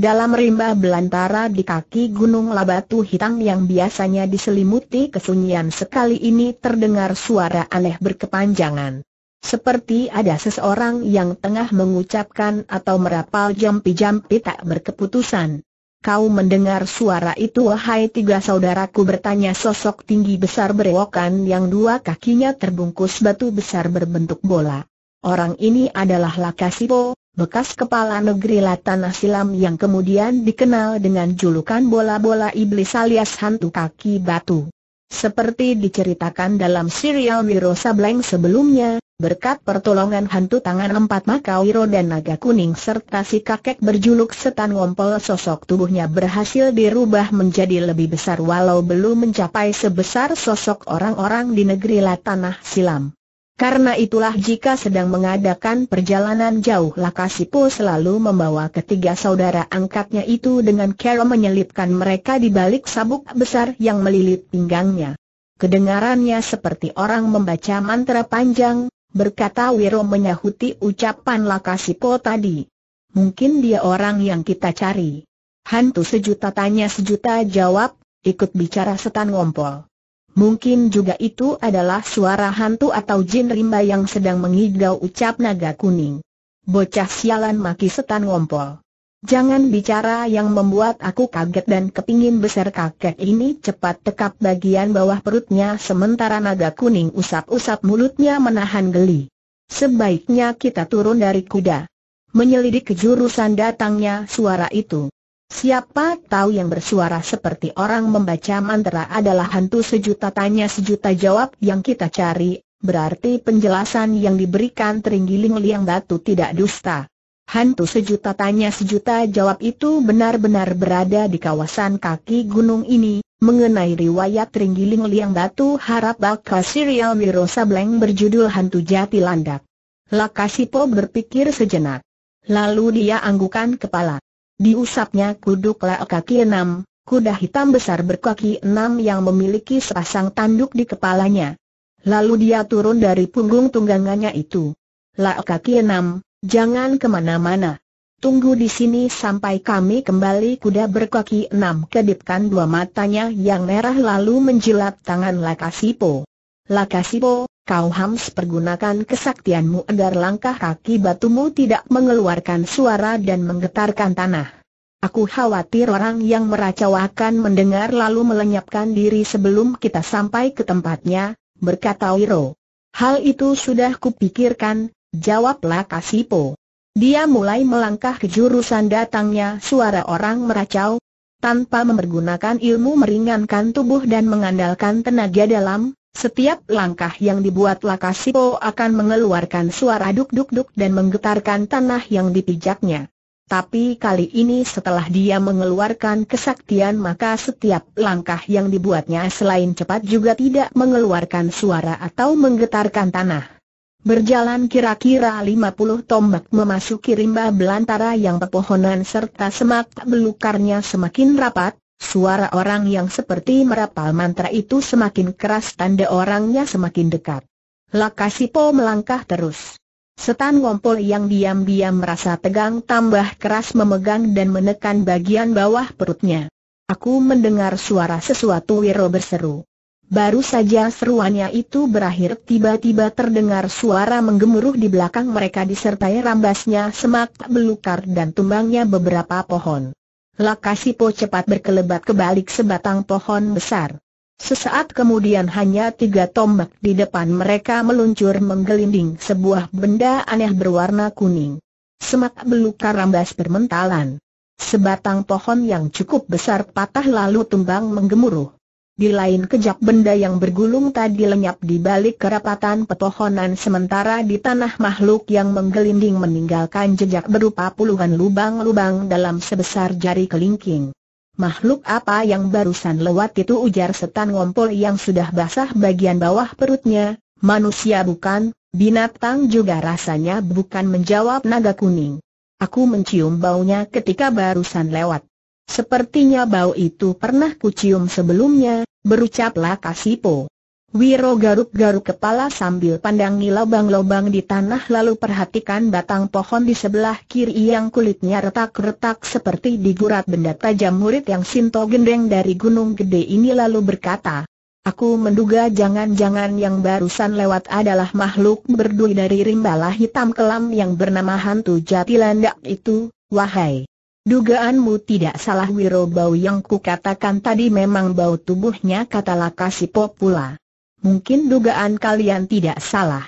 Dalam rimba belantara di kaki gunung Labatu Hitam yang biasanya diselimuti kesunyian sekali ini terdengar suara aneh berkepanjangan. Seperti ada seseorang yang tengah mengucapkan atau merapal jampi-jampi tak berkeputusan. Kau mendengar suara itu wahai tiga saudaraku bertanya sosok tinggi besar berewokan yang dua kakinya terbungkus batu besar berbentuk bola. Orang ini adalah Lakasipo, bekas kepala negeri Latana Silam yang kemudian dikenal dengan julukan bola-bola iblis alias hantu kaki batu. Seperti diceritakan dalam serial Wiro Sableng sebelumnya, berkat pertolongan hantu tangan empat Wiro dan naga kuning serta si kakek berjuluk setan ngompol sosok tubuhnya berhasil dirubah menjadi lebih besar walau belum mencapai sebesar sosok orang-orang di negeri Latanah Silam. Karena itulah jika sedang mengadakan perjalanan jauh Lakasipo selalu membawa ketiga saudara angkatnya itu dengan cara menyelipkan mereka di balik sabuk besar yang melilit pinggangnya. Kedengarannya seperti orang membaca mantra panjang, berkata Wiro menyahuti ucapan Lakasipo tadi. Mungkin dia orang yang kita cari. Hantu sejuta tanya sejuta jawab, ikut bicara setan ngompol. Mungkin juga itu adalah suara hantu atau jin rimba yang sedang mengigau ucap naga kuning. Bocah sialan maki setan ngompol. Jangan bicara yang membuat aku kaget dan kepingin besar kakek ini cepat tekap bagian bawah perutnya sementara naga kuning usap-usap mulutnya menahan geli. Sebaiknya kita turun dari kuda. Menyelidik kejurusan datangnya suara itu. Siapa tahu yang bersuara seperti orang membaca mantra adalah hantu sejuta tanya sejuta jawab yang kita cari, berarti penjelasan yang diberikan Teringgiling Liang Batu tidak dusta. Hantu sejuta tanya sejuta jawab itu benar-benar berada di kawasan kaki gunung ini, mengenai riwayat Teringgiling Liang Batu harap bakal serial Wiro Sableng berjudul Hantu Jati Landak. Lakasipo berpikir sejenak. Lalu dia anggukan kepala. Diusapnya kuduk laak kaki enam, kuda hitam besar berkaki enam yang memiliki sepasang tanduk di kepalanya. Lalu dia turun dari punggung tunggangannya itu. Lak kaki enam, jangan kemana-mana. Tunggu di sini sampai kami kembali kuda berkaki enam kedipkan dua matanya yang merah lalu menjilat tangan Lakasipo. Lakasipo, kau hams pergunakan kesaktianmu agar langkah kaki batumu tidak mengeluarkan suara dan menggetarkan tanah. Aku khawatir orang yang meracau akan mendengar lalu melenyapkan diri sebelum kita sampai ke tempatnya, berkata Wiro. Hal itu sudah kupikirkan, jawablah Kasipo. Dia mulai melangkah ke jurusan datangnya suara orang meracau, tanpa mempergunakan ilmu meringankan tubuh dan mengandalkan tenaga dalam, setiap langkah yang dibuat Lakasipo akan mengeluarkan suara duk-duk-duk dan menggetarkan tanah yang dipijaknya. Tapi kali ini setelah dia mengeluarkan kesaktian maka setiap langkah yang dibuatnya selain cepat juga tidak mengeluarkan suara atau menggetarkan tanah. Berjalan kira-kira 50 tombak memasuki rimba belantara yang pepohonan serta semak belukarnya semakin rapat, Suara orang yang seperti merapal mantra itu semakin keras tanda orangnya semakin dekat. Lakasipo melangkah terus. Setan Wompol yang diam-diam merasa tegang tambah keras memegang dan menekan bagian bawah perutnya. Aku mendengar suara sesuatu Wiro berseru. Baru saja seruannya itu berakhir tiba-tiba terdengar suara menggemuruh di belakang mereka disertai rambasnya semak belukar dan tumbangnya beberapa pohon. Lakasipo cepat berkelebat kebalik sebatang pohon besar. Sesaat kemudian hanya tiga tombak di depan mereka meluncur menggelinding sebuah benda aneh berwarna kuning. Semak belukar rambas bermentalan. Sebatang pohon yang cukup besar patah lalu tumbang menggemuruh. Di lain kejap benda yang bergulung tadi lenyap di balik kerapatan pepohonan sementara di tanah makhluk yang menggelinding meninggalkan jejak berupa puluhan lubang-lubang dalam sebesar jari kelingking. Makhluk apa yang barusan lewat itu ujar setan ngompol yang sudah basah bagian bawah perutnya, manusia bukan, binatang juga rasanya bukan menjawab naga kuning. Aku mencium baunya ketika barusan lewat. Sepertinya bau itu pernah kucium sebelumnya, berucaplah Kasipo. Wiro garuk-garuk kepala sambil pandangi lubang-lubang di tanah lalu perhatikan batang pohon di sebelah kiri yang kulitnya retak-retak seperti digurat benda tajam murid yang Sinto gendeng dari gunung gede ini lalu berkata, Aku menduga jangan-jangan yang barusan lewat adalah makhluk berdui dari rimbalah hitam kelam yang bernama hantu Jatilandak itu, wahai. Dugaanmu tidak salah Wiro bau yang kukatakan tadi memang bau tubuhnya kata Lakasipo pula. Mungkin dugaan kalian tidak salah.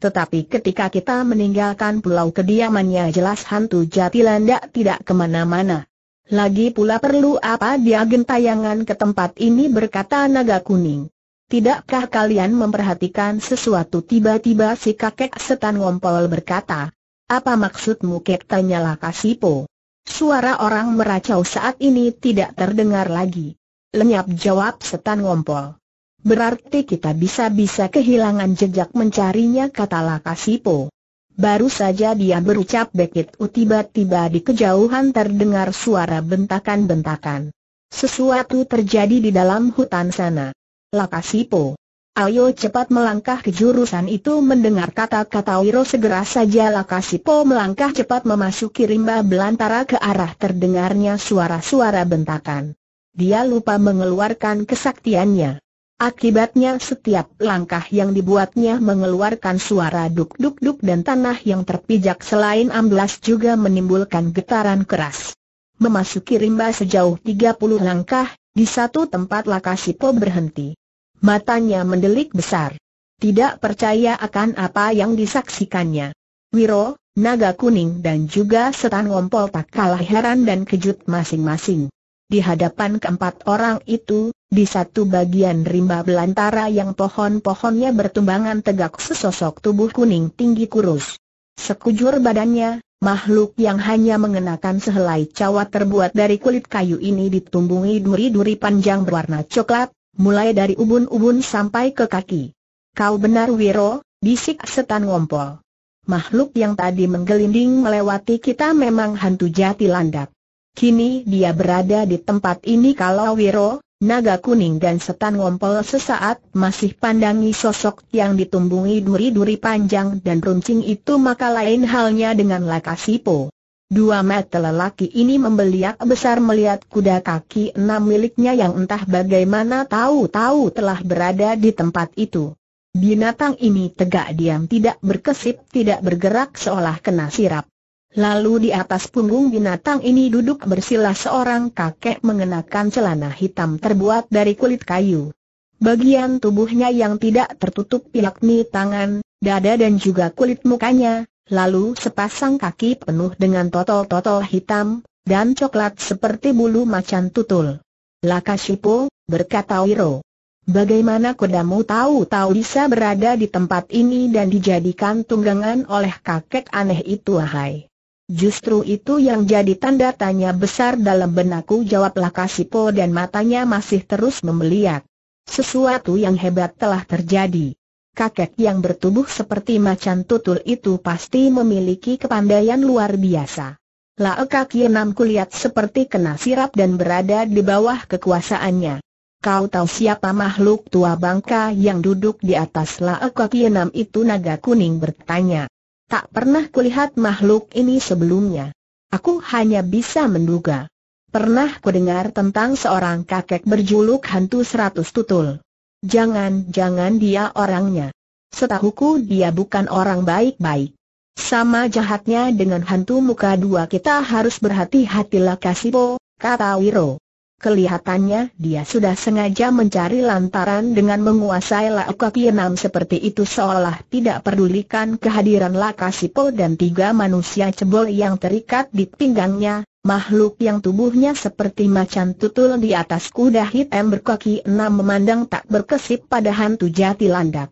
Tetapi ketika kita meninggalkan pulau kediamannya jelas hantu Jatilanda tidak kemana-mana. Lagi pula perlu apa dia gentayangan ke tempat ini berkata naga kuning. Tidakkah kalian memperhatikan sesuatu tiba-tiba si kakek setan ngompol berkata. Apa maksudmu kek tanya Lakasipo? Suara orang meracau saat ini tidak terdengar lagi. Lenyap jawab setan ngompol. Berarti kita bisa-bisa kehilangan jejak mencarinya kata Lakasipo. Baru saja dia berucap Bekit tiba-tiba di kejauhan terdengar suara bentakan-bentakan. Sesuatu terjadi di dalam hutan sana. Lakasipo. Ayo cepat melangkah ke jurusan itu mendengar kata-kata Wiro segera saja Lakasipo melangkah cepat memasuki rimba belantara ke arah terdengarnya suara-suara bentakan. Dia lupa mengeluarkan kesaktiannya. Akibatnya setiap langkah yang dibuatnya mengeluarkan suara duk-duk-duk dan tanah yang terpijak selain amblas juga menimbulkan getaran keras. Memasuki rimba sejauh 30 langkah, di satu tempat Lakasipo berhenti. Matanya mendelik besar. Tidak percaya akan apa yang disaksikannya. Wiro, Naga Kuning dan juga Setan Ngompol tak kalah heran dan kejut masing-masing. Di hadapan keempat orang itu, di satu bagian rimba belantara yang pohon-pohonnya bertumbangan tegak sesosok tubuh kuning tinggi kurus. Sekujur badannya, makhluk yang hanya mengenakan sehelai cawat terbuat dari kulit kayu ini ditumbungi duri-duri panjang berwarna coklat, mulai dari ubun-ubun sampai ke kaki. Kau benar Wiro, bisik setan ngompol. Makhluk yang tadi menggelinding melewati kita memang hantu jati landak. Kini dia berada di tempat ini kalau Wiro, naga kuning dan setan ngompol sesaat masih pandangi sosok yang ditumbungi duri-duri panjang dan runcing itu maka lain halnya dengan Lakasipo. Dua mata lelaki ini membeliak besar melihat kuda kaki enam miliknya yang entah bagaimana tahu-tahu telah berada di tempat itu. Binatang ini tegak diam tidak berkesip tidak bergerak seolah kena sirap. Lalu di atas punggung binatang ini duduk bersila seorang kakek mengenakan celana hitam terbuat dari kulit kayu. Bagian tubuhnya yang tidak tertutup yakni tangan, dada dan juga kulit mukanya, lalu sepasang kaki penuh dengan totol-totol hitam, dan coklat seperti bulu macan tutul. Lakashipo, berkata Wiro. Bagaimana kudamu tahu-tahu bisa berada di tempat ini dan dijadikan tunggangan oleh kakek aneh itu ahai? Justru itu yang jadi tanda tanya besar dalam benakku jawab Lakasipo dan matanya masih terus membeliak. Sesuatu yang hebat telah terjadi kakek yang bertubuh seperti macan tutul itu pasti memiliki kepandaian luar biasa. kaki Kienam kulihat seperti kena sirap dan berada di bawah kekuasaannya. Kau tahu siapa makhluk tua bangka yang duduk di atas kaki Kienam itu naga kuning bertanya. Tak pernah kulihat makhluk ini sebelumnya. Aku hanya bisa menduga. Pernah kudengar tentang seorang kakek berjuluk hantu seratus tutul. Jangan-jangan dia orangnya. Setahuku dia bukan orang baik-baik. Sama jahatnya dengan hantu muka dua kita harus berhati-hatilah Kasibo, kata Wiro. Kelihatannya dia sudah sengaja mencari lantaran dengan menguasai Laukaki Enam seperti itu seolah tidak pedulikan kehadiran Lakasipo dan tiga manusia cebol yang terikat di pinggangnya, makhluk yang tubuhnya seperti macan tutul di atas kuda hitam berkaki enam memandang tak berkesip pada hantu jati landak.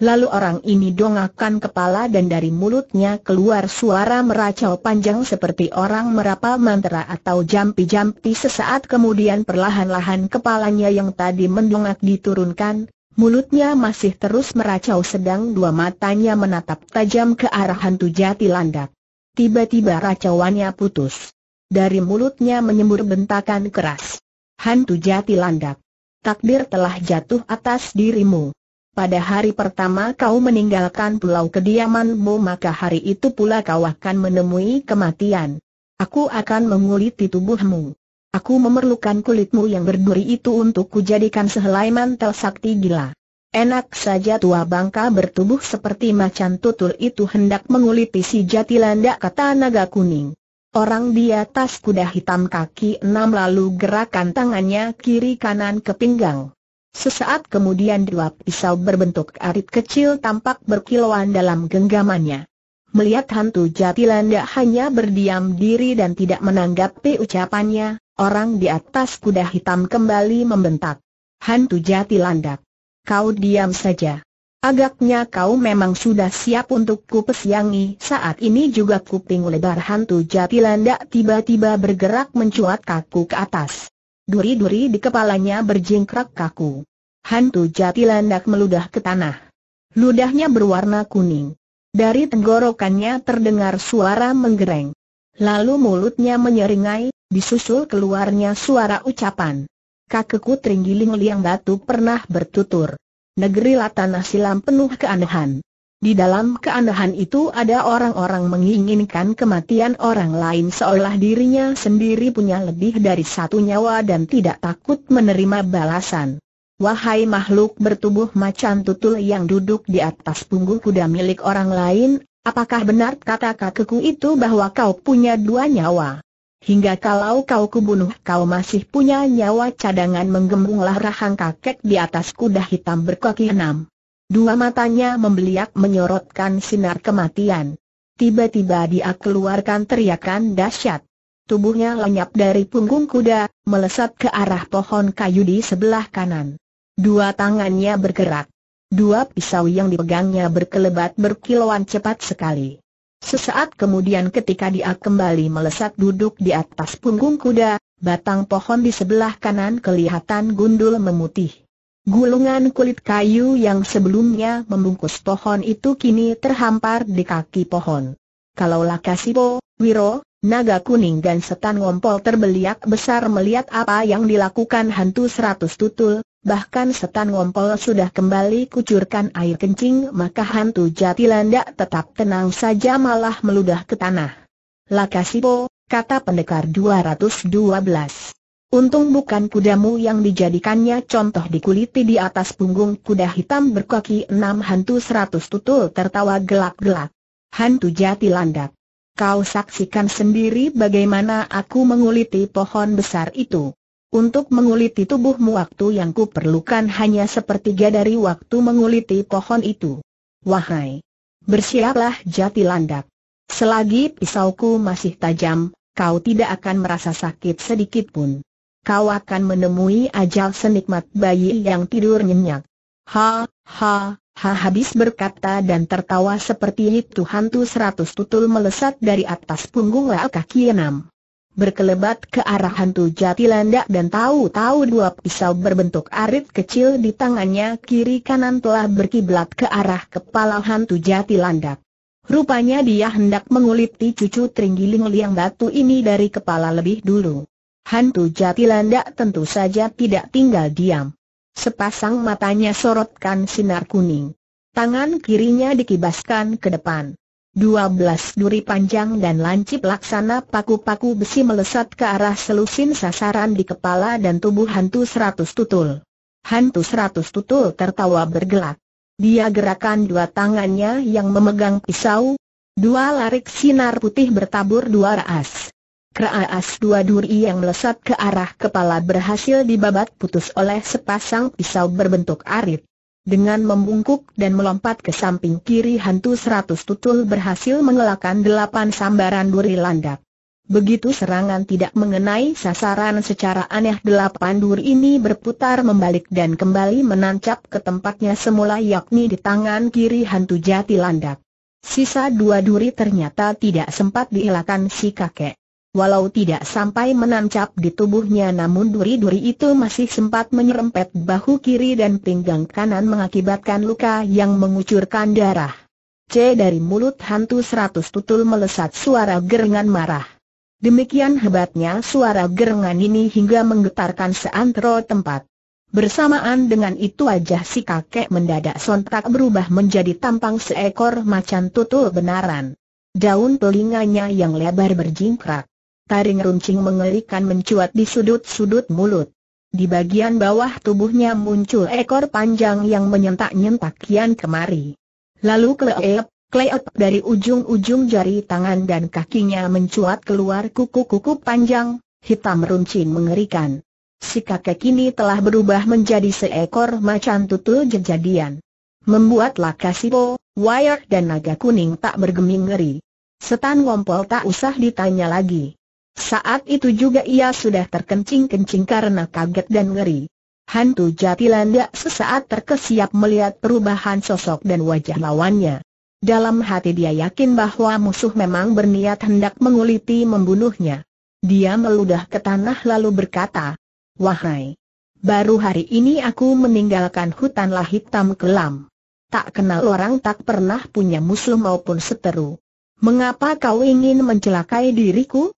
Lalu orang ini dongakkan kepala dan dari mulutnya keluar suara meracau panjang seperti orang merapal mantra atau jampi-jampi sesaat kemudian perlahan-lahan kepalanya yang tadi mendongak diturunkan, mulutnya masih terus meracau sedang dua matanya menatap tajam ke arah hantu jati landak. Tiba-tiba racauannya putus. Dari mulutnya menyembur bentakan keras. Hantu jati landak. Takdir telah jatuh atas dirimu. Pada hari pertama kau meninggalkan pulau kediamanmu maka hari itu pula kau akan menemui kematian. Aku akan menguliti tubuhmu. Aku memerlukan kulitmu yang berduri itu untuk kujadikan sehelai mantel sakti gila. Enak saja tua bangka bertubuh seperti macan tutul itu hendak menguliti si jatilanda kata naga kuning. Orang di atas kuda hitam kaki enam lalu gerakan tangannya kiri kanan ke pinggang. Sesaat kemudian dua pisau berbentuk arit kecil tampak berkilauan dalam genggamannya. Melihat hantu Jatilanda hanya berdiam diri dan tidak menanggapi ucapannya, orang di atas kuda hitam kembali membentak. Hantu Jatilanda, kau diam saja. Agaknya kau memang sudah siap untuk kupesiangi saat ini juga kuping lebar hantu Jatilanda tiba-tiba bergerak mencuat kaku ke atas. Duri-duri di kepalanya berjingkrak kaku. Hantu jati landak meludah ke tanah. Ludahnya berwarna kuning. Dari tenggorokannya terdengar suara menggereng. Lalu mulutnya menyeringai, disusul keluarnya suara ucapan. Kakekku Tringgiling Liang Batu pernah bertutur. Negeri Latanah Silam penuh keanehan. Di dalam keanehan itu ada orang-orang menginginkan kematian orang lain seolah dirinya sendiri punya lebih dari satu nyawa dan tidak takut menerima balasan. Wahai makhluk bertubuh macan tutul yang duduk di atas punggung kuda milik orang lain, apakah benar kata kakekku itu bahwa kau punya dua nyawa? Hingga kalau kau kubunuh kau masih punya nyawa cadangan menggembunglah rahang kakek di atas kuda hitam berkaki enam. Dua matanya membeliak menyorotkan sinar kematian. Tiba-tiba dia keluarkan teriakan dahsyat. Tubuhnya lenyap dari punggung kuda, melesat ke arah pohon kayu di sebelah kanan. Dua tangannya bergerak. Dua pisau yang dipegangnya berkelebat berkilauan cepat sekali. Sesaat kemudian ketika dia kembali melesat duduk di atas punggung kuda, batang pohon di sebelah kanan kelihatan gundul memutih. Gulungan kulit kayu yang sebelumnya membungkus pohon itu kini terhampar di kaki pohon. Kalau Lakasibo, Wiro, Naga Kuning dan Setan Ngompol terbeliak besar melihat apa yang dilakukan hantu seratus tutul, bahkan Setan Ngompol sudah kembali kucurkan air kencing maka hantu Jatilanda tetap tenang saja malah meludah ke tanah. Lakasibo, kata pendekar 212. Untung bukan kudamu yang dijadikannya contoh dikuliti di atas punggung kuda hitam berkaki enam hantu seratus tutul tertawa gelak-gelak. Hantu jati landak. Kau saksikan sendiri bagaimana aku menguliti pohon besar itu. Untuk menguliti tubuhmu waktu yang kuperlukan hanya sepertiga dari waktu menguliti pohon itu. Wahai! Bersiaplah jati landak. Selagi pisauku masih tajam, kau tidak akan merasa sakit sedikitpun kau akan menemui ajal senikmat bayi yang tidur nyenyak. Ha, ha, ha habis berkata dan tertawa seperti itu hantu seratus tutul melesat dari atas punggung lal kaki enam. Berkelebat ke arah hantu jatilandak dan tahu-tahu dua pisau berbentuk arit kecil di tangannya kiri kanan telah berkiblat ke arah kepala hantu jatilandak. Rupanya dia hendak menguliti cucu tringgiling Liang Batu ini dari kepala lebih dulu. Hantu Jatilanda tentu saja tidak tinggal diam. Sepasang matanya sorotkan sinar kuning. Tangan kirinya dikibaskan ke depan. Dua belas duri panjang dan lancip laksana paku-paku besi melesat ke arah selusin sasaran di kepala dan tubuh hantu seratus tutul. Hantu seratus tutul tertawa bergelak. Dia gerakan dua tangannya yang memegang pisau, dua larik sinar putih bertabur dua raas. Keraas dua duri yang melesat ke arah kepala berhasil dibabat putus oleh sepasang pisau berbentuk arit. Dengan membungkuk dan melompat ke samping kiri hantu seratus tutul berhasil mengelakkan delapan sambaran duri landak. Begitu serangan tidak mengenai sasaran secara aneh delapan duri ini berputar membalik dan kembali menancap ke tempatnya semula yakni di tangan kiri hantu jati landak. Sisa dua duri ternyata tidak sempat dielakkan si kakek. Walau tidak sampai menancap di tubuhnya namun duri-duri itu masih sempat menyerempet bahu kiri dan pinggang kanan mengakibatkan luka yang mengucurkan darah. C dari mulut hantu seratus tutul melesat suara gerengan marah. Demikian hebatnya suara gerengan ini hingga menggetarkan seantero tempat. Bersamaan dengan itu wajah si kakek mendadak sontak berubah menjadi tampang seekor macan tutul benaran. Daun telinganya yang lebar berjingkrak. Taring runcing mengerikan mencuat di sudut-sudut mulut. Di bagian bawah tubuhnya muncul ekor panjang yang menyentak-nyentak kian kemari. Lalu kleep, kleep dari ujung-ujung jari tangan dan kakinya mencuat keluar kuku-kuku panjang, hitam runcing mengerikan. Si kakek kini telah berubah menjadi seekor macan tutul jejadian. Membuat Lakasibo, Wire dan Naga Kuning tak bergeming ngeri. Setan Ngompol tak usah ditanya lagi. Saat itu juga ia sudah terkencing-kencing karena kaget dan ngeri. Hantu Jatilandak sesaat terkesiap melihat perubahan sosok dan wajah lawannya. Dalam hati dia yakin bahwa musuh memang berniat hendak menguliti membunuhnya. Dia meludah ke tanah lalu berkata, Wahai, baru hari ini aku meninggalkan hutanlah hitam kelam. Tak kenal orang tak pernah punya musuh maupun seteru. Mengapa kau ingin mencelakai diriku?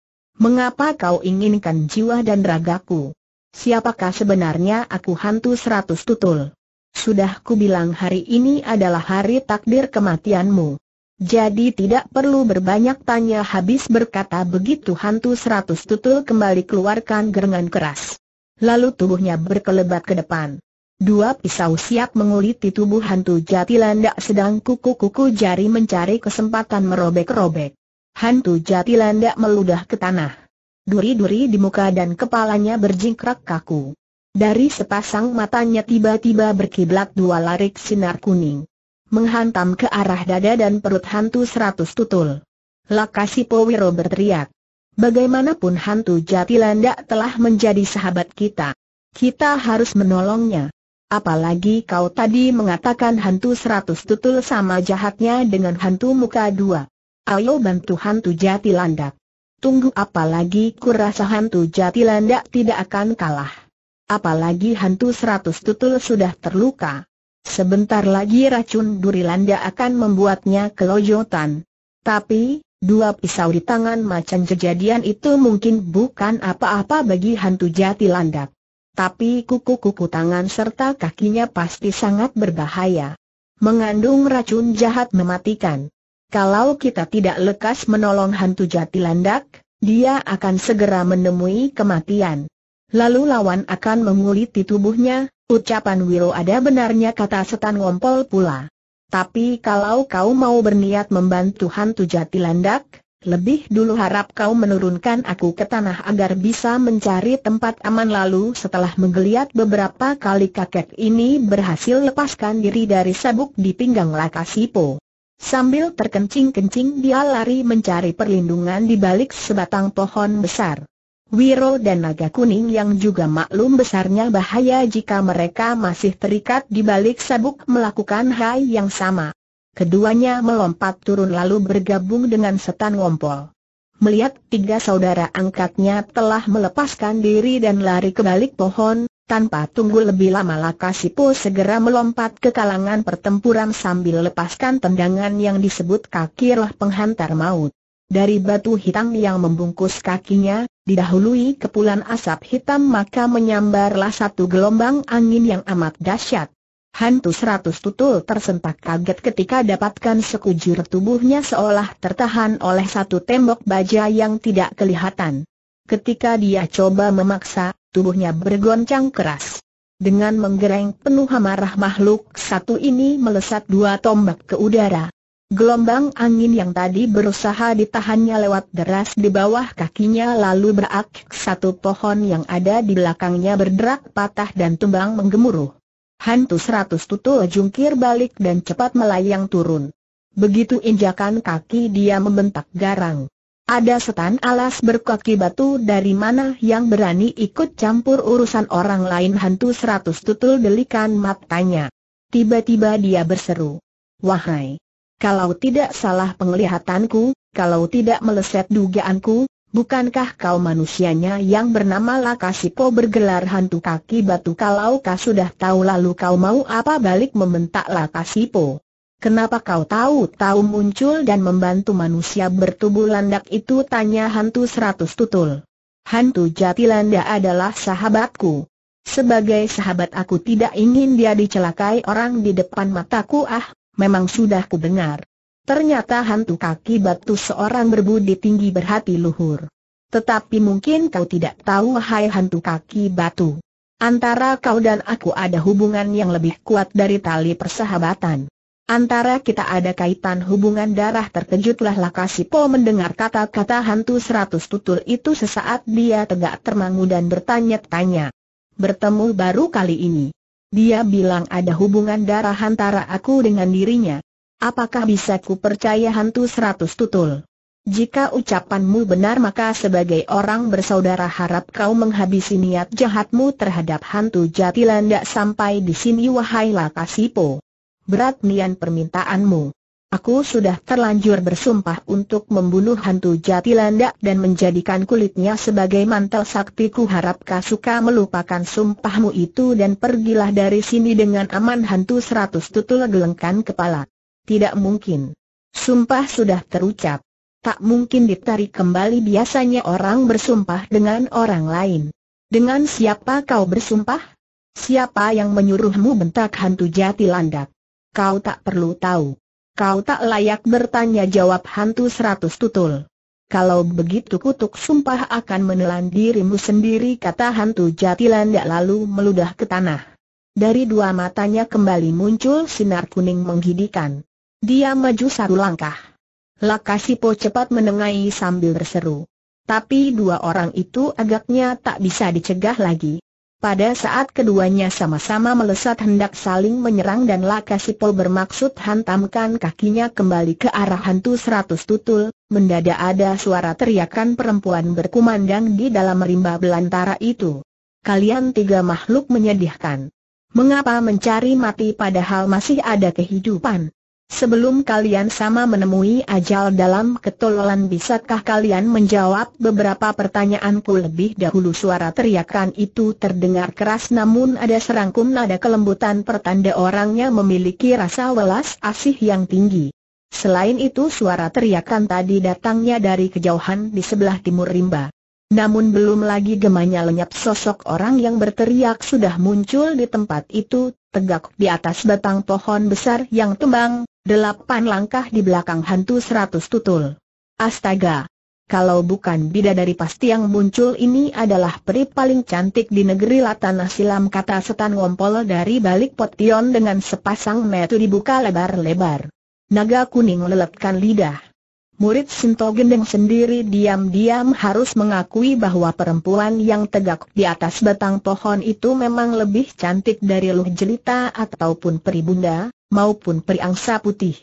mengapa kau inginkan jiwa dan ragaku? Siapakah sebenarnya aku hantu seratus tutul? Sudah ku bilang hari ini adalah hari takdir kematianmu. Jadi tidak perlu berbanyak tanya habis berkata begitu hantu seratus tutul kembali keluarkan gerengan keras. Lalu tubuhnya berkelebat ke depan. Dua pisau siap menguliti tubuh hantu jatilandak sedang kuku-kuku jari mencari kesempatan merobek-robek. Hantu jati meludah ke tanah. Duri-duri di muka dan kepalanya berjingkrak kaku. Dari sepasang matanya tiba-tiba berkiblat dua larik sinar kuning. Menghantam ke arah dada dan perut hantu seratus tutul. Lakasi Powiro berteriak. Bagaimanapun hantu jati telah menjadi sahabat kita. Kita harus menolongnya. Apalagi kau tadi mengatakan hantu seratus tutul sama jahatnya dengan hantu muka dua. Ayo bantu hantu jati landak. Tunggu apalagi kurasa hantu jati landak tidak akan kalah. Apalagi hantu seratus tutul sudah terluka. Sebentar lagi racun duri landak akan membuatnya kelojotan. Tapi, dua pisau di tangan macan kejadian itu mungkin bukan apa-apa bagi hantu jati landak. Tapi kuku-kuku tangan serta kakinya pasti sangat berbahaya. Mengandung racun jahat mematikan. Kalau kita tidak lekas menolong hantu jati landak, dia akan segera menemui kematian. Lalu lawan akan menguliti tubuhnya, ucapan Wiro ada benarnya kata setan ngompol pula. Tapi kalau kau mau berniat membantu hantu jati landak, lebih dulu harap kau menurunkan aku ke tanah agar bisa mencari tempat aman lalu setelah menggeliat beberapa kali kakek ini berhasil lepaskan diri dari sabuk di pinggang Lakasipo. Sambil terkencing-kencing dia lari mencari perlindungan di balik sebatang pohon besar. Wiro dan Naga Kuning yang juga maklum besarnya bahaya jika mereka masih terikat di balik sabuk melakukan hal yang sama. Keduanya melompat turun lalu bergabung dengan setan ngompol. Melihat tiga saudara angkatnya telah melepaskan diri dan lari ke balik pohon, tanpa tunggu lebih lama Lakasipo segera melompat ke kalangan pertempuran sambil lepaskan tendangan yang disebut kaki roh penghantar maut. Dari batu hitam yang membungkus kakinya, didahului kepulan asap hitam maka menyambarlah satu gelombang angin yang amat dahsyat. Hantu seratus tutul tersentak kaget ketika dapatkan sekujur tubuhnya seolah tertahan oleh satu tembok baja yang tidak kelihatan. Ketika dia coba memaksa, tubuhnya bergoncang keras. Dengan menggereng penuh amarah makhluk satu ini melesat dua tombak ke udara. Gelombang angin yang tadi berusaha ditahannya lewat deras di bawah kakinya lalu berak satu pohon yang ada di belakangnya berderak patah dan tumbang menggemuruh. Hantu seratus tutul jungkir balik dan cepat melayang turun. Begitu injakan kaki dia membentak garang. Ada setan alas berkaki batu dari mana yang berani ikut campur urusan orang lain hantu seratus tutul delikan matanya. Tiba-tiba dia berseru. Wahai! Kalau tidak salah penglihatanku, kalau tidak meleset dugaanku, Bukankah kau manusianya yang bernama Lakasipo bergelar hantu kaki batu kalau kau sudah tahu lalu kau mau apa balik membentak Lakasipo? Kenapa kau tahu-tahu muncul dan membantu manusia bertubuh landak itu? Tanya hantu seratus tutul. Hantu Jatilanda adalah sahabatku. Sebagai sahabat aku tidak ingin dia dicelakai orang di depan mataku ah, memang sudah ku dengar. Ternyata hantu kaki batu seorang berbudi tinggi berhati luhur. Tetapi mungkin kau tidak tahu hai hantu kaki batu. Antara kau dan aku ada hubungan yang lebih kuat dari tali persahabatan. Antara kita ada kaitan hubungan darah terkejutlah Lakasipo mendengar kata-kata hantu seratus tutul itu sesaat dia tegak termangu dan bertanya-tanya. Bertemu baru kali ini. Dia bilang ada hubungan darah antara aku dengan dirinya. Apakah bisa ku percaya hantu seratus tutul? Jika ucapanmu benar maka sebagai orang bersaudara harap kau menghabisi niat jahatmu terhadap hantu Jatilan sampai di sini wahai Lakasipo berat nian permintaanmu. Aku sudah terlanjur bersumpah untuk membunuh hantu jati dan menjadikan kulitnya sebagai mantel saktiku harap suka melupakan sumpahmu itu dan pergilah dari sini dengan aman hantu seratus tutul gelengkan kepala. Tidak mungkin. Sumpah sudah terucap. Tak mungkin ditarik kembali biasanya orang bersumpah dengan orang lain. Dengan siapa kau bersumpah? Siapa yang menyuruhmu bentak hantu jati Kau tak perlu tahu. Kau tak layak bertanya jawab hantu seratus tutul. Kalau begitu kutuk sumpah akan menelan dirimu sendiri kata hantu Jatilan jatilanda lalu meludah ke tanah. Dari dua matanya kembali muncul sinar kuning menghidikan. Dia maju satu langkah. Lakasipo cepat menengahi sambil berseru. Tapi dua orang itu agaknya tak bisa dicegah lagi. Pada saat keduanya sama-sama melesat hendak saling menyerang dan Laka Sipol bermaksud hantamkan kakinya kembali ke arah hantu seratus tutul, mendadak ada suara teriakan perempuan berkumandang di dalam rimba belantara itu. Kalian tiga makhluk menyedihkan. Mengapa mencari mati padahal masih ada kehidupan? Sebelum kalian sama menemui ajal dalam ketololan bisakah kalian menjawab beberapa pertanyaanku lebih dahulu suara teriakan itu terdengar keras namun ada serangkum nada kelembutan pertanda orangnya memiliki rasa welas asih yang tinggi. Selain itu suara teriakan tadi datangnya dari kejauhan di sebelah timur rimba. Namun belum lagi gemanya lenyap sosok orang yang berteriak sudah muncul di tempat itu, tegak di atas batang pohon besar yang tumbang, Delapan langkah di belakang hantu seratus tutul. Astaga! Kalau bukan dari pasti yang muncul ini adalah peri paling cantik di negeri Tanah Silam kata setan ngompol dari balik potion dengan sepasang metu dibuka lebar-lebar. Naga kuning lelepkan lidah. Murid Sinto Gendeng sendiri diam-diam harus mengakui bahwa perempuan yang tegak di atas batang pohon itu memang lebih cantik dari Luh Jelita ataupun peri bunda maupun periangsa putih.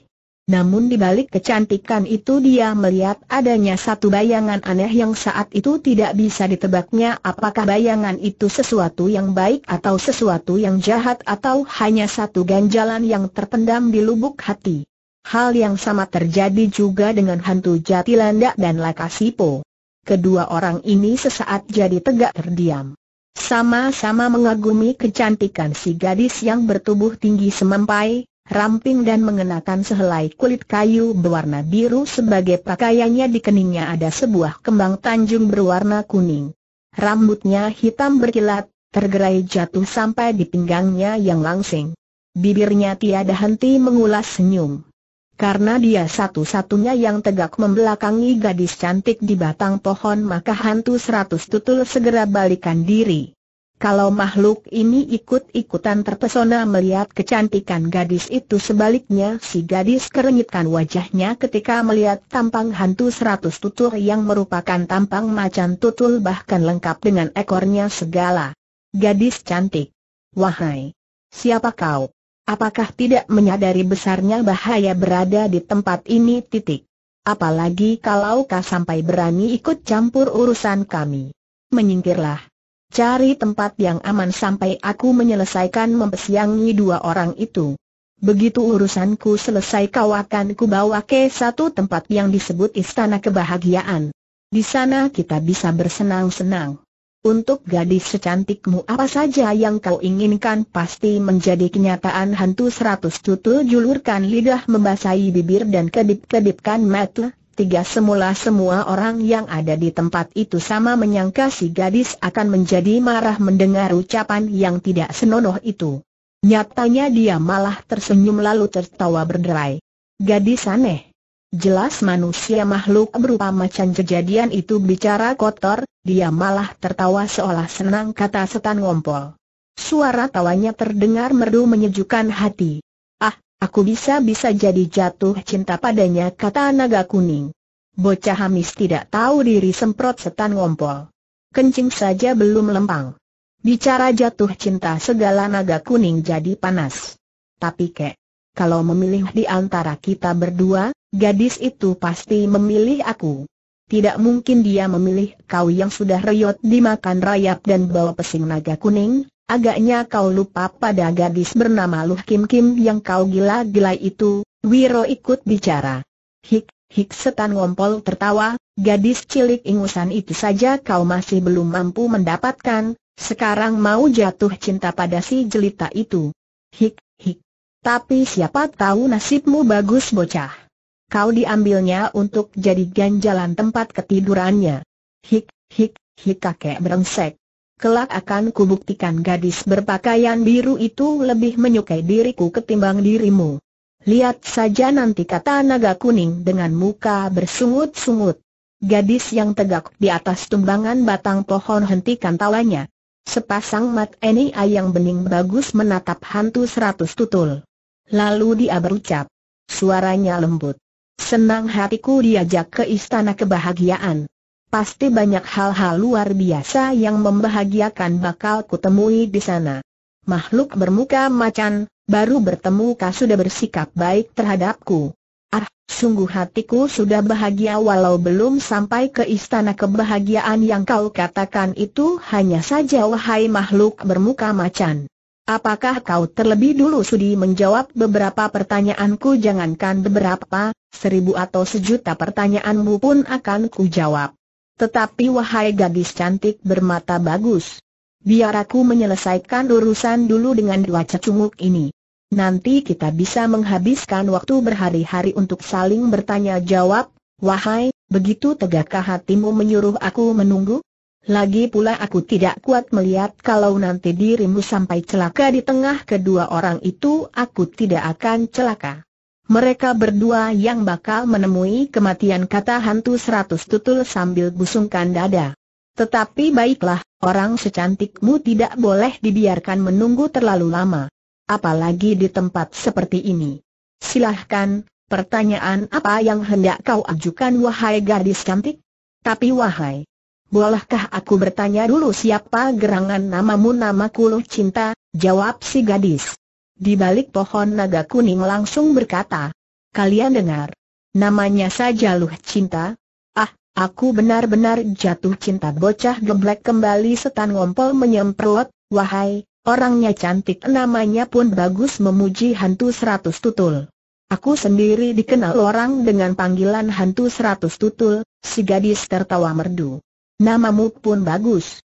Namun di balik kecantikan itu dia melihat adanya satu bayangan aneh yang saat itu tidak bisa ditebaknya apakah bayangan itu sesuatu yang baik atau sesuatu yang jahat atau hanya satu ganjalan yang terpendam di lubuk hati. Hal yang sama terjadi juga dengan hantu Jatilanda dan Lakasipo. Kedua orang ini sesaat jadi tegak terdiam. Sama-sama mengagumi kecantikan si gadis yang bertubuh tinggi semampai, ramping dan mengenakan sehelai kulit kayu berwarna biru sebagai pakaiannya di keningnya ada sebuah kembang tanjung berwarna kuning. Rambutnya hitam berkilat, tergerai jatuh sampai di pinggangnya yang langsing. Bibirnya tiada henti mengulas senyum. Karena dia satu-satunya yang tegak membelakangi gadis cantik di batang pohon maka hantu seratus tutul segera balikan diri. Kalau makhluk ini ikut-ikutan terpesona melihat kecantikan gadis itu sebaliknya si gadis kerenyitkan wajahnya ketika melihat tampang hantu seratus tutul yang merupakan tampang macan tutul bahkan lengkap dengan ekornya segala. Gadis cantik. Wahai. Siapa kau? Apakah tidak menyadari besarnya bahaya berada di tempat ini titik? Apalagi kalau kau sampai berani ikut campur urusan kami. Menyingkirlah. Cari tempat yang aman sampai aku menyelesaikan mempesiangi dua orang itu. Begitu urusanku selesai kau akan kubawa ke satu tempat yang disebut Istana Kebahagiaan. Di sana kita bisa bersenang-senang. Untuk gadis secantikmu apa saja yang kau inginkan pasti menjadi kenyataan hantu seratus tutul julurkan lidah membasahi bibir dan kedip-kedipkan mata, Tiga semula semua orang yang ada di tempat itu sama menyangka si gadis akan menjadi marah mendengar ucapan yang tidak senonoh itu. Nyatanya dia malah tersenyum lalu tertawa berderai. Gadis aneh. Jelas manusia makhluk berupa macan kejadian itu bicara kotor, dia malah tertawa seolah senang kata setan ngompol. Suara tawanya terdengar merdu menyejukkan hati. Aku bisa-bisa jadi jatuh cinta padanya kata naga kuning. Bocah hamis tidak tahu diri semprot setan ngompol. Kencing saja belum lempang. Bicara jatuh cinta segala naga kuning jadi panas. Tapi kek, kalau memilih di antara kita berdua, gadis itu pasti memilih aku. Tidak mungkin dia memilih kau yang sudah reyot dimakan rayap dan bawa pesing naga kuning, Agaknya kau lupa pada gadis bernama Luh Kim Kim yang kau gila gila itu, Wiro ikut bicara. Hik, hik setan ngompol tertawa, gadis cilik ingusan itu saja kau masih belum mampu mendapatkan, sekarang mau jatuh cinta pada si jelita itu. Hik, hik. Tapi siapa tahu nasibmu bagus bocah. Kau diambilnya untuk jadi ganjalan tempat ketidurannya. Hik, hik, hik kakek berengsek. Kelak akan kubuktikan gadis berpakaian biru itu lebih menyukai diriku ketimbang dirimu. Lihat saja nanti kata naga kuning dengan muka bersungut-sungut. Gadis yang tegak di atas tumbangan batang pohon hentikan tawanya. Sepasang mat eni yang bening bagus menatap hantu seratus tutul. Lalu dia berucap. Suaranya lembut. Senang hatiku diajak ke istana kebahagiaan. Pasti banyak hal-hal luar biasa yang membahagiakan bakal kutemui di sana. Makhluk bermuka macan, baru bertemu kau sudah bersikap baik terhadapku. Ah, sungguh hatiku sudah bahagia walau belum sampai ke istana kebahagiaan yang kau katakan itu hanya saja wahai makhluk bermuka macan. Apakah kau terlebih dulu sudi menjawab beberapa pertanyaanku jangankan beberapa, seribu atau sejuta pertanyaanmu pun akan kujawab. Tetapi wahai gadis cantik bermata bagus. Biar aku menyelesaikan urusan dulu dengan dua cecunguk ini. Nanti kita bisa menghabiskan waktu berhari-hari untuk saling bertanya jawab, wahai, begitu tegakkah hatimu menyuruh aku menunggu? Lagi pula aku tidak kuat melihat kalau nanti dirimu sampai celaka di tengah kedua orang itu aku tidak akan celaka mereka berdua yang bakal menemui kematian kata hantu seratus tutul sambil busungkan dada. Tetapi baiklah, orang secantikmu tidak boleh dibiarkan menunggu terlalu lama. Apalagi di tempat seperti ini. Silahkan, pertanyaan apa yang hendak kau ajukan wahai gadis cantik? Tapi wahai, bolehkah aku bertanya dulu siapa gerangan namamu nama kulu Cinta? Jawab si gadis. Di balik pohon naga kuning langsung berkata, Kalian dengar. Namanya saja Luh Cinta. Ah, aku benar-benar jatuh cinta bocah geblek kembali setan ngompol menyemprot, wahai, orangnya cantik namanya pun bagus memuji hantu seratus tutul. Aku sendiri dikenal orang dengan panggilan hantu seratus tutul, si gadis tertawa merdu. Namamu pun bagus.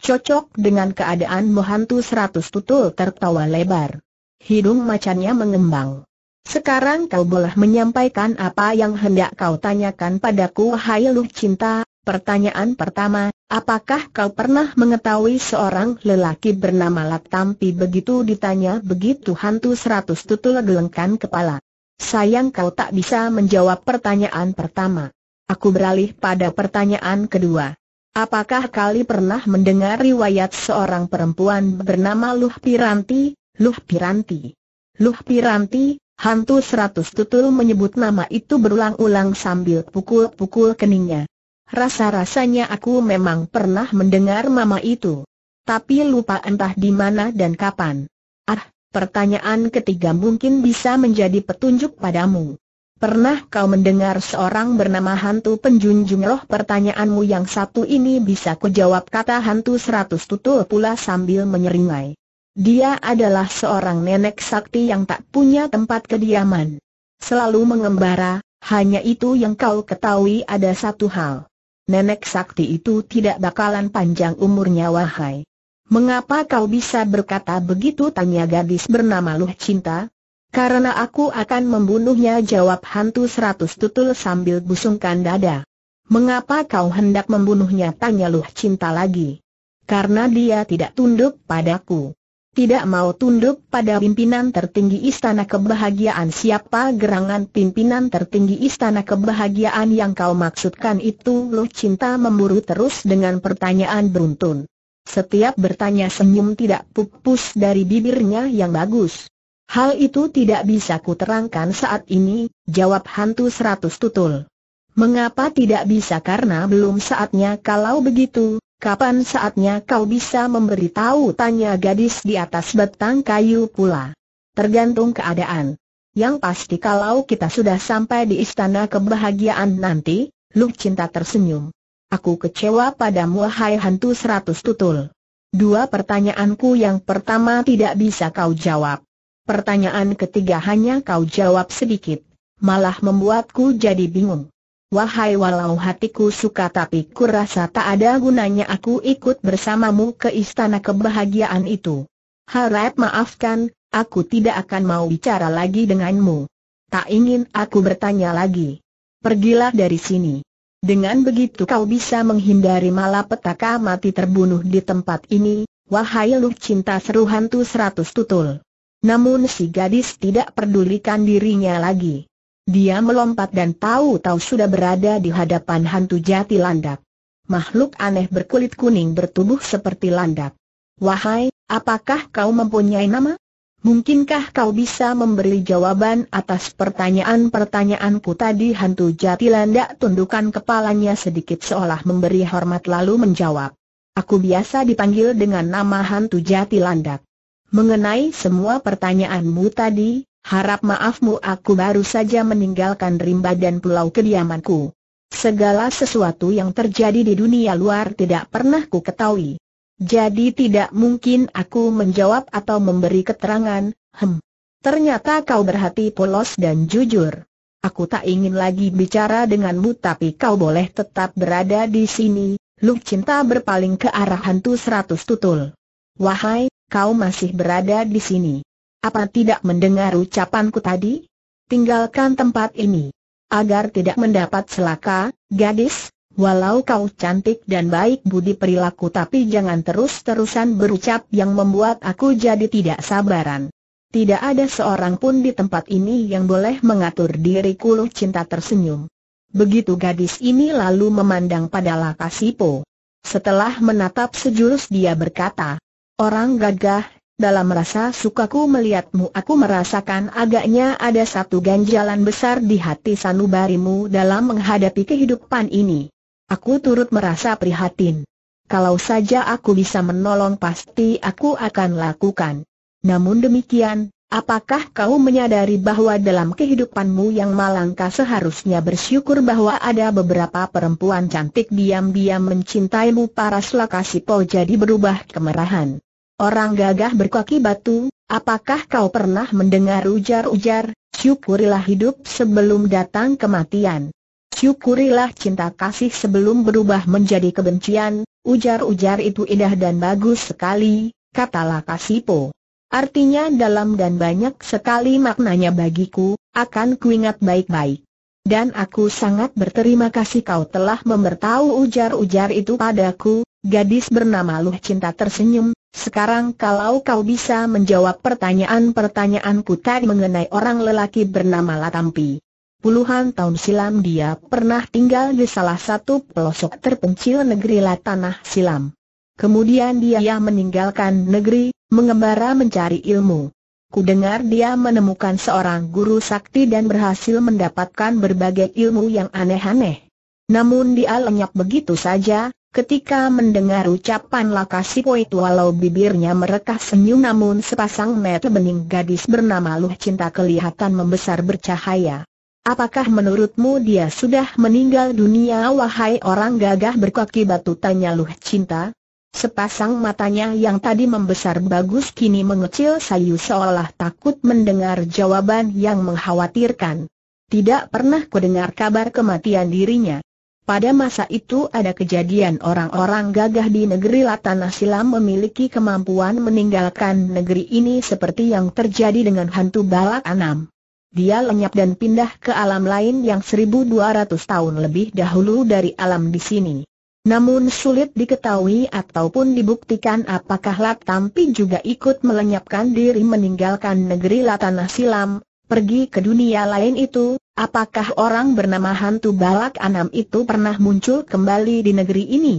Cocok dengan keadaanmu hantu seratus tutul tertawa lebar. Hidung macannya mengembang. Sekarang kau boleh menyampaikan apa yang hendak kau tanyakan padaku Hai Lu Cinta, pertanyaan pertama, apakah kau pernah mengetahui seorang lelaki bernama Latampi begitu ditanya begitu hantu seratus tutul gelengkan kepala. Sayang kau tak bisa menjawab pertanyaan pertama. Aku beralih pada pertanyaan kedua. Apakah kali pernah mendengar riwayat seorang perempuan bernama Luh Piranti, Luh Piranti. Luh Piranti, hantu seratus tutul menyebut nama itu berulang-ulang sambil pukul-pukul keningnya. Rasa-rasanya aku memang pernah mendengar mama itu. Tapi lupa entah di mana dan kapan. Ah, pertanyaan ketiga mungkin bisa menjadi petunjuk padamu. Pernah kau mendengar seorang bernama hantu penjunjung roh pertanyaanmu yang satu ini bisa kujawab kata hantu seratus tutul pula sambil menyeringai. Dia adalah seorang nenek sakti yang tak punya tempat kediaman. Selalu mengembara, hanya itu yang kau ketahui ada satu hal. Nenek sakti itu tidak bakalan panjang umurnya wahai. Mengapa kau bisa berkata begitu tanya gadis bernama Luh Cinta? Karena aku akan membunuhnya jawab hantu seratus tutul sambil busungkan dada. Mengapa kau hendak membunuhnya tanya Luh Cinta lagi? Karena dia tidak tunduk padaku tidak mau tunduk pada pimpinan tertinggi istana kebahagiaan siapa gerangan pimpinan tertinggi istana kebahagiaan yang kau maksudkan itu Lu Cinta memburu terus dengan pertanyaan beruntun. Setiap bertanya senyum tidak pupus dari bibirnya yang bagus. Hal itu tidak bisa kuterangkan saat ini, jawab hantu seratus tutul. Mengapa tidak bisa karena belum saatnya kalau begitu, Kapan saatnya kau bisa memberitahu? Tanya gadis di atas batang kayu pula. Tergantung keadaan. Yang pasti kalau kita sudah sampai di istana kebahagiaan nanti, Lu Cinta tersenyum. Aku kecewa padamu hai hantu seratus tutul. Dua pertanyaanku yang pertama tidak bisa kau jawab. Pertanyaan ketiga hanya kau jawab sedikit, malah membuatku jadi bingung. Wahai walau hatiku suka tapi kurasa tak ada gunanya aku ikut bersamamu ke istana kebahagiaan itu. Harap maafkan, aku tidak akan mau bicara lagi denganmu. Tak ingin aku bertanya lagi. Pergilah dari sini. Dengan begitu kau bisa menghindari malapetaka mati terbunuh di tempat ini, wahai lu cinta seru hantu seratus tutul. Namun si gadis tidak pedulikan dirinya lagi. Dia melompat dan tahu-tahu sudah berada di hadapan hantu jati landak. Makhluk aneh berkulit kuning bertubuh seperti landak. Wahai, apakah kau mempunyai nama? Mungkinkah kau bisa memberi jawaban atas pertanyaan-pertanyaanku tadi? Hantu jati landak tundukkan kepalanya sedikit seolah memberi hormat lalu menjawab. Aku biasa dipanggil dengan nama hantu jati landak. Mengenai semua pertanyaanmu tadi, harap maafmu aku baru saja meninggalkan rimba dan pulau kediamanku. Segala sesuatu yang terjadi di dunia luar tidak pernah ku ketahui. Jadi tidak mungkin aku menjawab atau memberi keterangan, hem. Ternyata kau berhati polos dan jujur. Aku tak ingin lagi bicara denganmu tapi kau boleh tetap berada di sini. Luk cinta berpaling ke arah hantu seratus tutul. Wahai, kau masih berada di sini. Apa tidak mendengar ucapanku tadi? Tinggalkan tempat ini. Agar tidak mendapat selaka, gadis, walau kau cantik dan baik budi perilaku tapi jangan terus-terusan berucap yang membuat aku jadi tidak sabaran. Tidak ada seorang pun di tempat ini yang boleh mengatur diriku Luh Cinta tersenyum. Begitu gadis ini lalu memandang pada Lakasipo. Setelah menatap sejurus dia berkata, Orang gagah dalam rasa sukaku melihatmu aku merasakan agaknya ada satu ganjalan besar di hati sanubarimu dalam menghadapi kehidupan ini. Aku turut merasa prihatin. Kalau saja aku bisa menolong pasti aku akan lakukan. Namun demikian, apakah kau menyadari bahwa dalam kehidupanmu yang malangka seharusnya bersyukur bahwa ada beberapa perempuan cantik diam-diam mencintaimu para selakasipo jadi berubah kemerahan. Orang gagah berkaki batu, apakah kau pernah mendengar ujar-ujar, syukurilah hidup sebelum datang kematian. Syukurilah cinta kasih sebelum berubah menjadi kebencian, ujar-ujar itu indah dan bagus sekali, katalah Kasipo. Artinya dalam dan banyak sekali maknanya bagiku, akan kuingat baik-baik. Dan aku sangat berterima kasih kau telah memberitahu ujar-ujar itu padaku, gadis bernama Luh Cinta tersenyum, sekarang kalau kau bisa menjawab pertanyaan-pertanyaanku tadi mengenai orang lelaki bernama Latampi. Puluhan tahun silam dia pernah tinggal di salah satu pelosok terpencil negeri Latanah Silam. Kemudian dia meninggalkan negeri, mengembara mencari ilmu. Kudengar dia menemukan seorang guru sakti dan berhasil mendapatkan berbagai ilmu yang aneh-aneh. Namun dia lenyap begitu saja, Ketika mendengar ucapan lakasi poit walau bibirnya merekah senyum namun sepasang mata bening gadis bernama Luh Cinta kelihatan membesar bercahaya. Apakah menurutmu dia sudah meninggal dunia wahai orang gagah berkaki batu tanya Luh Cinta? Sepasang matanya yang tadi membesar bagus kini mengecil sayu seolah takut mendengar jawaban yang mengkhawatirkan. Tidak pernah kudengar kabar kematian dirinya. Pada masa itu ada kejadian orang-orang gagah di negeri Latana Silam memiliki kemampuan meninggalkan negeri ini seperti yang terjadi dengan hantu balak anam. Dia lenyap dan pindah ke alam lain yang 1200 tahun lebih dahulu dari alam di sini. Namun sulit diketahui ataupun dibuktikan apakah Latampi juga ikut melenyapkan diri meninggalkan negeri Latana Silam, pergi ke dunia lain itu, apakah orang bernama hantu balak anam itu pernah muncul kembali di negeri ini?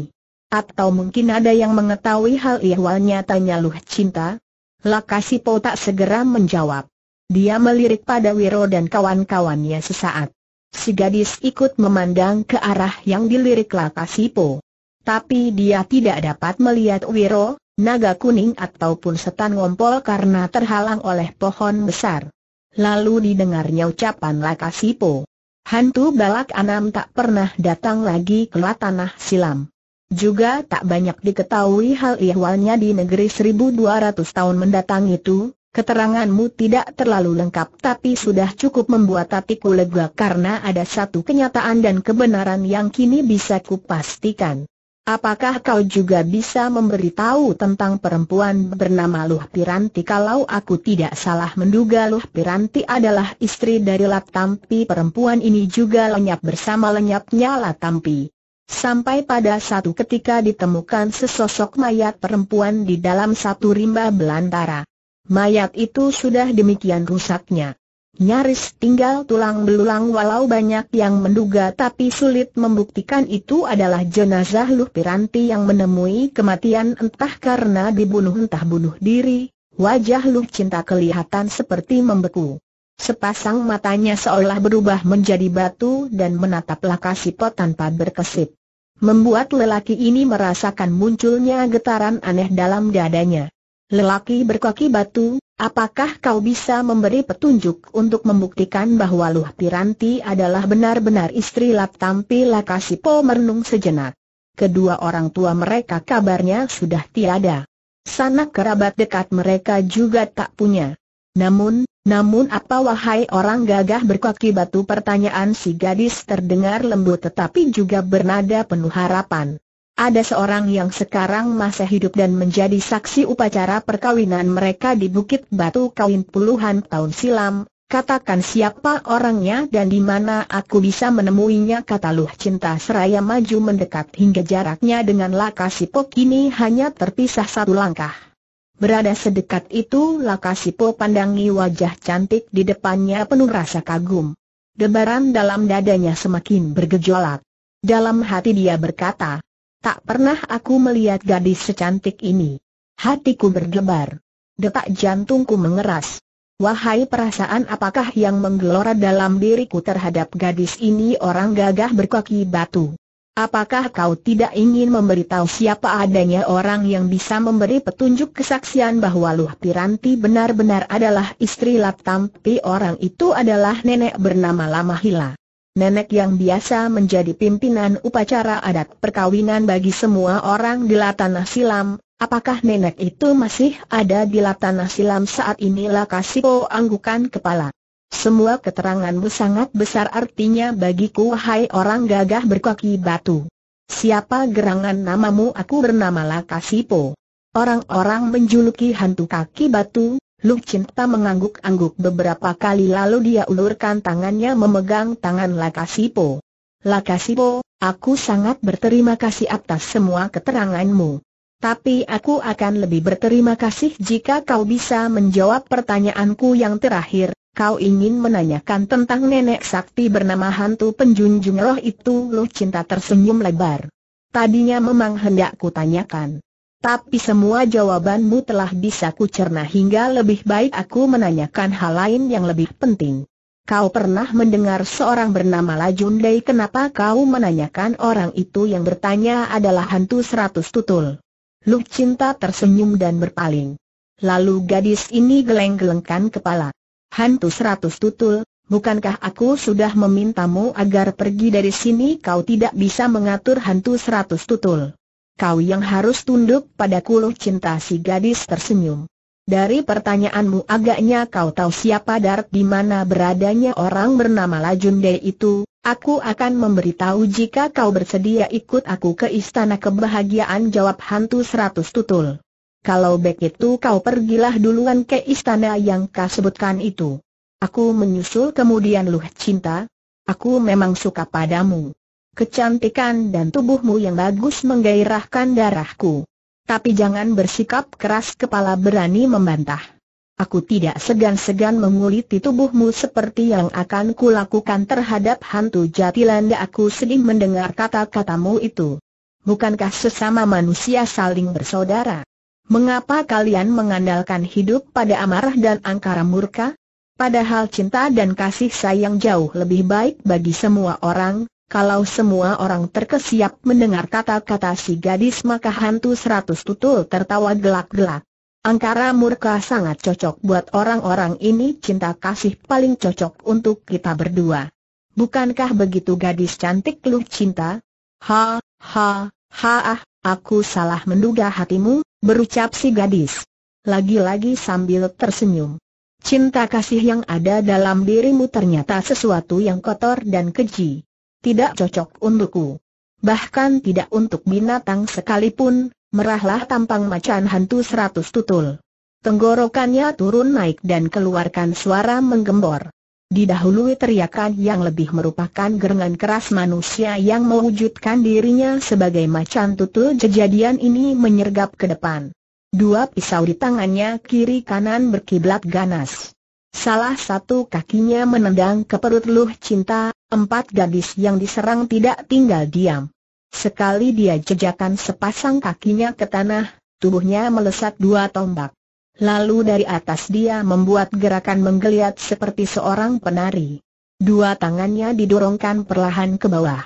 Atau mungkin ada yang mengetahui hal ihwalnya tanya Luh Cinta? Lakasipo tak segera menjawab. Dia melirik pada Wiro dan kawan-kawannya sesaat. Si gadis ikut memandang ke arah yang dilirik Lakasipo. Tapi dia tidak dapat melihat Wiro, naga kuning ataupun setan ngompol karena terhalang oleh pohon besar lalu didengarnya ucapan Lakasipo. Hantu Balak Anam tak pernah datang lagi ke tanah silam. Juga tak banyak diketahui hal ihwalnya di negeri 1200 tahun mendatang itu, keteranganmu tidak terlalu lengkap tapi sudah cukup membuat hatiku lega karena ada satu kenyataan dan kebenaran yang kini bisa kupastikan. Apakah kau juga bisa memberitahu tentang perempuan bernama Luh Piranti kalau aku tidak salah menduga Luh Piranti adalah istri dari Latampi perempuan ini juga lenyap bersama lenyapnya Latampi. Sampai pada satu ketika ditemukan sesosok mayat perempuan di dalam satu rimba belantara. Mayat itu sudah demikian rusaknya. Nyaris tinggal tulang belulang walau banyak yang menduga tapi sulit membuktikan itu adalah jenazah Luh Piranti yang menemui kematian entah karena dibunuh entah bunuh diri, wajah Luh Cinta kelihatan seperti membeku. Sepasang matanya seolah berubah menjadi batu dan menatap Lakasipo tanpa berkesip. Membuat lelaki ini merasakan munculnya getaran aneh dalam dadanya. Lelaki berkaki batu, Apakah kau bisa memberi petunjuk untuk membuktikan bahwa Luh Piranti adalah benar-benar istri Lap Tampi Lakasipo merenung sejenak. Kedua orang tua mereka kabarnya sudah tiada. Sanak kerabat dekat mereka juga tak punya. Namun, namun apa wahai orang gagah berkaki batu pertanyaan si gadis terdengar lembut tetapi juga bernada penuh harapan. Ada seorang yang sekarang masih hidup dan menjadi saksi upacara perkawinan mereka di Bukit Batu Kawin puluhan tahun silam. Katakan siapa orangnya dan di mana aku bisa menemuinya kata Luh Cinta Seraya maju mendekat hingga jaraknya dengan Lakasipo kini hanya terpisah satu langkah. Berada sedekat itu Lakasipo pandangi wajah cantik di depannya penuh rasa kagum. Debaran dalam dadanya semakin bergejolak. Dalam hati dia berkata, Tak pernah aku melihat gadis secantik ini. Hatiku berdebar. Detak jantungku mengeras. Wahai perasaan apakah yang menggelora dalam diriku terhadap gadis ini orang gagah berkaki batu? Apakah kau tidak ingin memberitahu siapa adanya orang yang bisa memberi petunjuk kesaksian bahwa Luh Piranti benar-benar adalah istri Lap tapi orang itu adalah nenek bernama Lamahila? nenek yang biasa menjadi pimpinan upacara adat perkawinan bagi semua orang di Latanah Silam, apakah nenek itu masih ada di Latanah Silam saat ini Lakasipo anggukan kepala. Semua keteranganmu sangat besar artinya bagiku Hai orang gagah berkaki batu. Siapa gerangan namamu aku bernama Lakasipo. Orang-orang menjuluki hantu kaki batu, Lu Cinta mengangguk-angguk beberapa kali lalu dia ulurkan tangannya memegang tangan Lakasipo. Lakasipo, aku sangat berterima kasih atas semua keteranganmu. Tapi aku akan lebih berterima kasih jika kau bisa menjawab pertanyaanku yang terakhir. Kau ingin menanyakan tentang nenek sakti bernama hantu penjunjung roh itu Lu Cinta tersenyum lebar. Tadinya memang hendak kutanyakan. Tapi semua jawabanmu telah bisa kucerna hingga lebih baik aku menanyakan hal lain yang lebih penting. Kau pernah mendengar seorang bernama Lajundai kenapa kau menanyakan orang itu yang bertanya adalah hantu seratus tutul. Lu cinta tersenyum dan berpaling. Lalu gadis ini geleng-gelengkan kepala. Hantu seratus tutul, bukankah aku sudah memintamu agar pergi dari sini kau tidak bisa mengatur hantu seratus tutul kau yang harus tunduk pada kuluh cinta si gadis tersenyum. Dari pertanyaanmu agaknya kau tahu siapa dar di mana beradanya orang bernama Lajunde itu, aku akan memberitahu jika kau bersedia ikut aku ke istana kebahagiaan jawab hantu seratus tutul. Kalau begitu kau pergilah duluan ke istana yang kau sebutkan itu. Aku menyusul kemudian luh cinta, aku memang suka padamu kecantikan dan tubuhmu yang bagus menggairahkan darahku. Tapi jangan bersikap keras kepala berani membantah. Aku tidak segan-segan menguliti tubuhmu seperti yang akan kulakukan terhadap hantu jatilanda aku sedih mendengar kata-katamu itu. Bukankah sesama manusia saling bersaudara? Mengapa kalian mengandalkan hidup pada amarah dan angkara murka? Padahal cinta dan kasih sayang jauh lebih baik bagi semua orang, kalau semua orang terkesiap mendengar kata-kata si gadis maka hantu seratus tutul tertawa gelak-gelak. Angkara murka sangat cocok buat orang-orang ini cinta kasih paling cocok untuk kita berdua. Bukankah begitu gadis cantik lu cinta? Ha, ha, ha ah, aku salah menduga hatimu, berucap si gadis. Lagi-lagi sambil tersenyum. Cinta kasih yang ada dalam dirimu ternyata sesuatu yang kotor dan keji tidak cocok untukku. Bahkan tidak untuk binatang sekalipun, merahlah tampang macan hantu seratus tutul. Tenggorokannya turun naik dan keluarkan suara menggembor. Didahului teriakan yang lebih merupakan gerengan keras manusia yang mewujudkan dirinya sebagai macan tutul kejadian ini menyergap ke depan. Dua pisau di tangannya kiri kanan berkiblat ganas. Salah satu kakinya menendang ke perut Luh Cinta, empat gadis yang diserang tidak tinggal diam. Sekali dia jejakan sepasang kakinya ke tanah, tubuhnya melesat dua tombak. Lalu dari atas dia membuat gerakan menggeliat seperti seorang penari. Dua tangannya didorongkan perlahan ke bawah.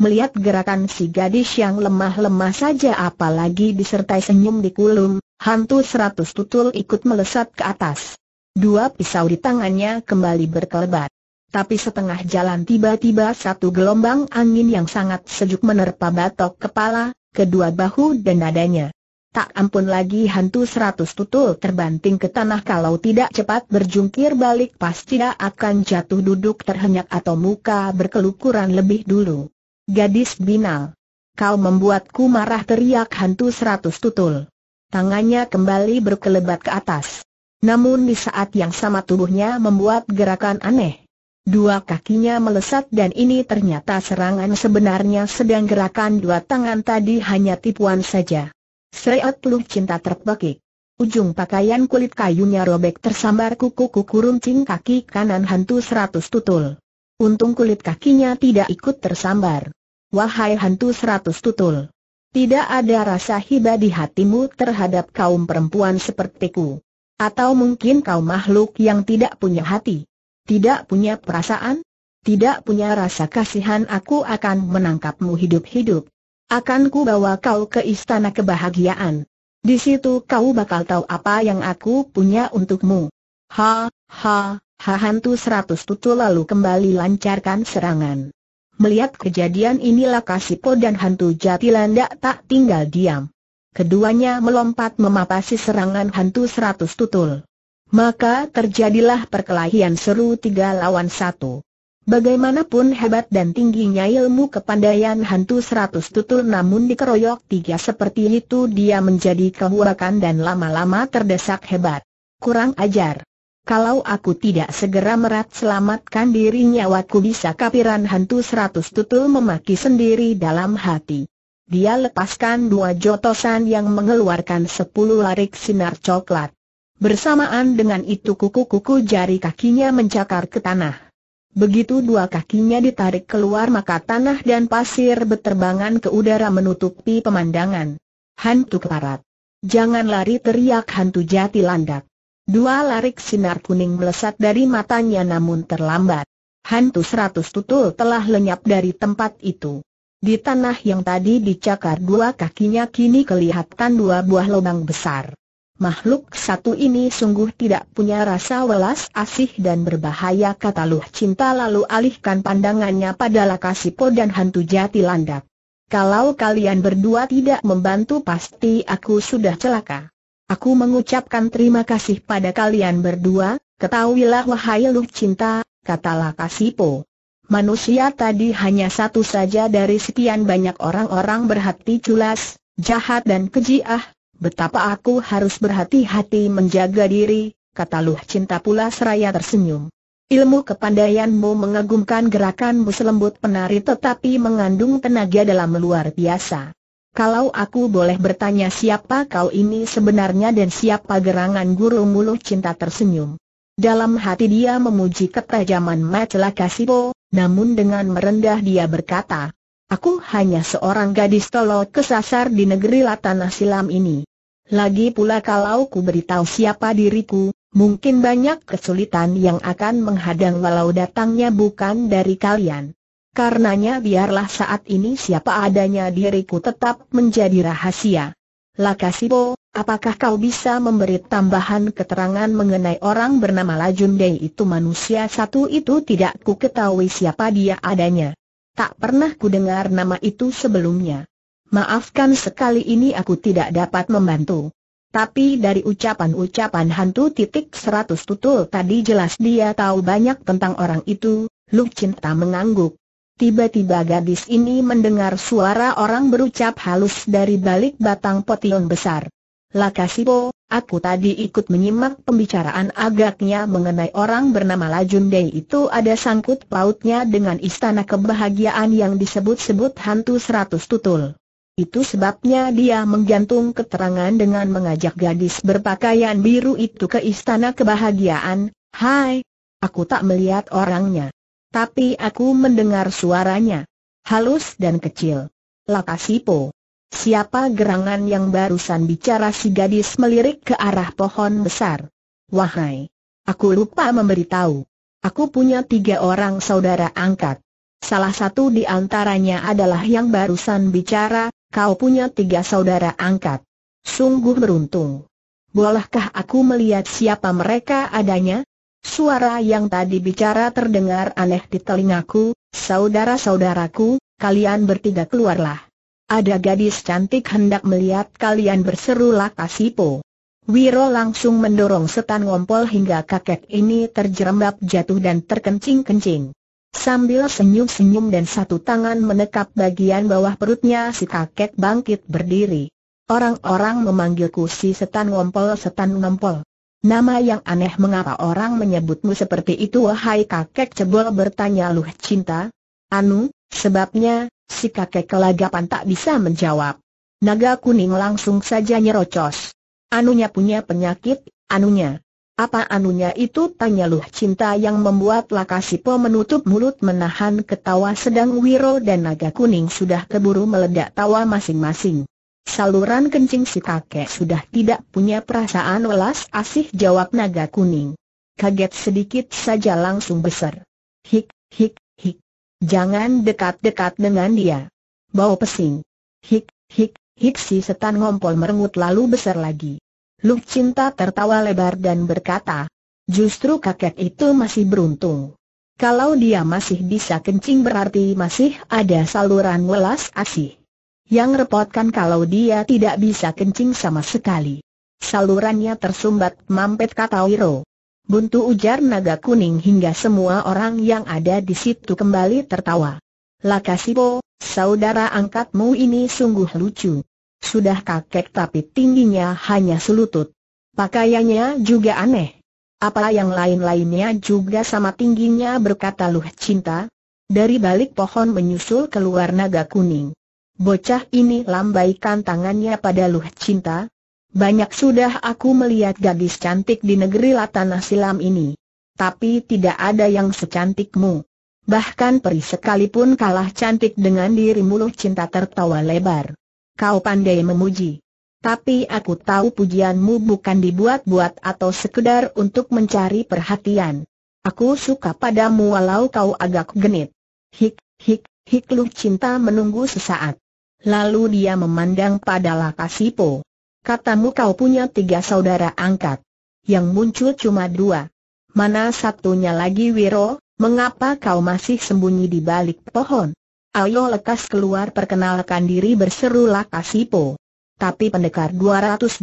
Melihat gerakan si gadis yang lemah-lemah saja apalagi disertai senyum di kulum, hantu seratus tutul ikut melesat ke atas. Dua pisau di tangannya kembali berkelebat. Tapi setengah jalan tiba-tiba satu gelombang angin yang sangat sejuk menerpa batok kepala, kedua bahu dan dadanya. Tak ampun lagi hantu seratus tutul terbanting ke tanah kalau tidak cepat berjungkir balik pasti tidak akan jatuh duduk terhenyak atau muka berkelukuran lebih dulu. Gadis binal. Kau membuatku marah teriak hantu seratus tutul. Tangannya kembali berkelebat ke atas. Namun di saat yang sama tubuhnya membuat gerakan aneh. Dua kakinya melesat dan ini ternyata serangan sebenarnya sedang gerakan dua tangan tadi hanya tipuan saja. Seot Lu cinta terpekik. Ujung pakaian kulit kayunya robek tersambar kuku-kuku runcing kaki kanan hantu seratus tutul. Untung kulit kakinya tidak ikut tersambar. Wahai hantu seratus tutul. Tidak ada rasa hiba di hatimu terhadap kaum perempuan sepertiku. Atau mungkin kau makhluk yang tidak punya hati? Tidak punya perasaan? Tidak punya rasa kasihan aku akan menangkapmu hidup-hidup. Akan ku bawa kau ke istana kebahagiaan. Di situ kau bakal tahu apa yang aku punya untukmu. Ha, ha, ha hantu seratus tutul lalu kembali lancarkan serangan. Melihat kejadian inilah Kasipo dan hantu Jatilandak tak tinggal diam keduanya melompat memapasi serangan hantu seratus tutul. Maka terjadilah perkelahian seru tiga lawan satu. Bagaimanapun hebat dan tingginya ilmu kepandaian hantu seratus tutul namun dikeroyok tiga seperti itu dia menjadi kehurakan dan lama-lama terdesak hebat. Kurang ajar. Kalau aku tidak segera merat selamatkan diri nyawaku bisa kapiran hantu seratus tutul memaki sendiri dalam hati. Dia lepaskan dua jotosan yang mengeluarkan sepuluh larik sinar coklat. Bersamaan dengan itu kuku-kuku jari kakinya mencakar ke tanah. Begitu dua kakinya ditarik keluar maka tanah dan pasir berterbangan ke udara menutupi pemandangan. Hantu keparat. Jangan lari teriak hantu jati landak. Dua larik sinar kuning melesat dari matanya namun terlambat. Hantu seratus tutul telah lenyap dari tempat itu. Di tanah yang tadi dicakar dua kakinya kini kelihatan dua buah lubang besar. Makhluk satu ini sungguh tidak punya rasa welas asih dan berbahaya kata Luh Cinta lalu alihkan pandangannya pada Lakasipo dan hantu jati landak. Kalau kalian berdua tidak membantu pasti aku sudah celaka. Aku mengucapkan terima kasih pada kalian berdua, ketahuilah wahai Luh Cinta, kata Lakasipo. Manusia tadi hanya satu saja dari sekian banyak orang-orang berhati culas, jahat dan keji ah, betapa aku harus berhati-hati menjaga diri, kata Luh Cinta pula seraya tersenyum. Ilmu kepandaianmu mengagumkan gerakanmu selembut penari tetapi mengandung tenaga dalam luar biasa. Kalau aku boleh bertanya siapa kau ini sebenarnya dan siapa gerangan guru muluh cinta tersenyum. Dalam hati dia memuji ketajaman Matela Kasibo, namun dengan merendah dia berkata, Aku hanya seorang gadis tolol kesasar di negeri Latanah Silam ini. Lagi pula kalau ku beritahu siapa diriku, mungkin banyak kesulitan yang akan menghadang walau datangnya bukan dari kalian. Karenanya biarlah saat ini siapa adanya diriku tetap menjadi rahasia. Lakasibo, Apakah kau bisa memberi tambahan keterangan mengenai orang bernama Lajun Dei itu manusia satu itu tidak ku ketahui siapa dia adanya. Tak pernah ku dengar nama itu sebelumnya. Maafkan sekali ini aku tidak dapat membantu. Tapi dari ucapan-ucapan hantu titik seratus tutul tadi jelas dia tahu banyak tentang orang itu, Lu Cinta mengangguk. Tiba-tiba gadis ini mendengar suara orang berucap halus dari balik batang potion besar. Lakasibo, aku tadi ikut menyimak pembicaraan agaknya mengenai orang bernama Lajun Dei itu ada sangkut pautnya dengan istana kebahagiaan yang disebut-sebut hantu seratus tutul. Itu sebabnya dia menggantung keterangan dengan mengajak gadis berpakaian biru itu ke istana kebahagiaan, Hai, aku tak melihat orangnya. Tapi aku mendengar suaranya. Halus dan kecil. Lakasipo. Siapa gerangan yang barusan bicara si gadis melirik ke arah pohon besar? Wahai! Aku lupa memberitahu. Aku punya tiga orang saudara angkat. Salah satu di antaranya adalah yang barusan bicara, kau punya tiga saudara angkat. Sungguh beruntung. Bolehkah aku melihat siapa mereka adanya? Suara yang tadi bicara terdengar aneh di telingaku, saudara-saudaraku, kalian bertiga keluarlah. Ada gadis cantik hendak melihat kalian berseru Lakasipo. Wiro langsung mendorong setan ngompol hingga kakek ini terjerembab jatuh dan terkencing-kencing. Sambil senyum-senyum dan satu tangan menekap bagian bawah perutnya si kakek bangkit berdiri. Orang-orang memanggilku si setan ngompol setan ngompol. Nama yang aneh mengapa orang menyebutmu seperti itu wahai kakek cebol bertanya luh cinta. Anu, sebabnya, Si kakek kelagapan tak bisa menjawab. Naga kuning langsung saja nyerocos. Anunya punya penyakit, anunya. Apa anunya itu tanya Luh Cinta yang membuat Lakasipo menutup mulut menahan ketawa sedang Wiro dan Naga Kuning sudah keburu meledak tawa masing-masing. Saluran kencing si kakek sudah tidak punya perasaan welas asih jawab Naga Kuning. Kaget sedikit saja langsung besar. Hik, hik, Jangan dekat-dekat dengan dia. Bau pesing. Hik, hik, hik si setan ngompol merengut lalu besar lagi. Luk Cinta tertawa lebar dan berkata, justru kakek itu masih beruntung. Kalau dia masih bisa kencing berarti masih ada saluran welas asih. Yang repotkan kalau dia tidak bisa kencing sama sekali. Salurannya tersumbat mampet kata Wiro. Buntu ujar naga kuning hingga semua orang yang ada di situ kembali tertawa. Lakasibo, saudara angkatmu ini sungguh lucu. Sudah kakek tapi tingginya hanya selutut. Pakaiannya juga aneh. Apa yang lain-lainnya juga sama tingginya berkata Luh Cinta. Dari balik pohon menyusul keluar naga kuning. Bocah ini lambaikan tangannya pada Luh Cinta, banyak sudah aku melihat gadis cantik di negeri Latanah Silam ini. Tapi tidak ada yang secantikmu. Bahkan peri sekalipun kalah cantik dengan dirimu loh cinta tertawa lebar. Kau pandai memuji. Tapi aku tahu pujianmu bukan dibuat-buat atau sekedar untuk mencari perhatian. Aku suka padamu walau kau agak genit. Hik, hik, hik lu cinta menunggu sesaat. Lalu dia memandang pada Lakasipo. Katamu kau punya tiga saudara angkat. Yang muncul cuma dua. Mana satunya lagi Wiro, mengapa kau masih sembunyi di balik pohon? Ayo lekas keluar perkenalkan diri berseru Lakasipo. Tapi pendekar 212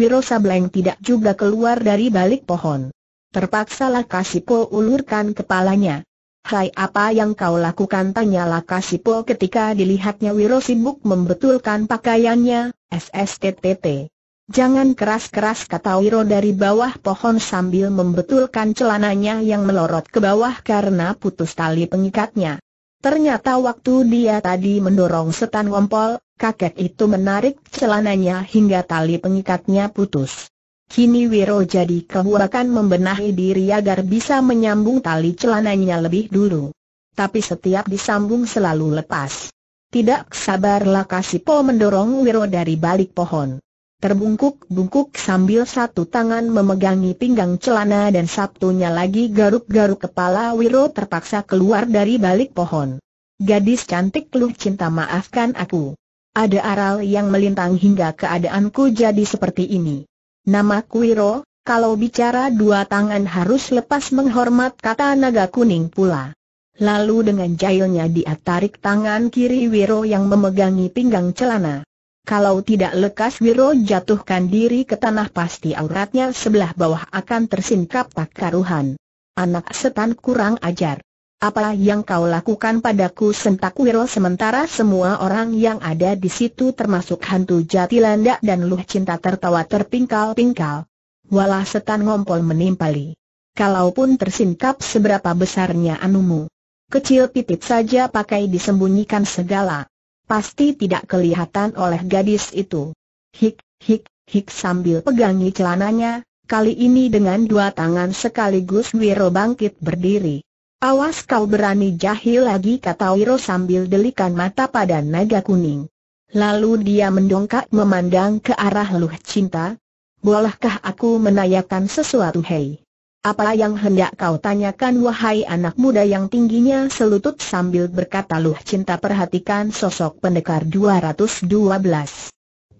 Wiro Sableng tidak juga keluar dari balik pohon. Terpaksalah Kasipo ulurkan kepalanya. Hai apa yang kau lakukan tanya Laka Sipo ketika dilihatnya Wiro sibuk membetulkan pakaiannya, SSTTT. Jangan keras-keras kata Wiro dari bawah pohon sambil membetulkan celananya yang melorot ke bawah karena putus tali pengikatnya. Ternyata waktu dia tadi mendorong setan wompol, kakek itu menarik celananya hingga tali pengikatnya putus. Kini Wiro jadi kebuakan membenahi diri agar bisa menyambung tali celananya lebih dulu. Tapi setiap disambung selalu lepas. Tidak sabarlah Kasipo mendorong Wiro dari balik pohon. Terbungkuk-bungkuk sambil satu tangan memegangi pinggang celana dan sabtunya lagi garuk-garuk kepala Wiro terpaksa keluar dari balik pohon. Gadis cantik lu cinta maafkan aku. Ada aral yang melintang hingga keadaanku jadi seperti ini. Nama Kuiro, kalau bicara dua tangan harus lepas menghormat kata naga kuning pula. Lalu dengan jahilnya dia tarik tangan kiri Wiro yang memegangi pinggang celana. Kalau tidak lekas Wiro jatuhkan diri ke tanah pasti auratnya sebelah bawah akan tersingkap tak karuhan. Anak setan kurang ajar. Apa yang kau lakukan padaku sentak Wiro sementara semua orang yang ada di situ termasuk hantu landak dan luh cinta tertawa terpingkal-pingkal. Walah setan ngompol menimpali. Kalaupun tersingkap seberapa besarnya anumu. Kecil pitit saja pakai disembunyikan segala. Pasti tidak kelihatan oleh gadis itu. Hik, hik, hik sambil pegangi celananya, kali ini dengan dua tangan sekaligus Wiro bangkit berdiri. Awas kau berani jahil lagi kata Wiro sambil delikan mata pada naga kuning. Lalu dia mendongkak memandang ke arah Luh Cinta. Bolehkah aku menanyakan sesuatu hei? Apa yang hendak kau tanyakan wahai anak muda yang tingginya selutut sambil berkata Luh Cinta perhatikan sosok pendekar 212.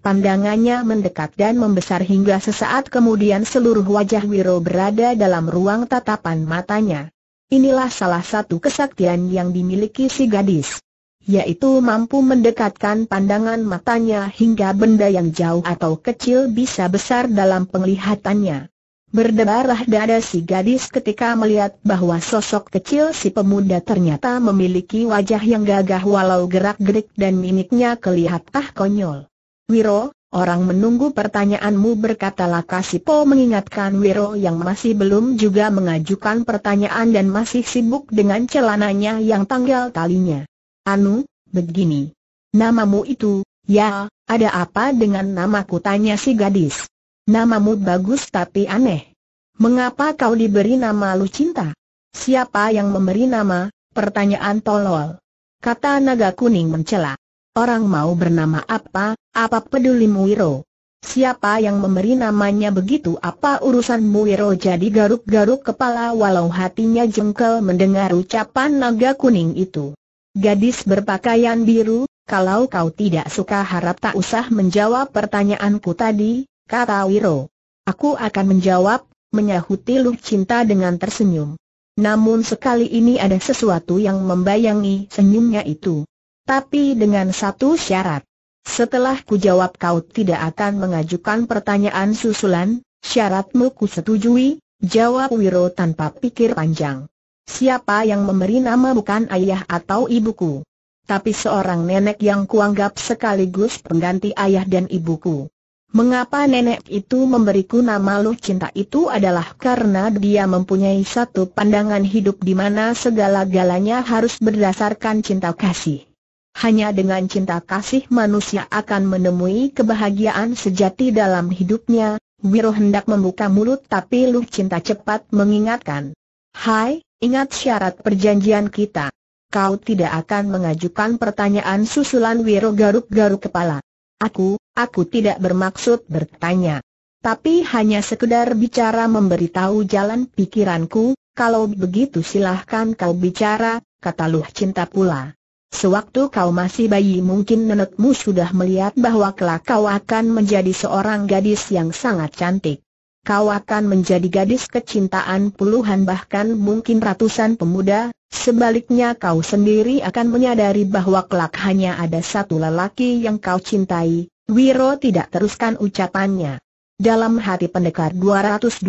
Pandangannya mendekat dan membesar hingga sesaat kemudian seluruh wajah Wiro berada dalam ruang tatapan matanya. Inilah salah satu kesaktian yang dimiliki si gadis. Yaitu mampu mendekatkan pandangan matanya hingga benda yang jauh atau kecil bisa besar dalam penglihatannya. Berdebarlah dada si gadis ketika melihat bahwa sosok kecil si pemuda ternyata memiliki wajah yang gagah walau gerak-gerik dan mimiknya kelihatan konyol. Wiro, Orang menunggu pertanyaanmu berkata Lakasipo mengingatkan Wiro yang masih belum juga mengajukan pertanyaan dan masih sibuk dengan celananya yang tanggal talinya. Anu, begini. Namamu itu, ya, ada apa dengan namaku tanya si gadis. Namamu bagus tapi aneh. Mengapa kau diberi nama Lucinta? Siapa yang memberi nama? Pertanyaan tolol. Kata naga kuning mencela. Orang mau bernama apa, apa peduli Wiro? Siapa yang memberi namanya begitu apa urusan Wiro jadi garuk-garuk kepala walau hatinya jengkel mendengar ucapan naga kuning itu. Gadis berpakaian biru, kalau kau tidak suka harap tak usah menjawab pertanyaanku tadi, kata Wiro. Aku akan menjawab, menyahuti Lu Cinta dengan tersenyum. Namun sekali ini ada sesuatu yang membayangi senyumnya itu tapi dengan satu syarat. Setelah ku jawab kau tidak akan mengajukan pertanyaan susulan, syaratmu ku setujui, jawab Wiro tanpa pikir panjang. Siapa yang memberi nama bukan ayah atau ibuku? Tapi seorang nenek yang kuanggap sekaligus pengganti ayah dan ibuku. Mengapa nenek itu memberiku nama Lu Cinta itu adalah karena dia mempunyai satu pandangan hidup di mana segala-galanya harus berdasarkan cinta kasih. Hanya dengan cinta kasih manusia akan menemui kebahagiaan sejati dalam hidupnya, Wiro hendak membuka mulut tapi Luh Cinta cepat mengingatkan. Hai, ingat syarat perjanjian kita. Kau tidak akan mengajukan pertanyaan susulan Wiro garuk-garuk kepala. Aku, aku tidak bermaksud bertanya. Tapi hanya sekedar bicara memberitahu jalan pikiranku, kalau begitu silahkan kau bicara, kata Luh Cinta pula. Sewaktu kau masih bayi mungkin nenekmu sudah melihat bahwa kelak kau akan menjadi seorang gadis yang sangat cantik. Kau akan menjadi gadis kecintaan puluhan bahkan mungkin ratusan pemuda, sebaliknya kau sendiri akan menyadari bahwa kelak hanya ada satu lelaki yang kau cintai, Wiro tidak teruskan ucapannya. Dalam hati pendekar 212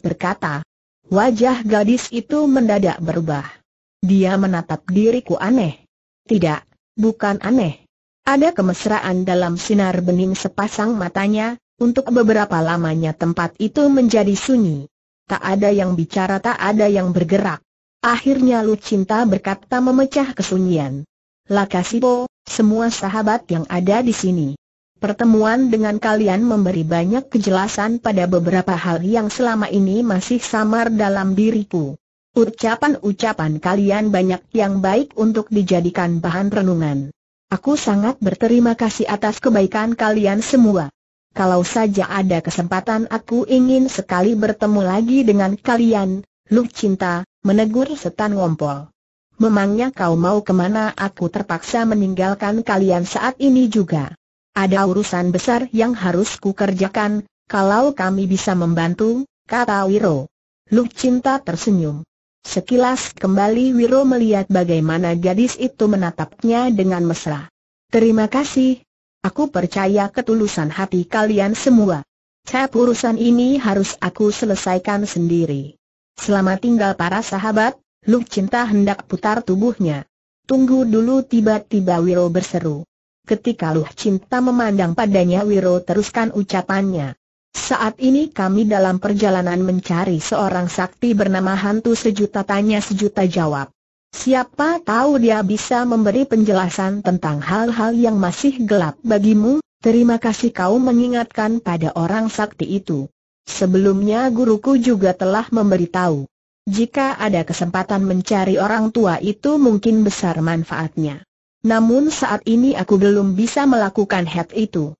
berkata, wajah gadis itu mendadak berubah. Dia menatap diriku aneh. Tidak, bukan aneh. Ada kemesraan dalam sinar bening sepasang matanya, untuk beberapa lamanya tempat itu menjadi sunyi. Tak ada yang bicara, tak ada yang bergerak. Akhirnya Lucinta berkata memecah kesunyian. Lakasipo, semua sahabat yang ada di sini. Pertemuan dengan kalian memberi banyak kejelasan pada beberapa hal yang selama ini masih samar dalam diriku. Ucapan-ucapan kalian banyak yang baik untuk dijadikan bahan renungan. Aku sangat berterima kasih atas kebaikan kalian semua. Kalau saja ada kesempatan aku ingin sekali bertemu lagi dengan kalian, Lu Cinta, menegur Setan Ngompol. Memangnya kau mau kemana aku terpaksa meninggalkan kalian saat ini juga. Ada urusan besar yang harus kerjakan. kalau kami bisa membantu, kata Wiro. Lu Cinta tersenyum. Sekilas kembali Wiro melihat bagaimana gadis itu menatapnya dengan mesra. Terima kasih. Aku percaya ketulusan hati kalian semua. Cap urusan ini harus aku selesaikan sendiri. Selamat tinggal para sahabat, Lu Cinta hendak putar tubuhnya. Tunggu dulu tiba-tiba Wiro berseru. Ketika Luh Cinta memandang padanya Wiro teruskan ucapannya. Saat ini kami dalam perjalanan mencari seorang sakti bernama hantu sejuta tanya sejuta jawab. Siapa tahu dia bisa memberi penjelasan tentang hal-hal yang masih gelap bagimu, terima kasih kau mengingatkan pada orang sakti itu. Sebelumnya guruku juga telah memberitahu. Jika ada kesempatan mencari orang tua itu mungkin besar manfaatnya. Namun saat ini aku belum bisa melakukan head itu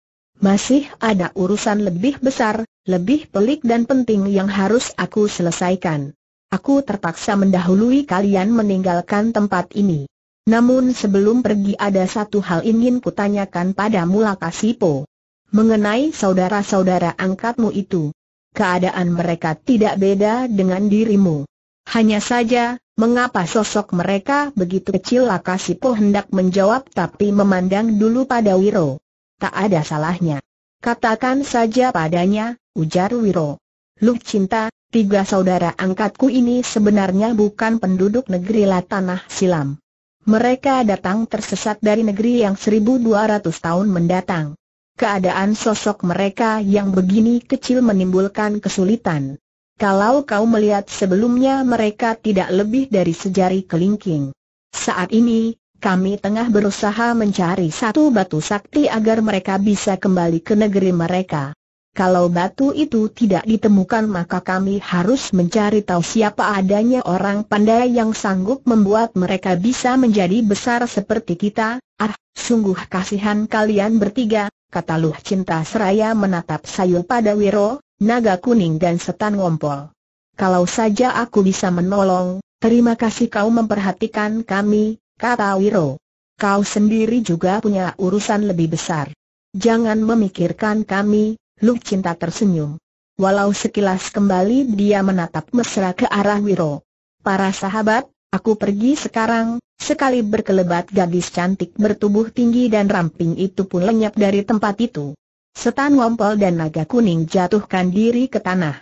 masih ada urusan lebih besar, lebih pelik dan penting yang harus aku selesaikan. Aku terpaksa mendahului kalian meninggalkan tempat ini. Namun sebelum pergi ada satu hal ingin kutanyakan padamu Lakasipo. Mengenai saudara-saudara angkatmu itu. Keadaan mereka tidak beda dengan dirimu. Hanya saja, mengapa sosok mereka begitu kecil Lakasipo hendak menjawab tapi memandang dulu pada Wiro. Tak ada salahnya. Katakan saja padanya, ujar Wiro. Lu cinta, tiga saudara angkatku ini sebenarnya bukan penduduk negeri Latanah Silam. Mereka datang tersesat dari negeri yang 1200 tahun mendatang. Keadaan sosok mereka yang begini kecil menimbulkan kesulitan. Kalau kau melihat sebelumnya mereka tidak lebih dari sejari kelingking. Saat ini, kami tengah berusaha mencari satu batu sakti agar mereka bisa kembali ke negeri mereka. Kalau batu itu tidak ditemukan maka kami harus mencari tahu siapa adanya orang pandai yang sanggup membuat mereka bisa menjadi besar seperti kita. Ah, sungguh kasihan kalian bertiga, kata Luh Cinta Seraya menatap Sayu pada Wiro, naga kuning dan setan ngompol. Kalau saja aku bisa menolong, terima kasih kau memperhatikan kami, kata Wiro. Kau sendiri juga punya urusan lebih besar. Jangan memikirkan kami, Luk Cinta tersenyum. Walau sekilas kembali dia menatap mesra ke arah Wiro. Para sahabat, aku pergi sekarang, sekali berkelebat gadis cantik bertubuh tinggi dan ramping itu pun lenyap dari tempat itu. Setan Wampel dan Naga Kuning jatuhkan diri ke tanah.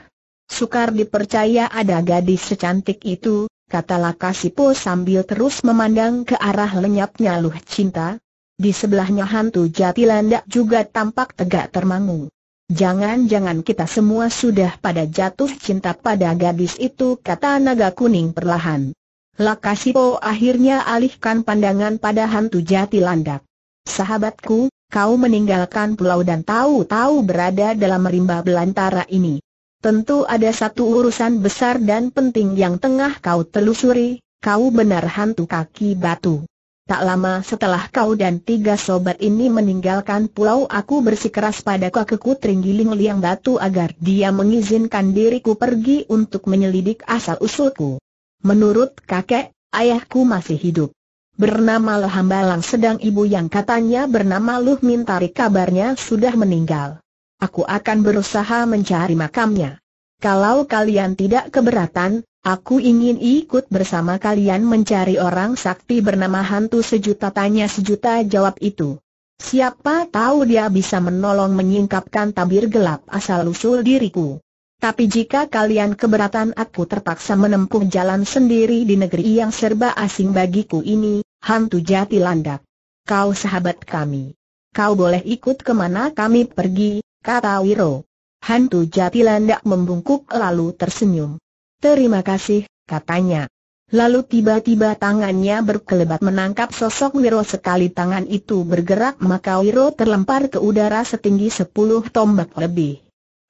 Sukar dipercaya ada gadis secantik itu, kata Lakasipo sambil terus memandang ke arah lenyapnya Luh Cinta. Di sebelahnya hantu jati landak juga tampak tegak termangu. Jangan-jangan kita semua sudah pada jatuh cinta pada gadis itu kata naga kuning perlahan. Lakasipo akhirnya alihkan pandangan pada hantu jati landak. Sahabatku, kau meninggalkan pulau dan tahu-tahu berada dalam rimba belantara ini. Tentu ada satu urusan besar dan penting yang tengah kau telusuri, kau benar hantu kaki batu. Tak lama setelah kau dan tiga sobat ini meninggalkan pulau aku bersikeras pada kakekku Tringgiling Liang Batu agar dia mengizinkan diriku pergi untuk menyelidik asal-usulku. Menurut kakek, ayahku masih hidup. Bernama Lehambalang sedang ibu yang katanya bernama Luh Mintari kabarnya sudah meninggal aku akan berusaha mencari makamnya. Kalau kalian tidak keberatan, aku ingin ikut bersama kalian mencari orang sakti bernama hantu sejuta tanya sejuta jawab itu. Siapa tahu dia bisa menolong menyingkapkan tabir gelap asal-usul diriku. Tapi jika kalian keberatan aku terpaksa menempuh jalan sendiri di negeri yang serba asing bagiku ini, hantu jati landak. Kau sahabat kami. Kau boleh ikut kemana kami pergi, kata Wiro. Hantu jatilandak membungkuk lalu tersenyum. Terima kasih, katanya. Lalu tiba-tiba tangannya berkelebat menangkap sosok Wiro sekali tangan itu bergerak maka Wiro terlempar ke udara setinggi sepuluh tombak lebih.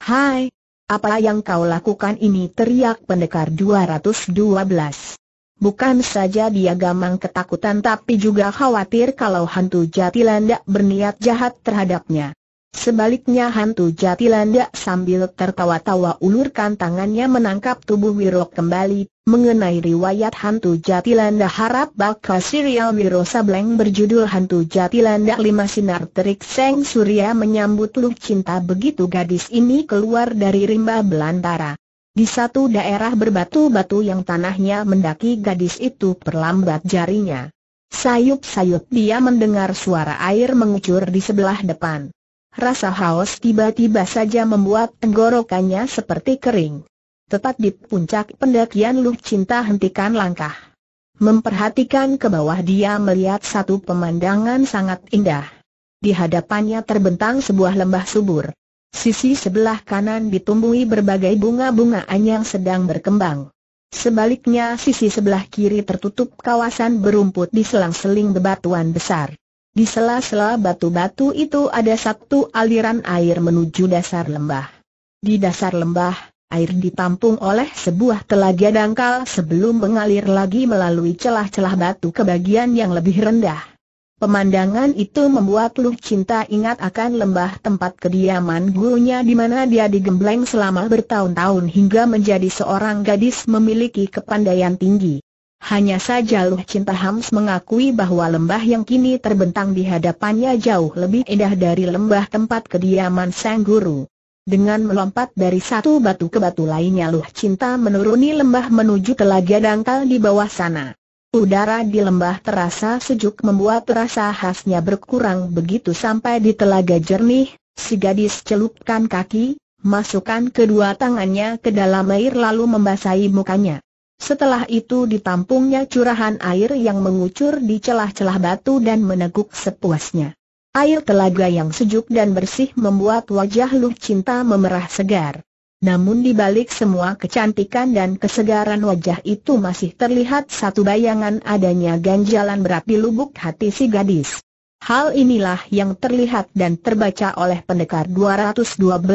Hai, apa yang kau lakukan ini teriak pendekar 212. Bukan saja dia gamang ketakutan tapi juga khawatir kalau hantu jatilandak berniat jahat terhadapnya. Sebaliknya hantu Jatilandak sambil tertawa-tawa ulurkan tangannya menangkap tubuh Wirok kembali, mengenai riwayat hantu Jatilandak harap bakal serial Wiro Sableng berjudul hantu Jatilandak lima sinar terik seng surya menyambut luk cinta begitu gadis ini keluar dari rimba belantara. Di satu daerah berbatu-batu yang tanahnya mendaki gadis itu perlambat jarinya. Sayup-sayup dia mendengar suara air mengucur di sebelah depan. Rasa haus tiba-tiba saja membuat tenggorokannya seperti kering. Tepat di puncak pendakian Lu Cinta hentikan langkah. Memperhatikan ke bawah dia melihat satu pemandangan sangat indah. Di hadapannya terbentang sebuah lembah subur. Sisi sebelah kanan ditumbuhi berbagai bunga-bungaan yang sedang berkembang. Sebaliknya sisi sebelah kiri tertutup kawasan berumput di selang-seling bebatuan besar. Di sela-sela batu-batu itu ada satu aliran air menuju dasar lembah. Di dasar lembah, air ditampung oleh sebuah telaga dangkal sebelum mengalir lagi melalui celah-celah batu ke bagian yang lebih rendah. Pemandangan itu membuat Lu Cinta ingat akan lembah tempat kediaman gurunya di mana dia digembleng selama bertahun-tahun hingga menjadi seorang gadis memiliki kepandaian tinggi. Hanya saja Luh Cinta Hams mengakui bahwa lembah yang kini terbentang di hadapannya jauh lebih indah dari lembah tempat kediaman Sang Guru. Dengan melompat dari satu batu ke batu lainnya Luh Cinta menuruni lembah menuju telaga dangkal di bawah sana. Udara di lembah terasa sejuk membuat rasa khasnya berkurang begitu sampai di telaga jernih, si gadis celupkan kaki, masukkan kedua tangannya ke dalam air lalu membasahi mukanya. Setelah itu ditampungnya curahan air yang mengucur di celah-celah batu dan meneguk sepuasnya. Air telaga yang sejuk dan bersih membuat wajah Lu Cinta memerah segar. Namun di balik semua kecantikan dan kesegaran wajah itu masih terlihat satu bayangan adanya ganjalan berat di lubuk hati si gadis. Hal inilah yang terlihat dan terbaca oleh pendekar 212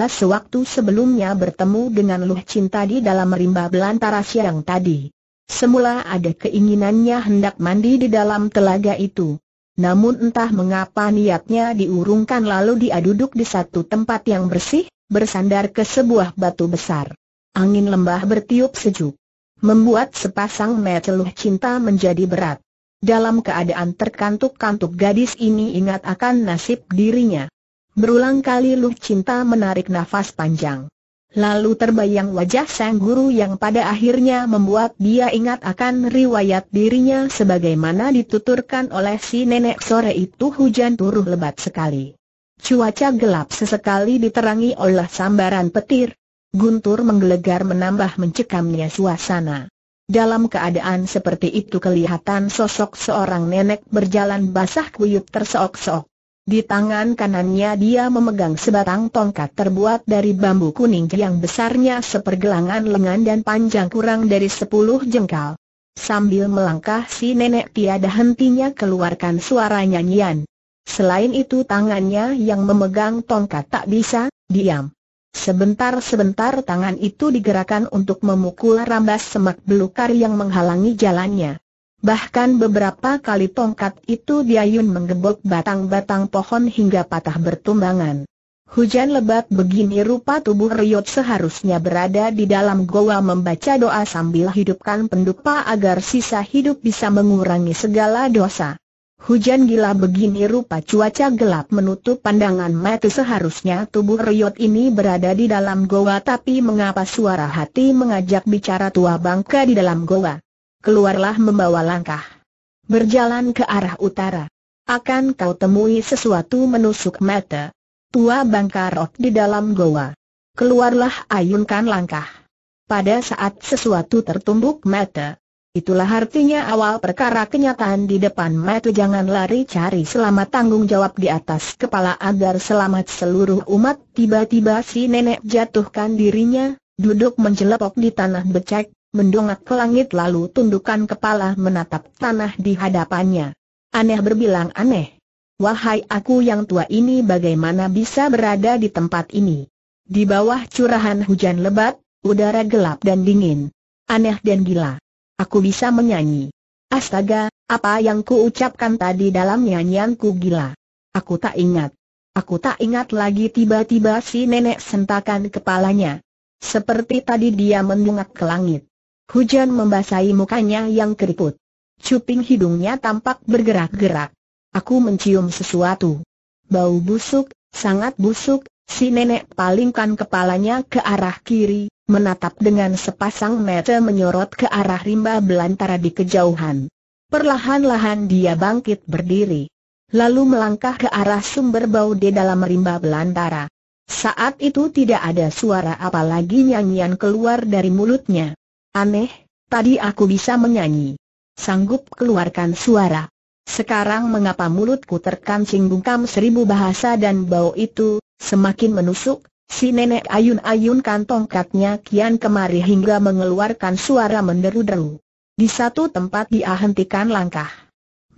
sewaktu sebelumnya bertemu dengan Luh Cinta di dalam rimba belantara siang tadi. Semula ada keinginannya hendak mandi di dalam telaga itu. Namun entah mengapa niatnya diurungkan lalu dia duduk di satu tempat yang bersih, bersandar ke sebuah batu besar. Angin lembah bertiup sejuk. Membuat sepasang mata Luh Cinta menjadi berat dalam keadaan terkantuk-kantuk gadis ini ingat akan nasib dirinya. Berulang kali Lu Cinta menarik nafas panjang. Lalu terbayang wajah sang guru yang pada akhirnya membuat dia ingat akan riwayat dirinya sebagaimana dituturkan oleh si nenek sore itu hujan turuh lebat sekali. Cuaca gelap sesekali diterangi oleh sambaran petir. Guntur menggelegar menambah mencekamnya suasana. Dalam keadaan seperti itu kelihatan sosok seorang nenek berjalan basah kuyup terseok-seok. Di tangan kanannya dia memegang sebatang tongkat terbuat dari bambu kuning yang besarnya sepergelangan lengan dan panjang kurang dari sepuluh jengkal. Sambil melangkah si nenek tiada hentinya keluarkan suara nyanyian. Selain itu tangannya yang memegang tongkat tak bisa, diam. Sebentar-sebentar tangan itu digerakkan untuk memukul rambas semak belukar yang menghalangi jalannya. Bahkan beberapa kali tongkat itu diayun menggebok batang-batang pohon hingga patah bertumbangan. Hujan lebat begini rupa tubuh Riot seharusnya berada di dalam goa membaca doa sambil hidupkan pendupa agar sisa hidup bisa mengurangi segala dosa. Hujan gila begini rupa cuaca gelap menutup pandangan mata seharusnya tubuh Riot ini berada di dalam goa tapi mengapa suara hati mengajak bicara tua bangka di dalam goa. Keluarlah membawa langkah. Berjalan ke arah utara. Akan kau temui sesuatu menusuk mata. Tua bangka Rot di dalam goa. Keluarlah ayunkan langkah. Pada saat sesuatu tertumbuk mata, Itulah artinya awal perkara kenyataan di depan mata jangan lari cari selamat tanggung jawab di atas kepala agar selamat seluruh umat. Tiba-tiba si nenek jatuhkan dirinya, duduk mencelepok di tanah becek, mendongak ke langit lalu tundukkan kepala menatap tanah di hadapannya. Aneh berbilang aneh. Wahai aku yang tua ini bagaimana bisa berada di tempat ini? Di bawah curahan hujan lebat, udara gelap dan dingin. Aneh dan gila. Aku bisa menyanyi. Astaga, apa yang ku ucapkan tadi dalam nyanyianku gila. Aku tak ingat. Aku tak ingat lagi tiba-tiba si nenek sentakan kepalanya. Seperti tadi dia mendungak ke langit. Hujan membasahi mukanya yang keriput. Cuping hidungnya tampak bergerak-gerak. Aku mencium sesuatu. Bau busuk, sangat busuk, Si nenek palingkan kepalanya ke arah kiri, menatap dengan sepasang mata menyorot ke arah rimba belantara di kejauhan. Perlahan-lahan dia bangkit berdiri. Lalu melangkah ke arah sumber bau di dalam rimba belantara. Saat itu tidak ada suara apalagi nyanyian keluar dari mulutnya. Aneh, tadi aku bisa menyanyi. Sanggup keluarkan suara. Sekarang mengapa mulutku terkancing bungkam seribu bahasa dan bau itu, Semakin menusuk, si nenek ayun-ayunkan tongkatnya kian kemari hingga mengeluarkan suara menderu-deru. Di satu tempat dia hentikan langkah.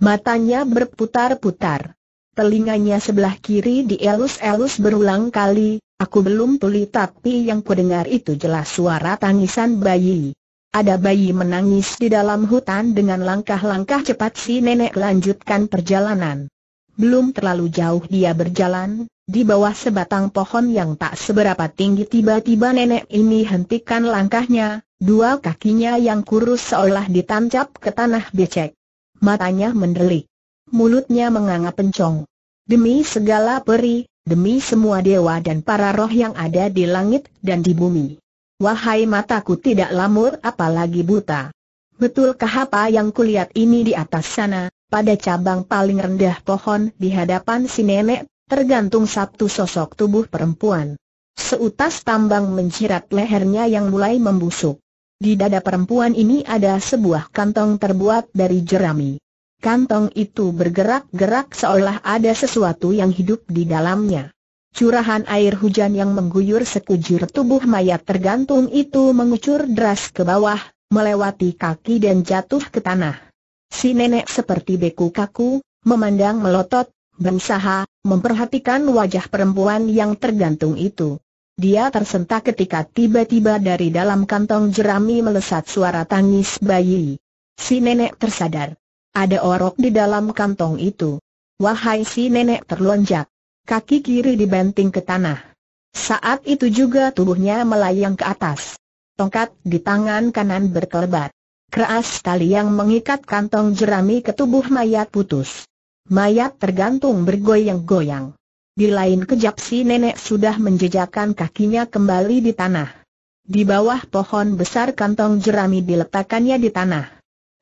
Matanya berputar-putar. Telinganya sebelah kiri dielus-elus berulang kali, aku belum tuli tapi yang kudengar itu jelas suara tangisan bayi. Ada bayi menangis di dalam hutan dengan langkah-langkah cepat si nenek lanjutkan perjalanan. Belum terlalu jauh dia berjalan, di bawah sebatang pohon yang tak seberapa tinggi tiba-tiba nenek ini hentikan langkahnya, dua kakinya yang kurus seolah ditancap ke tanah becek. Matanya mendelik. Mulutnya menganga pencong. Demi segala peri, demi semua dewa dan para roh yang ada di langit dan di bumi. Wahai mataku tidak lamur apalagi buta. Betulkah apa yang kulihat ini di atas sana, pada cabang paling rendah pohon di hadapan si nenek tergantung satu sosok tubuh perempuan. Seutas tambang mencirat lehernya yang mulai membusuk. Di dada perempuan ini ada sebuah kantong terbuat dari jerami. Kantong itu bergerak-gerak seolah ada sesuatu yang hidup di dalamnya. Curahan air hujan yang mengguyur sekujur tubuh mayat tergantung itu mengucur deras ke bawah, melewati kaki dan jatuh ke tanah. Si nenek seperti beku kaku, memandang melotot, berusaha memperhatikan wajah perempuan yang tergantung itu. Dia tersentak ketika tiba-tiba dari dalam kantong jerami melesat suara tangis bayi. Si nenek tersadar. Ada orok di dalam kantong itu. Wahai si nenek terlonjak. Kaki kiri dibanting ke tanah. Saat itu juga tubuhnya melayang ke atas. Tongkat di tangan kanan berkelebat. Keras tali yang mengikat kantong jerami ke tubuh mayat putus mayat tergantung bergoyang-goyang. Di lain kejap si nenek sudah menjejakkan kakinya kembali di tanah. Di bawah pohon besar kantong jerami diletakkannya di tanah.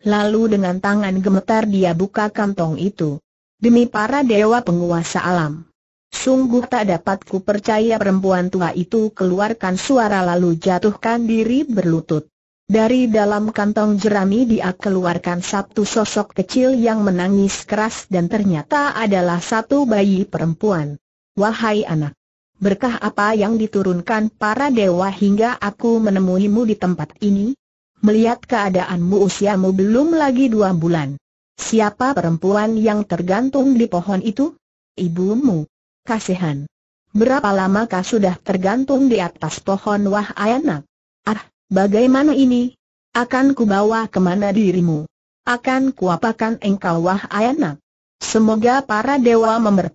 Lalu dengan tangan gemetar dia buka kantong itu. Demi para dewa penguasa alam. Sungguh tak dapat ku percaya perempuan tua itu keluarkan suara lalu jatuhkan diri berlutut. Dari dalam kantong jerami dia keluarkan satu sosok kecil yang menangis keras dan ternyata adalah satu bayi perempuan. Wahai anak, berkah apa yang diturunkan para dewa hingga aku menemuimu di tempat ini? Melihat keadaanmu usiamu belum lagi dua bulan. Siapa perempuan yang tergantung di pohon itu? Ibumu. Kasihan. Berapa lama kau sudah tergantung di atas pohon wahai anak? Ah, Bagaimana ini? Akan kubawa kemana dirimu? Akan kuapakan engkau wah ayana. Semoga para dewa memberi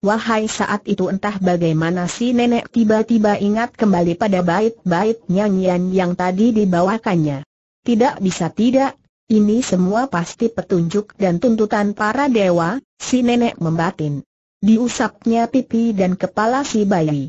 Wahai saat itu entah bagaimana si nenek tiba-tiba ingat kembali pada bait-bait nyanyian yang tadi dibawakannya. Tidak bisa tidak, ini semua pasti petunjuk dan tuntutan para dewa, si nenek membatin. Diusapnya pipi dan kepala si bayi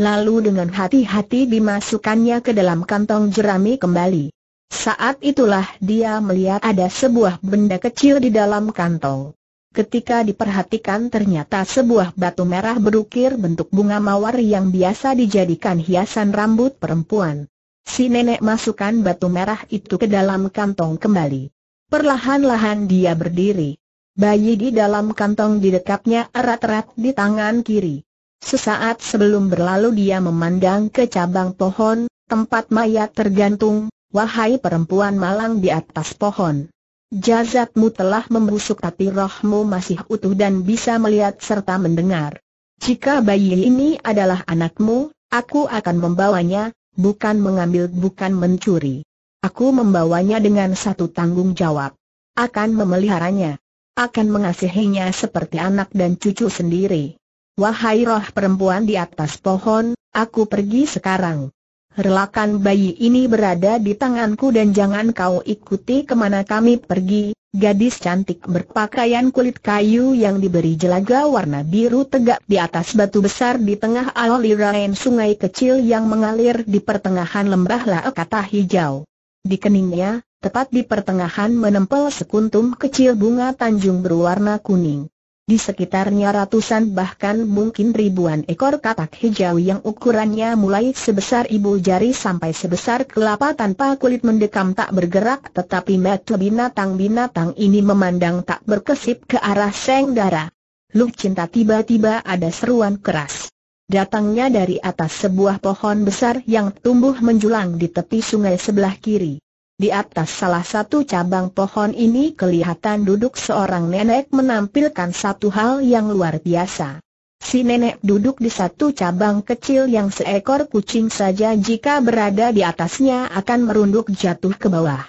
lalu dengan hati-hati dimasukkannya ke dalam kantong jerami kembali. Saat itulah dia melihat ada sebuah benda kecil di dalam kantong. Ketika diperhatikan ternyata sebuah batu merah berukir bentuk bunga mawar yang biasa dijadikan hiasan rambut perempuan. Si nenek masukkan batu merah itu ke dalam kantong kembali. Perlahan-lahan dia berdiri. Bayi di dalam kantong didekapnya erat-erat di tangan kiri. Sesaat sebelum berlalu dia memandang ke cabang pohon, tempat mayat tergantung, wahai perempuan malang di atas pohon. Jazatmu telah membusuk tapi rohmu masih utuh dan bisa melihat serta mendengar. Jika bayi ini adalah anakmu, aku akan membawanya, bukan mengambil bukan mencuri. Aku membawanya dengan satu tanggung jawab. Akan memeliharanya. Akan mengasihinya seperti anak dan cucu sendiri. Wahai roh perempuan di atas pohon, aku pergi sekarang. Relakan bayi ini berada di tanganku dan jangan kau ikuti kemana kami pergi. Gadis cantik berpakaian kulit kayu yang diberi jelaga warna biru tegak di atas batu besar di tengah aliran sungai kecil yang mengalir di pertengahan lembah kata hijau. Di keningnya, tepat di pertengahan menempel sekuntum kecil bunga tanjung berwarna kuning. Di sekitarnya ratusan bahkan mungkin ribuan ekor katak hijau yang ukurannya mulai sebesar ibu jari sampai sebesar kelapa tanpa kulit mendekam tak bergerak tetapi mata binatang-binatang ini memandang tak berkesip ke arah Seng Dara. Lu cinta tiba-tiba ada seruan keras. Datangnya dari atas sebuah pohon besar yang tumbuh menjulang di tepi sungai sebelah kiri. Di atas salah satu cabang pohon ini kelihatan duduk seorang nenek menampilkan satu hal yang luar biasa. Si nenek duduk di satu cabang kecil yang seekor kucing saja jika berada di atasnya akan merunduk jatuh ke bawah.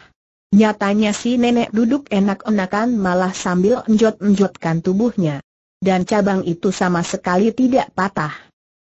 Nyatanya si nenek duduk enak-enakan malah sambil enjot-enjotkan tubuhnya. Dan cabang itu sama sekali tidak patah.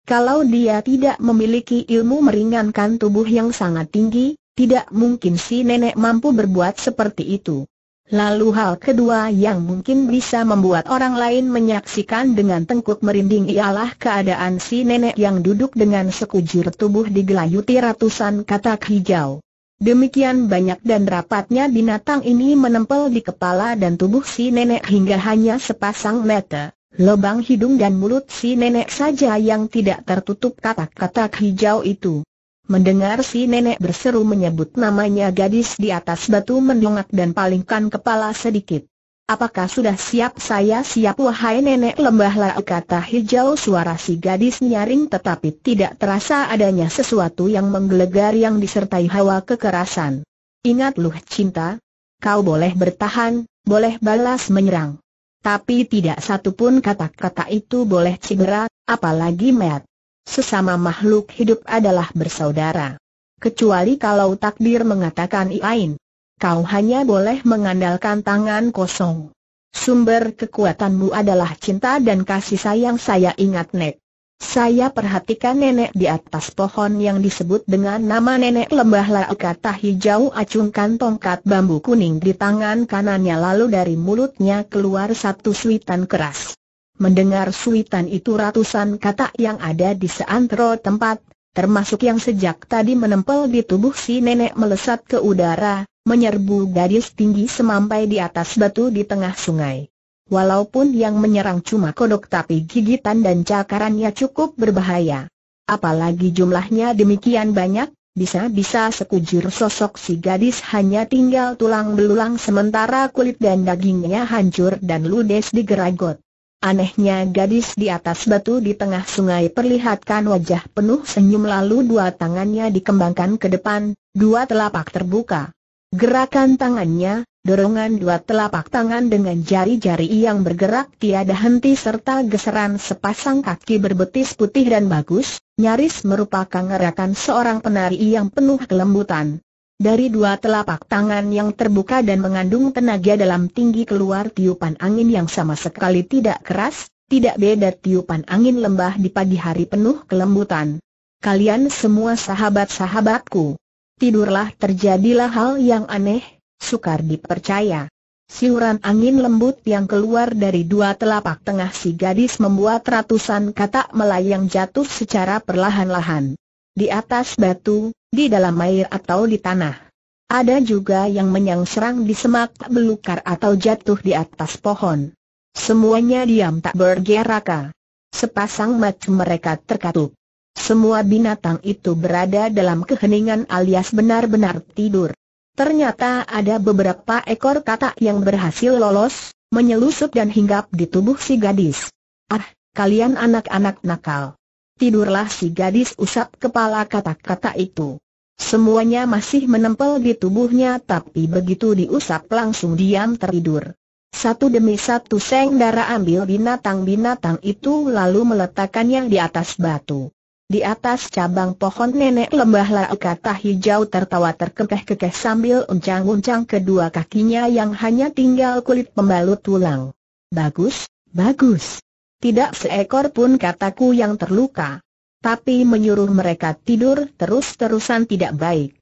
Kalau dia tidak memiliki ilmu meringankan tubuh yang sangat tinggi, tidak mungkin si nenek mampu berbuat seperti itu. Lalu hal kedua yang mungkin bisa membuat orang lain menyaksikan dengan tengkuk merinding ialah keadaan si nenek yang duduk dengan sekujur tubuh digelayuti ratusan katak hijau. Demikian banyak dan rapatnya binatang ini menempel di kepala dan tubuh si nenek hingga hanya sepasang mata, lubang hidung dan mulut si nenek saja yang tidak tertutup katak-katak hijau itu. Mendengar si nenek berseru menyebut namanya gadis di atas batu mendongak dan palingkan kepala sedikit. Apakah sudah siap saya siap wahai nenek lembah lau kata hijau suara si gadis nyaring tetapi tidak terasa adanya sesuatu yang menggelegar yang disertai hawa kekerasan. Ingat luh cinta, kau boleh bertahan, boleh balas menyerang. Tapi tidak satupun kata-kata itu boleh cedera, apalagi met sesama makhluk hidup adalah bersaudara. Kecuali kalau takdir mengatakan iain, kau hanya boleh mengandalkan tangan kosong. Sumber kekuatanmu adalah cinta dan kasih sayang saya ingat Nek. Saya perhatikan nenek di atas pohon yang disebut dengan nama nenek lembah lau kata hijau acungkan tongkat bambu kuning di tangan kanannya lalu dari mulutnya keluar satu suitan keras. Mendengar suitan itu ratusan kata yang ada di seantero tempat, termasuk yang sejak tadi menempel di tubuh si nenek melesat ke udara, menyerbu gadis tinggi semampai di atas batu di tengah sungai. Walaupun yang menyerang cuma kodok tapi gigitan dan cakarannya cukup berbahaya. Apalagi jumlahnya demikian banyak, bisa-bisa sekujur sosok si gadis hanya tinggal tulang belulang sementara kulit dan dagingnya hancur dan ludes digeragot. Anehnya gadis di atas batu di tengah sungai perlihatkan wajah penuh senyum lalu dua tangannya dikembangkan ke depan, dua telapak terbuka. Gerakan tangannya, dorongan dua telapak tangan dengan jari-jari yang bergerak tiada henti serta geseran sepasang kaki berbetis putih dan bagus, nyaris merupakan gerakan seorang penari yang penuh kelembutan. Dari dua telapak tangan yang terbuka dan mengandung tenaga dalam tinggi keluar tiupan angin yang sama sekali tidak keras, tidak beda tiupan angin lembah di pagi hari penuh kelembutan. Kalian semua sahabat-sahabatku. Tidurlah terjadilah hal yang aneh, sukar dipercaya. Siuran angin lembut yang keluar dari dua telapak tengah si gadis membuat ratusan katak melayang jatuh secara perlahan-lahan di atas batu, di dalam air atau di tanah. Ada juga yang menyerang di semak belukar atau jatuh di atas pohon. Semuanya diam tak bergerak. Sepasang mata mereka terkatup. Semua binatang itu berada dalam keheningan alias benar-benar tidur. Ternyata ada beberapa ekor katak yang berhasil lolos, menyelusup dan hinggap di tubuh si gadis. Ah, kalian anak-anak nakal. Tidurlah si gadis usap kepala kata-kata itu. Semuanya masih menempel di tubuhnya tapi begitu diusap langsung diam tertidur. Satu demi satu Seng Dara ambil binatang-binatang itu lalu meletakkannya di atas batu. Di atas cabang pohon nenek lembah lau kata hijau tertawa terkekeh-kekeh sambil uncang-uncang kedua kakinya yang hanya tinggal kulit pembalut tulang. Bagus, bagus. Tidak seekor pun kataku yang terluka. Tapi menyuruh mereka tidur terus-terusan tidak baik.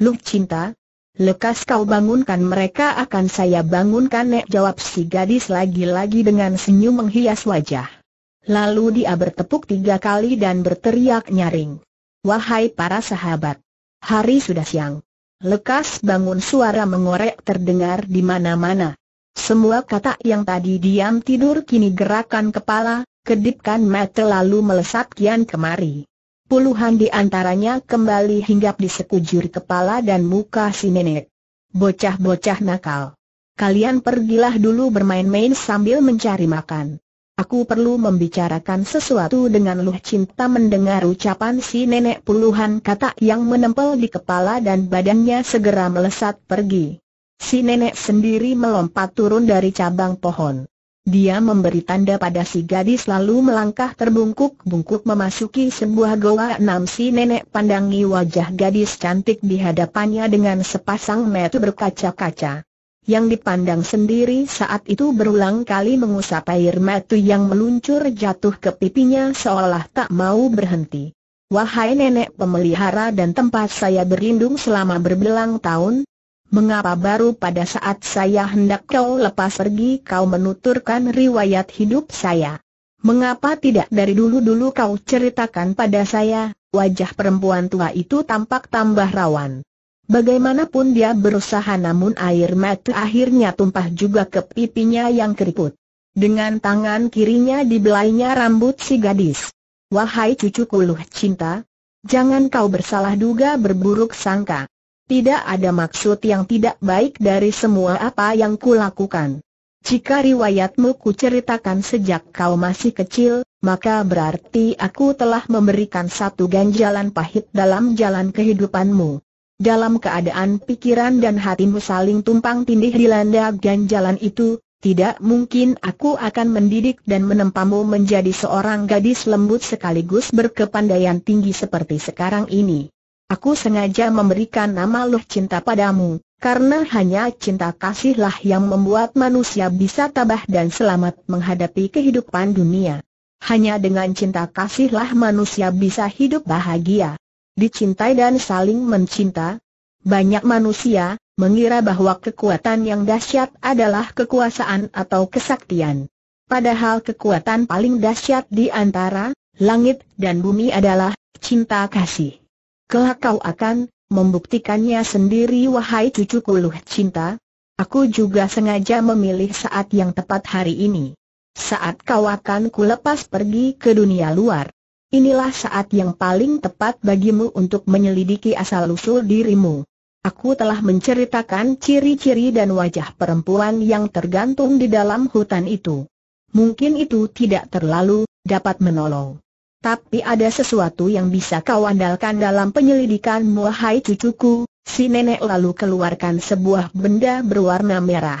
Lu cinta, lekas kau bangunkan mereka akan saya bangunkan Nek jawab si gadis lagi-lagi dengan senyum menghias wajah. Lalu dia bertepuk tiga kali dan berteriak nyaring. Wahai para sahabat, hari sudah siang. Lekas bangun suara mengorek terdengar di mana-mana. Semua kata yang tadi diam tidur kini gerakan kepala, kedipkan mata lalu melesat kian kemari. Puluhan di antaranya kembali hinggap di sekujur kepala dan muka si nenek. Bocah-bocah nakal. Kalian pergilah dulu bermain-main sambil mencari makan. Aku perlu membicarakan sesuatu dengan Luh Cinta mendengar ucapan si nenek puluhan kata yang menempel di kepala dan badannya segera melesat pergi. Si nenek sendiri melompat turun dari cabang pohon. Dia memberi tanda pada si gadis lalu melangkah terbungkuk-bungkuk memasuki sebuah goa enam si nenek pandangi wajah gadis cantik di hadapannya dengan sepasang mata berkaca-kaca. Yang dipandang sendiri saat itu berulang kali mengusap air mata yang meluncur jatuh ke pipinya seolah tak mau berhenti. Wahai nenek pemelihara dan tempat saya berlindung selama berbelang tahun, Mengapa baru pada saat saya hendak kau lepas pergi kau menuturkan riwayat hidup saya? Mengapa tidak dari dulu-dulu kau ceritakan pada saya? Wajah perempuan tua itu tampak tambah rawan. Bagaimanapun dia berusaha namun air mata akhirnya tumpah juga ke pipinya yang keriput. Dengan tangan kirinya dibelainya rambut si gadis. Wahai cucu kuluh cinta, jangan kau bersalah duga berburuk sangka. Tidak ada maksud yang tidak baik dari semua apa yang kulakukan. Jika riwayatmu kuceritakan sejak kau masih kecil, maka berarti aku telah memberikan satu ganjalan pahit dalam jalan kehidupanmu. Dalam keadaan pikiran dan hatimu saling tumpang tindih dilanda ganjalan itu, tidak mungkin aku akan mendidik dan menempamu menjadi seorang gadis lembut sekaligus berkepandaian tinggi seperti sekarang ini. Aku sengaja memberikan nama Luh Cinta padamu, karena hanya cinta kasihlah yang membuat manusia bisa tabah dan selamat menghadapi kehidupan dunia. Hanya dengan cinta kasihlah manusia bisa hidup bahagia. Dicintai dan saling mencinta. Banyak manusia mengira bahwa kekuatan yang dahsyat adalah kekuasaan atau kesaktian. Padahal kekuatan paling dahsyat di antara langit dan bumi adalah cinta kasih. Kelak kau akan membuktikannya sendiri wahai cucuku Luh Cinta. Aku juga sengaja memilih saat yang tepat hari ini. Saat kau akan kulepas pergi ke dunia luar. Inilah saat yang paling tepat bagimu untuk menyelidiki asal-usul dirimu. Aku telah menceritakan ciri-ciri dan wajah perempuan yang tergantung di dalam hutan itu. Mungkin itu tidak terlalu dapat menolong. Tapi ada sesuatu yang bisa kau andalkan dalam penyelidikan Muahai cucuku, si nenek lalu keluarkan sebuah benda berwarna merah.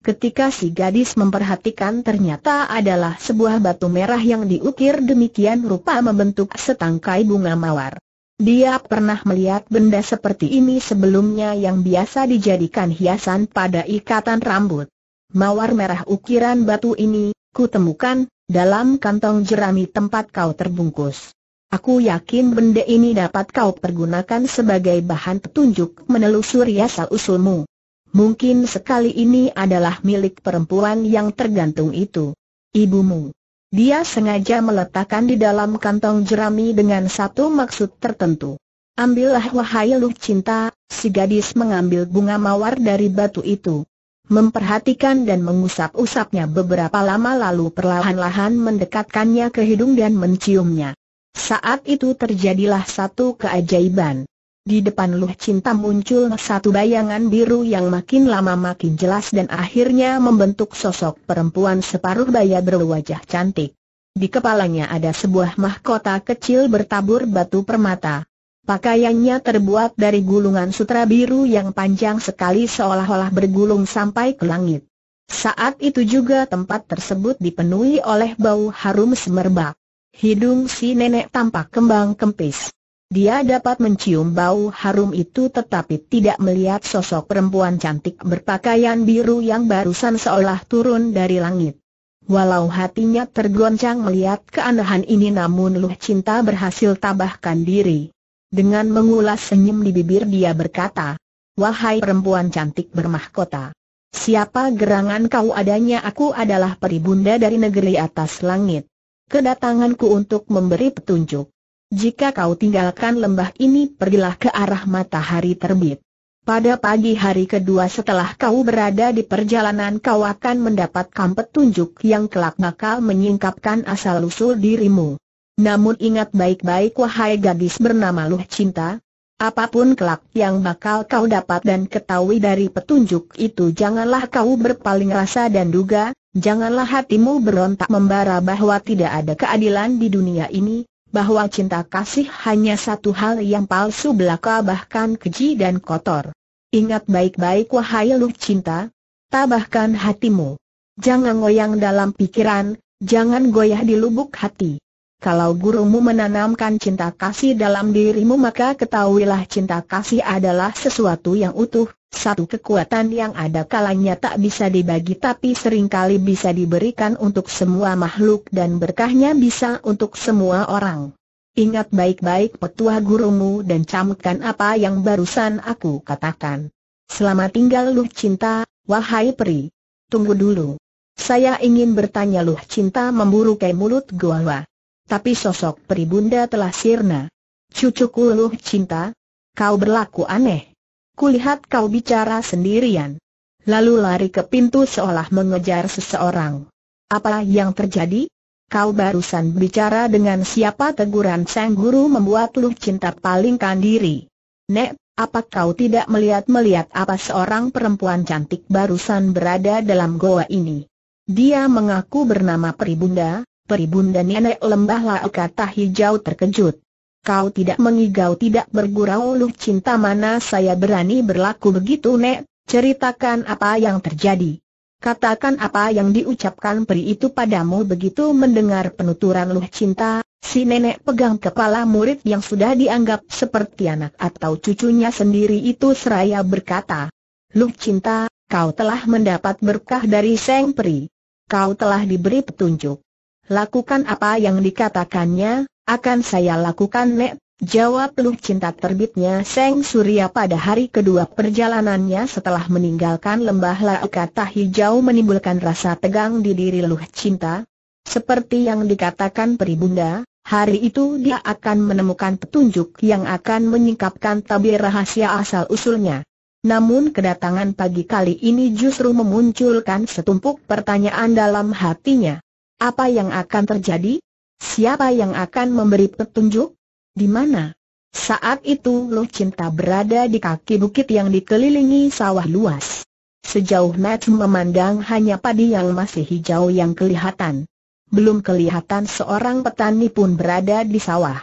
Ketika si gadis memperhatikan ternyata adalah sebuah batu merah yang diukir demikian rupa membentuk setangkai bunga mawar. Dia pernah melihat benda seperti ini sebelumnya yang biasa dijadikan hiasan pada ikatan rambut. Mawar merah ukiran batu ini, kutemukan, dalam kantong jerami tempat kau terbungkus. Aku yakin benda ini dapat kau pergunakan sebagai bahan petunjuk menelusuri asal-usulmu. Mungkin sekali ini adalah milik perempuan yang tergantung itu. Ibumu. Dia sengaja meletakkan di dalam kantong jerami dengan satu maksud tertentu. Ambillah wahai lu cinta, si gadis mengambil bunga mawar dari batu itu memperhatikan dan mengusap-usapnya beberapa lama lalu perlahan-lahan mendekatkannya ke hidung dan menciumnya. Saat itu terjadilah satu keajaiban. Di depan Luh Cinta muncul satu bayangan biru yang makin lama makin jelas dan akhirnya membentuk sosok perempuan separuh baya berwajah cantik. Di kepalanya ada sebuah mahkota kecil bertabur batu permata. Pakaiannya terbuat dari gulungan sutra biru yang panjang sekali seolah-olah bergulung sampai ke langit. Saat itu juga tempat tersebut dipenuhi oleh bau harum semerbak. Hidung si nenek tampak kembang kempis. Dia dapat mencium bau harum itu tetapi tidak melihat sosok perempuan cantik berpakaian biru yang barusan seolah turun dari langit. Walau hatinya tergoncang melihat keanehan ini namun Luh Cinta berhasil tabahkan diri. Dengan mengulas senyum di bibir dia berkata, Wahai perempuan cantik bermahkota. Siapa gerangan kau adanya aku adalah peribunda dari negeri atas langit. Kedatanganku untuk memberi petunjuk. Jika kau tinggalkan lembah ini pergilah ke arah matahari terbit. Pada pagi hari kedua setelah kau berada di perjalanan kau akan mendapatkan petunjuk yang kelak bakal menyingkapkan asal-usul dirimu. Namun ingat baik-baik wahai gadis bernama Luh Cinta, apapun kelak yang bakal kau dapat dan ketahui dari petunjuk itu janganlah kau berpaling rasa dan duga, janganlah hatimu berontak membara bahwa tidak ada keadilan di dunia ini, bahwa cinta kasih hanya satu hal yang palsu belaka bahkan keji dan kotor. Ingat baik-baik wahai Luh Cinta, tabahkan hatimu. Jangan goyang dalam pikiran, jangan goyah di lubuk hati kalau gurumu menanamkan cinta kasih dalam dirimu maka ketahuilah cinta kasih adalah sesuatu yang utuh, satu kekuatan yang ada kalanya tak bisa dibagi tapi seringkali bisa diberikan untuk semua makhluk dan berkahnya bisa untuk semua orang. Ingat baik-baik petua gurumu dan camkan apa yang barusan aku katakan. Selamat tinggal Luh Cinta, wahai peri. Tunggu dulu. Saya ingin bertanya Luh Cinta memburu ke mulut gua tapi sosok peribunda telah sirna. Cucuku Luh Cinta, kau berlaku aneh. Kulihat kau bicara sendirian. Lalu lari ke pintu seolah mengejar seseorang. Apa yang terjadi? Kau barusan bicara dengan siapa teguran sang guru membuat Luh Cinta paling kandiri. Nek, apa kau tidak melihat-melihat apa seorang perempuan cantik barusan berada dalam goa ini? Dia mengaku bernama Peribunda, Peribunda nenek lembah lau kata hijau terkejut. Kau tidak mengigau tidak bergurau lu cinta mana saya berani berlaku begitu nek, ceritakan apa yang terjadi. Katakan apa yang diucapkan peri itu padamu begitu mendengar penuturan lu cinta, si nenek pegang kepala murid yang sudah dianggap seperti anak atau cucunya sendiri itu seraya berkata, Lu cinta, kau telah mendapat berkah dari Seng Peri. Kau telah diberi petunjuk. Lakukan apa yang dikatakannya, akan saya lakukan Nek, jawab Luh Cinta terbitnya Seng Surya pada hari kedua perjalanannya setelah meninggalkan lembah Laukata hijau menimbulkan rasa tegang di diri Luh Cinta. Seperti yang dikatakan Peribunda, hari itu dia akan menemukan petunjuk yang akan menyingkapkan tabir rahasia asal-usulnya. Namun kedatangan pagi kali ini justru memunculkan setumpuk pertanyaan dalam hatinya. Apa yang akan terjadi? Siapa yang akan memberi petunjuk? Di mana? Saat itu Loh Cinta berada di kaki bukit yang dikelilingi sawah luas. Sejauh mata memandang hanya padi yang masih hijau yang kelihatan. Belum kelihatan seorang petani pun berada di sawah.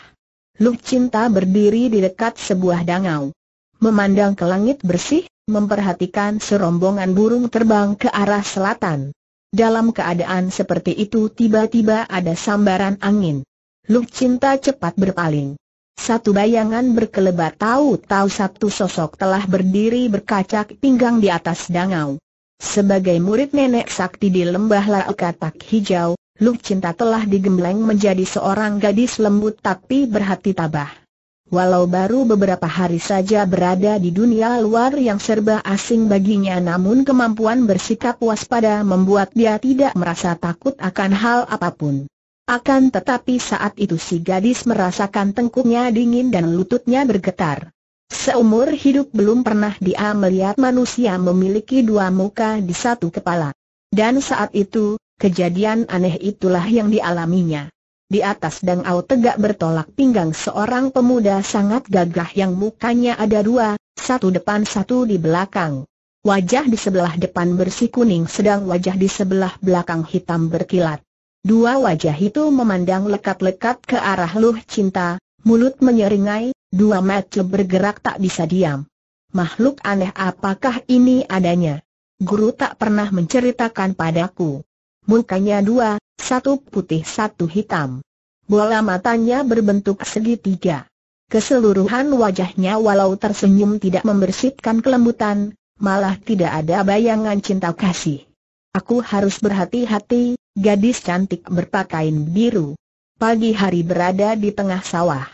Loh Cinta berdiri di dekat sebuah dangau. Memandang ke langit bersih, memperhatikan serombongan burung terbang ke arah selatan. Dalam keadaan seperti itu tiba-tiba ada sambaran angin. Luk Cinta cepat berpaling. Satu bayangan berkelebat tahu-tahu satu sosok telah berdiri berkacak pinggang di atas dangau. Sebagai murid nenek sakti di lembah laukatak Hijau, Luk Cinta telah digembleng menjadi seorang gadis lembut tapi berhati tabah. Walau baru beberapa hari saja berada di dunia luar yang serba asing baginya namun kemampuan bersikap waspada membuat dia tidak merasa takut akan hal apapun. Akan tetapi saat itu si gadis merasakan tengkuknya dingin dan lututnya bergetar. Seumur hidup belum pernah dia melihat manusia memiliki dua muka di satu kepala. Dan saat itu, kejadian aneh itulah yang dialaminya. Di atas dangau tegak bertolak pinggang seorang pemuda sangat gagah yang mukanya ada dua, satu depan satu di belakang. Wajah di sebelah depan bersih kuning sedang wajah di sebelah belakang hitam berkilat. Dua wajah itu memandang lekat-lekat ke arah Luh Cinta, mulut menyeringai, dua mata bergerak tak bisa diam. Makhluk aneh apakah ini adanya? Guru tak pernah menceritakan padaku. Mukanya dua, satu putih satu hitam. Bola matanya berbentuk segitiga. Keseluruhan wajahnya walau tersenyum tidak membersihkan kelembutan, malah tidak ada bayangan cinta kasih. Aku harus berhati-hati, gadis cantik berpakaian biru. Pagi hari berada di tengah sawah.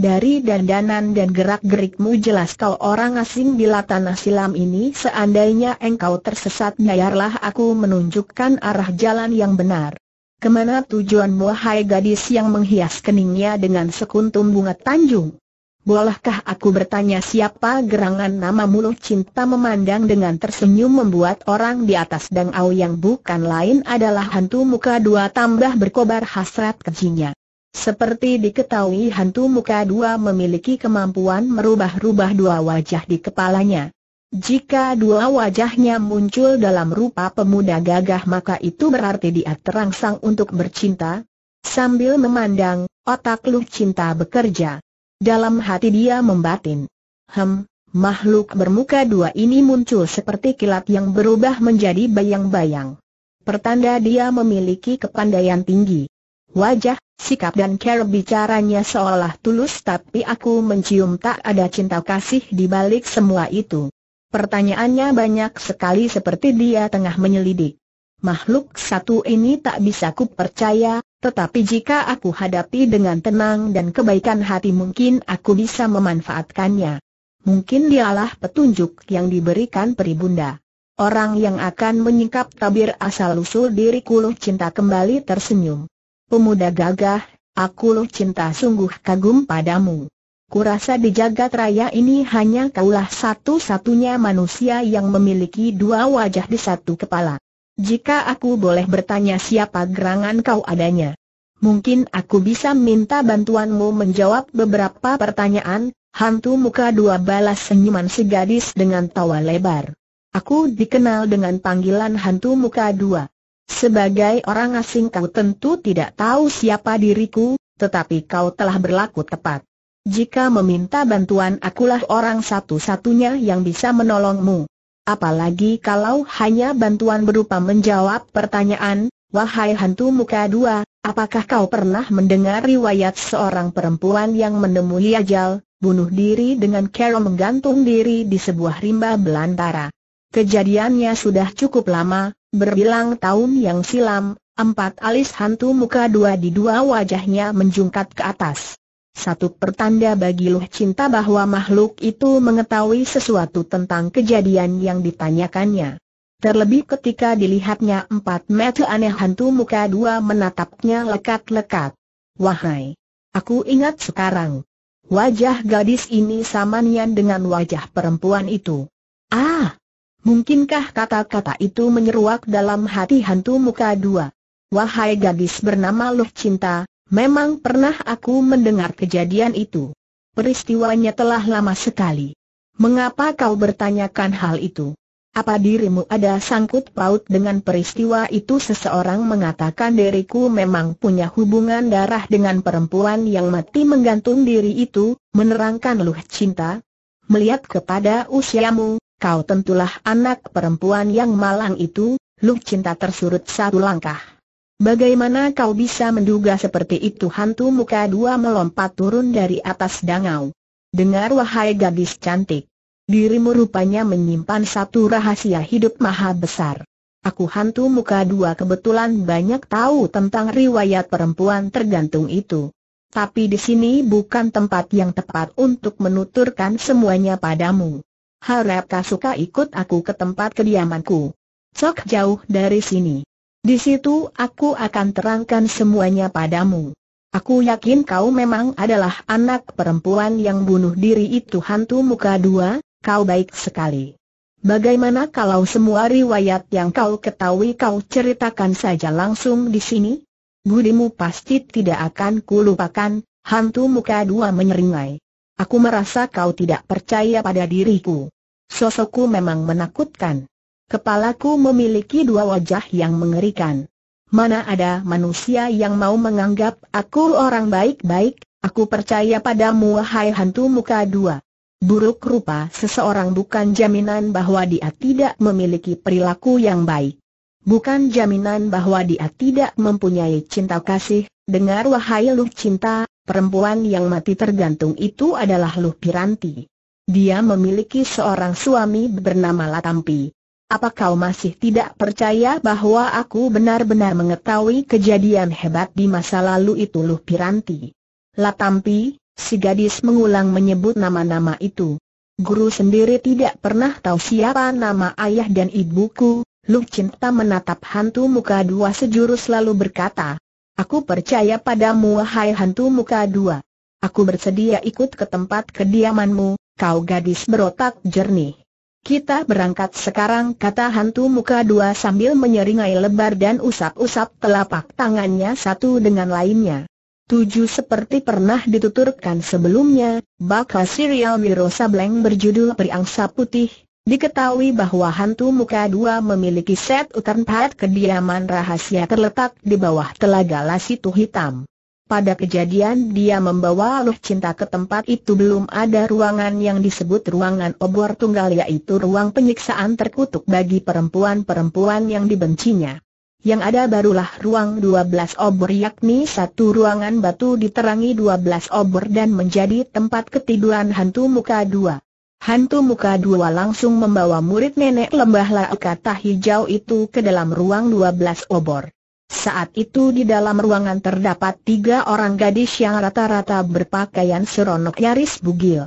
Dari dandanan dan gerak-gerikmu jelas kau orang asing bila tanah silam ini seandainya engkau tersesat nyayarlah aku menunjukkan arah jalan yang benar. Kemana tujuan muahai gadis yang menghias keningnya dengan sekuntum bunga tanjung? Bolehkah aku bertanya siapa gerangan nama mulut cinta memandang dengan tersenyum membuat orang di atas dangau yang bukan lain adalah hantu muka dua tambah berkobar hasrat kejinya. Seperti diketahui hantu muka dua memiliki kemampuan merubah-rubah dua wajah di kepalanya. Jika dua wajahnya muncul dalam rupa pemuda gagah maka itu berarti dia terangsang untuk bercinta. Sambil memandang, otak Lu Cinta bekerja. Dalam hati dia membatin. Hem, makhluk bermuka dua ini muncul seperti kilat yang berubah menjadi bayang-bayang. Pertanda dia memiliki kepandaian tinggi. Wajah, sikap dan cara bicaranya seolah tulus tapi aku mencium tak ada cinta kasih di balik semua itu. Pertanyaannya banyak sekali seperti dia tengah menyelidik. Makhluk satu ini tak bisa ku percaya, tetapi jika aku hadapi dengan tenang dan kebaikan hati mungkin aku bisa memanfaatkannya. Mungkin dialah petunjuk yang diberikan peribunda. Orang yang akan menyingkap tabir asal-usul diriku Luh Cinta kembali tersenyum. Pemuda gagah, aku Luh Cinta sungguh kagum padamu. Kurasa di jagat raya ini hanya kaulah satu-satunya manusia yang memiliki dua wajah di satu kepala. Jika aku boleh bertanya siapa gerangan kau adanya, mungkin aku bisa minta bantuanmu menjawab beberapa pertanyaan, hantu muka dua balas senyuman si gadis dengan tawa lebar. Aku dikenal dengan panggilan hantu muka dua. Sebagai orang asing kau tentu tidak tahu siapa diriku, tetapi kau telah berlaku tepat. Jika meminta bantuan akulah orang satu-satunya yang bisa menolongmu. Apalagi kalau hanya bantuan berupa menjawab pertanyaan, wahai hantu muka dua, apakah kau pernah mendengar riwayat seorang perempuan yang menemui ajal, bunuh diri dengan cara menggantung diri di sebuah rimba belantara? Kejadiannya sudah cukup lama, berbilang tahun yang silam, empat alis hantu muka dua di dua wajahnya menjungkat ke atas. Satu pertanda bagi Luh Cinta bahwa makhluk itu mengetahui sesuatu tentang kejadian yang ditanyakannya. Terlebih ketika dilihatnya empat mata aneh hantu muka dua menatapnya lekat-lekat. Wahai! Aku ingat sekarang. Wajah gadis ini samanya dengan wajah perempuan itu. Ah! Mungkinkah kata-kata itu menyeruak dalam hati hantu muka dua? Wahai gadis bernama Luh Cinta, Memang pernah aku mendengar kejadian itu. Peristiwanya telah lama sekali. Mengapa kau bertanyakan hal itu? Apa dirimu ada sangkut paut dengan peristiwa itu? Seseorang mengatakan diriku memang punya hubungan darah dengan perempuan yang mati menggantung diri itu, menerangkan luh cinta. Melihat kepada usiamu, kau tentulah anak perempuan yang malang itu, luh cinta tersurut satu langkah. Bagaimana kau bisa menduga seperti itu hantu muka dua melompat turun dari atas dangau? Dengar wahai gadis cantik. Dirimu rupanya menyimpan satu rahasia hidup maha besar. Aku hantu muka dua kebetulan banyak tahu tentang riwayat perempuan tergantung itu. Tapi di sini bukan tempat yang tepat untuk menuturkan semuanya padamu. Harap kau suka ikut aku ke tempat kediamanku. Sok jauh dari sini. Di situ aku akan terangkan semuanya padamu. Aku yakin kau memang adalah anak perempuan yang bunuh diri itu hantu muka dua, kau baik sekali. Bagaimana kalau semua riwayat yang kau ketahui kau ceritakan saja langsung di sini? Budimu pasti tidak akan kulupakan, hantu muka dua menyeringai. Aku merasa kau tidak percaya pada diriku. Sosokku memang menakutkan. Kepalaku memiliki dua wajah yang mengerikan. Mana ada manusia yang mau menganggap aku orang baik-baik, aku percaya padamu wahai hantu muka dua. Buruk rupa seseorang bukan jaminan bahwa dia tidak memiliki perilaku yang baik. Bukan jaminan bahwa dia tidak mempunyai cinta kasih, dengar wahai lu cinta, perempuan yang mati tergantung itu adalah lu piranti. Dia memiliki seorang suami bernama Latampi, apa kau masih tidak percaya bahwa aku benar-benar mengetahui kejadian hebat di masa lalu itu Luh Piranti? Latampi, si gadis mengulang menyebut nama-nama itu. Guru sendiri tidak pernah tahu siapa nama ayah dan ibuku, Luh Cinta menatap hantu muka dua sejurus lalu berkata, Aku percaya padamu wahai hantu muka dua. Aku bersedia ikut ke tempat kediamanmu, kau gadis berotak jernih. Kita berangkat sekarang kata hantu muka dua sambil menyeringai lebar dan usap-usap telapak tangannya satu dengan lainnya. Tujuh seperti pernah dituturkan sebelumnya, bakal serial Wiro Sableng berjudul Periangsa Putih, diketahui bahwa hantu muka dua memiliki set pad kediaman rahasia terletak di bawah telaga Lasitu Hitam. Pada kejadian dia membawa Luh Cinta ke tempat itu belum ada ruangan yang disebut ruangan obor tunggal yaitu ruang penyiksaan terkutuk bagi perempuan-perempuan yang dibencinya. Yang ada barulah ruang 12 obor yakni satu ruangan batu diterangi 12 obor dan menjadi tempat ketiduran hantu muka dua. Hantu muka dua langsung membawa murid nenek lembah laukata hijau itu ke dalam ruang 12 obor. Saat itu di dalam ruangan terdapat tiga orang gadis yang rata-rata berpakaian seronok nyaris bugil.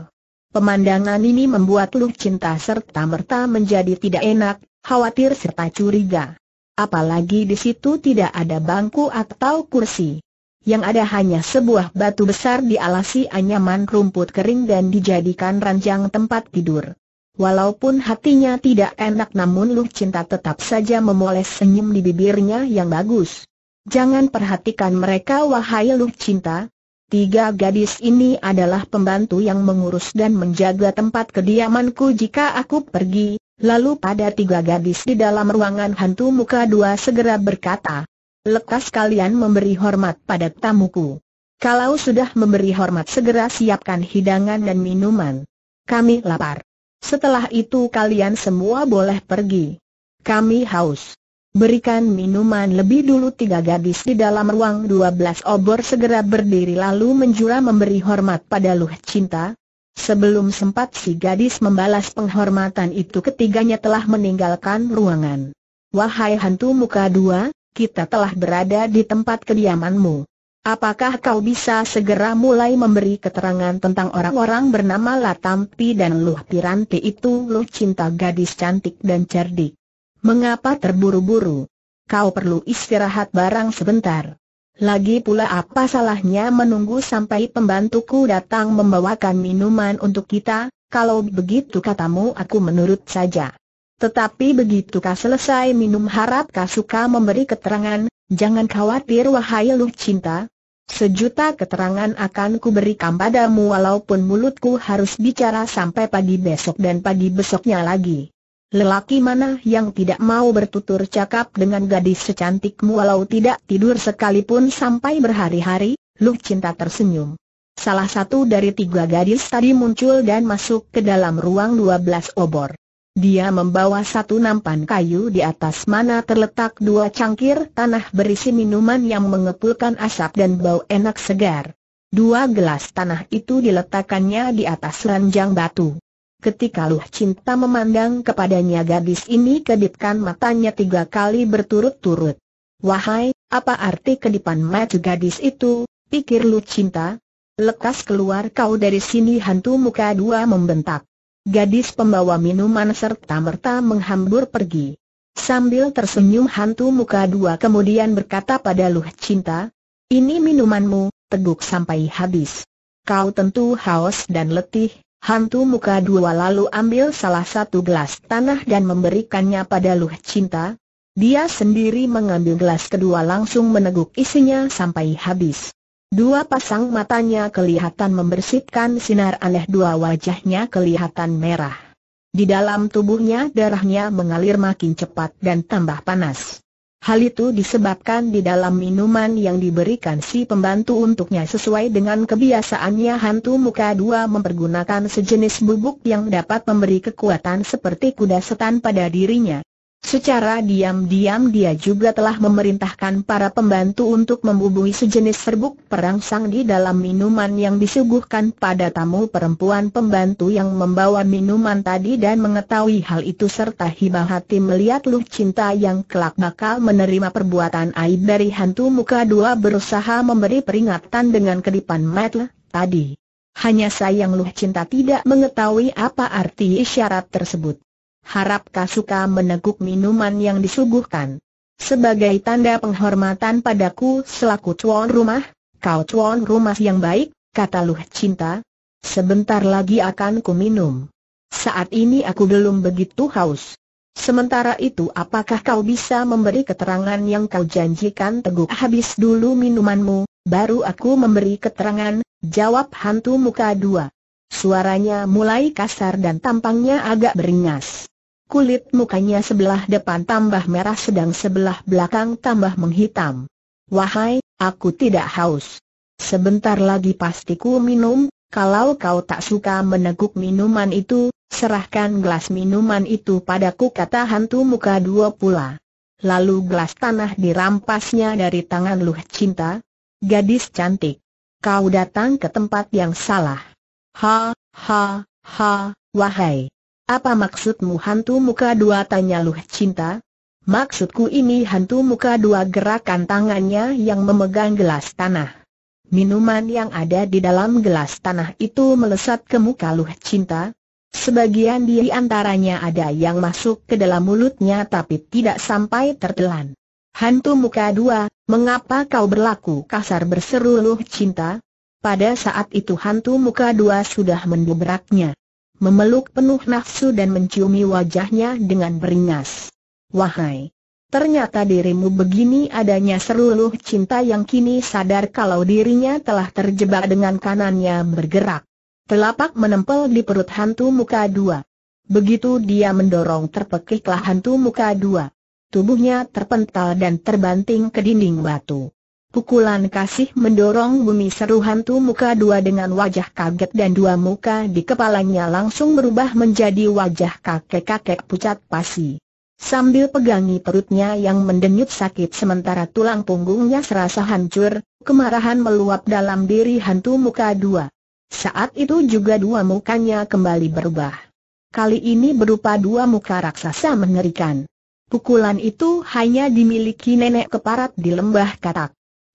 Pemandangan ini membuat Lu Cinta serta merta menjadi tidak enak, khawatir serta curiga. Apalagi di situ tidak ada bangku atau kursi. Yang ada hanya sebuah batu besar dialasi anyaman rumput kering dan dijadikan ranjang tempat tidur. Walaupun hatinya tidak enak namun Luh Cinta tetap saja memoles senyum di bibirnya yang bagus. Jangan perhatikan mereka wahai Luh Cinta. Tiga gadis ini adalah pembantu yang mengurus dan menjaga tempat kediamanku jika aku pergi. Lalu pada tiga gadis di dalam ruangan hantu muka dua segera berkata, Lekas kalian memberi hormat pada tamuku. Kalau sudah memberi hormat segera siapkan hidangan dan minuman. Kami lapar. Setelah itu kalian semua boleh pergi. Kami haus. Berikan minuman lebih dulu tiga gadis di dalam ruang dua belas obor segera berdiri lalu menjura memberi hormat pada Luh Cinta. Sebelum sempat si gadis membalas penghormatan itu ketiganya telah meninggalkan ruangan. Wahai hantu muka dua, kita telah berada di tempat kediamanmu. Apakah kau bisa segera mulai memberi keterangan tentang orang-orang bernama Latampi dan Luh Piranti itu? Lu cinta gadis cantik dan cerdik. Mengapa terburu-buru? Kau perlu istirahat barang sebentar. Lagi pula apa salahnya menunggu sampai pembantuku datang membawakan minuman untuk kita? Kalau begitu katamu aku menurut saja. Tetapi begitu kau selesai minum harap kau suka memberi keterangan, Jangan khawatir wahai Lu Cinta. Sejuta keterangan akan kuberikan padamu walaupun mulutku harus bicara sampai pagi besok dan pagi besoknya lagi. Lelaki mana yang tidak mau bertutur cakap dengan gadis secantikmu walau tidak tidur sekalipun sampai berhari-hari? Lu Cinta tersenyum. Salah satu dari tiga gadis tadi muncul dan masuk ke dalam ruang 12 obor. Dia membawa satu nampan kayu di atas mana terletak dua cangkir tanah berisi minuman yang mengepulkan asap dan bau enak segar. Dua gelas tanah itu diletakkannya di atas ranjang batu. Ketika Luh Cinta memandang kepadanya gadis ini kedipkan matanya tiga kali berturut-turut. Wahai, apa arti kedipan mata gadis itu, pikir Luh Cinta, Lekas keluar kau dari sini hantu muka dua membentak. Gadis pembawa minuman serta merta menghambur pergi. Sambil tersenyum hantu muka dua kemudian berkata pada Luh Cinta, ini minumanmu, teguk sampai habis. Kau tentu haus dan letih, hantu muka dua lalu ambil salah satu gelas tanah dan memberikannya pada Luh Cinta. Dia sendiri mengambil gelas kedua langsung meneguk isinya sampai habis. Dua pasang matanya kelihatan membersihkan sinar aneh dua wajahnya kelihatan merah. Di dalam tubuhnya darahnya mengalir makin cepat dan tambah panas. Hal itu disebabkan di dalam minuman yang diberikan si pembantu untuknya sesuai dengan kebiasaannya hantu muka dua mempergunakan sejenis bubuk yang dapat memberi kekuatan seperti kuda setan pada dirinya. Secara diam-diam dia juga telah memerintahkan para pembantu untuk membubui sejenis serbuk perangsang di dalam minuman yang disuguhkan pada tamu perempuan pembantu yang membawa minuman tadi dan mengetahui hal itu serta hibah hati melihat luh Cinta yang kelak bakal menerima perbuatan aib dari hantu muka dua berusaha memberi peringatan dengan kedipan metle tadi. Hanya sayang luh Cinta tidak mengetahui apa arti isyarat tersebut harap kau suka meneguk minuman yang disuguhkan. Sebagai tanda penghormatan padaku selaku tuan rumah, kau tuan rumah yang baik, kata Luh Cinta, sebentar lagi akan ku minum. Saat ini aku belum begitu haus. Sementara itu apakah kau bisa memberi keterangan yang kau janjikan teguk habis dulu minumanmu, baru aku memberi keterangan, jawab hantu muka dua. Suaranya mulai kasar dan tampangnya agak beringas. Kulit mukanya sebelah depan tambah merah sedang sebelah belakang tambah menghitam. Wahai, aku tidak haus. Sebentar lagi pasti ku minum, kalau kau tak suka meneguk minuman itu, serahkan gelas minuman itu padaku kata hantu muka dua pula. Lalu gelas tanah dirampasnya dari tangan Luh Cinta. Gadis cantik, kau datang ke tempat yang salah. Ha, ha, ha, wahai, apa maksudmu hantu muka dua tanya Luh Cinta? Maksudku ini hantu muka dua gerakan tangannya yang memegang gelas tanah. Minuman yang ada di dalam gelas tanah itu melesat ke muka Luh Cinta. Sebagian di antaranya ada yang masuk ke dalam mulutnya tapi tidak sampai tertelan. Hantu muka dua, mengapa kau berlaku kasar berseru Luh Cinta? Pada saat itu hantu muka dua sudah mendobraknya memeluk penuh nafsu dan menciumi wajahnya dengan beringas. Wahai! Ternyata dirimu begini adanya seluruh cinta yang kini sadar kalau dirinya telah terjebak dengan kanannya bergerak. Telapak menempel di perut hantu muka dua. Begitu dia mendorong terpekiklah hantu muka dua. Tubuhnya terpental dan terbanting ke dinding batu. Pukulan kasih mendorong bumi seru hantu muka dua dengan wajah kaget dan dua muka di kepalanya langsung berubah menjadi wajah kakek-kakek pucat pasi. Sambil pegangi perutnya yang mendenyut sakit sementara tulang punggungnya serasa hancur, kemarahan meluap dalam diri hantu muka dua. Saat itu juga dua mukanya kembali berubah. Kali ini berupa dua muka raksasa mengerikan. Pukulan itu hanya dimiliki nenek keparat di lembah katak.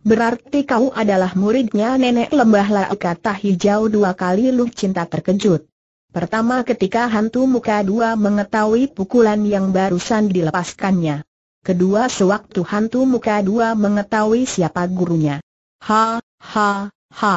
Berarti kau adalah muridnya nenek lembah lau kata hijau dua kali Lu Cinta terkejut. Pertama ketika hantu muka dua mengetahui pukulan yang barusan dilepaskannya. Kedua sewaktu hantu muka dua mengetahui siapa gurunya. Ha, ha, ha.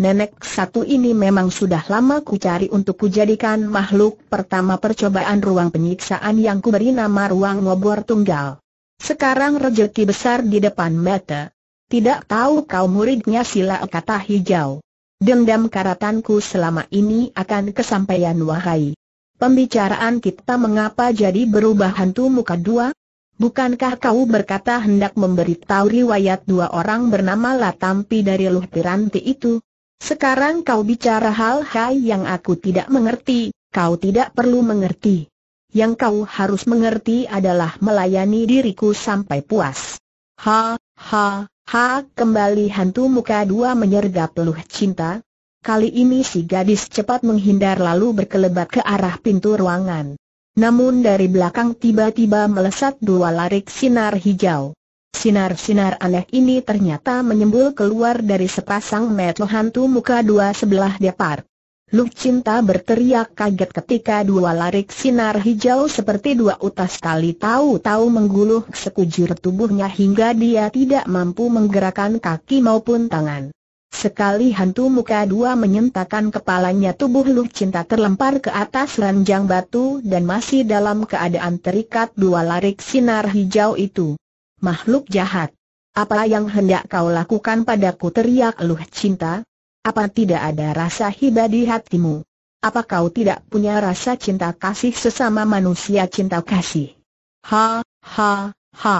Nenek satu ini memang sudah lama ku cari untuk kujadikan makhluk pertama percobaan ruang penyiksaan yang kuberi nama ruang ngobor tunggal. Sekarang rejeki besar di depan mata. Tidak tahu kau muridnya sila kata hijau. Dendam karatanku selama ini akan kesampaian wahai. Pembicaraan kita mengapa jadi berubah hantu muka dua? Bukankah kau berkata hendak memberitahu riwayat dua orang bernama Latampi dari Luh Piranti itu? Sekarang kau bicara hal-hal yang aku tidak mengerti, kau tidak perlu mengerti. Yang kau harus mengerti adalah melayani diriku sampai puas. Ha, ha, Ha, kembali hantu muka dua menyergap peluh cinta. Kali ini si gadis cepat menghindar lalu berkelebat ke arah pintu ruangan. Namun dari belakang tiba-tiba melesat dua larik sinar hijau. Sinar-sinar aneh ini ternyata menyembul keluar dari sepasang mata hantu muka dua sebelah depar. Lu Cinta berteriak kaget ketika dua larik sinar hijau seperti dua utas tali tahu-tahu mengguluh sekujur tubuhnya hingga dia tidak mampu menggerakkan kaki maupun tangan. Sekali hantu muka dua menyentakan kepalanya tubuh Lu Cinta terlempar ke atas ranjang batu dan masih dalam keadaan terikat dua larik sinar hijau itu. Makhluk jahat. Apa yang hendak kau lakukan padaku teriak Luh Cinta? Apa tidak ada rasa hiba di hatimu? Apa kau tidak punya rasa cinta kasih sesama manusia cinta kasih? Ha, ha, ha.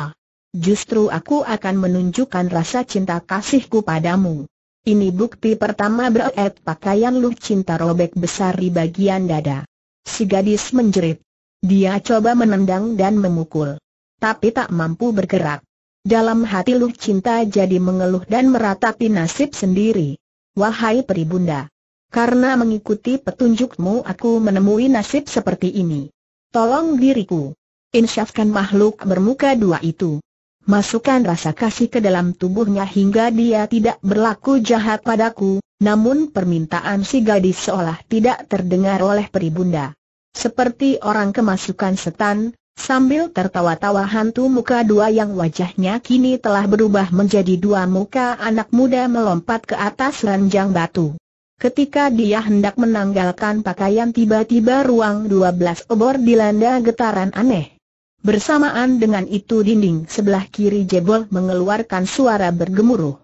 Justru aku akan menunjukkan rasa cinta kasihku padamu. Ini bukti pertama berat pakaian lu cinta robek besar di bagian dada. Si gadis menjerit. Dia coba menendang dan memukul. Tapi tak mampu bergerak. Dalam hati lu cinta jadi mengeluh dan meratapi nasib sendiri. Wahai peribunda, karena mengikuti petunjukmu aku menemui nasib seperti ini. Tolong diriku. Insyafkan makhluk bermuka dua itu. Masukkan rasa kasih ke dalam tubuhnya hingga dia tidak berlaku jahat padaku, namun permintaan si gadis seolah tidak terdengar oleh peribunda. Seperti orang kemasukan setan, Sambil tertawa-tawa hantu muka dua yang wajahnya kini telah berubah menjadi dua muka anak muda melompat ke atas ranjang batu. Ketika dia hendak menanggalkan pakaian tiba-tiba ruang 12 obor dilanda getaran aneh. Bersamaan dengan itu dinding sebelah kiri jebol mengeluarkan suara bergemuruh.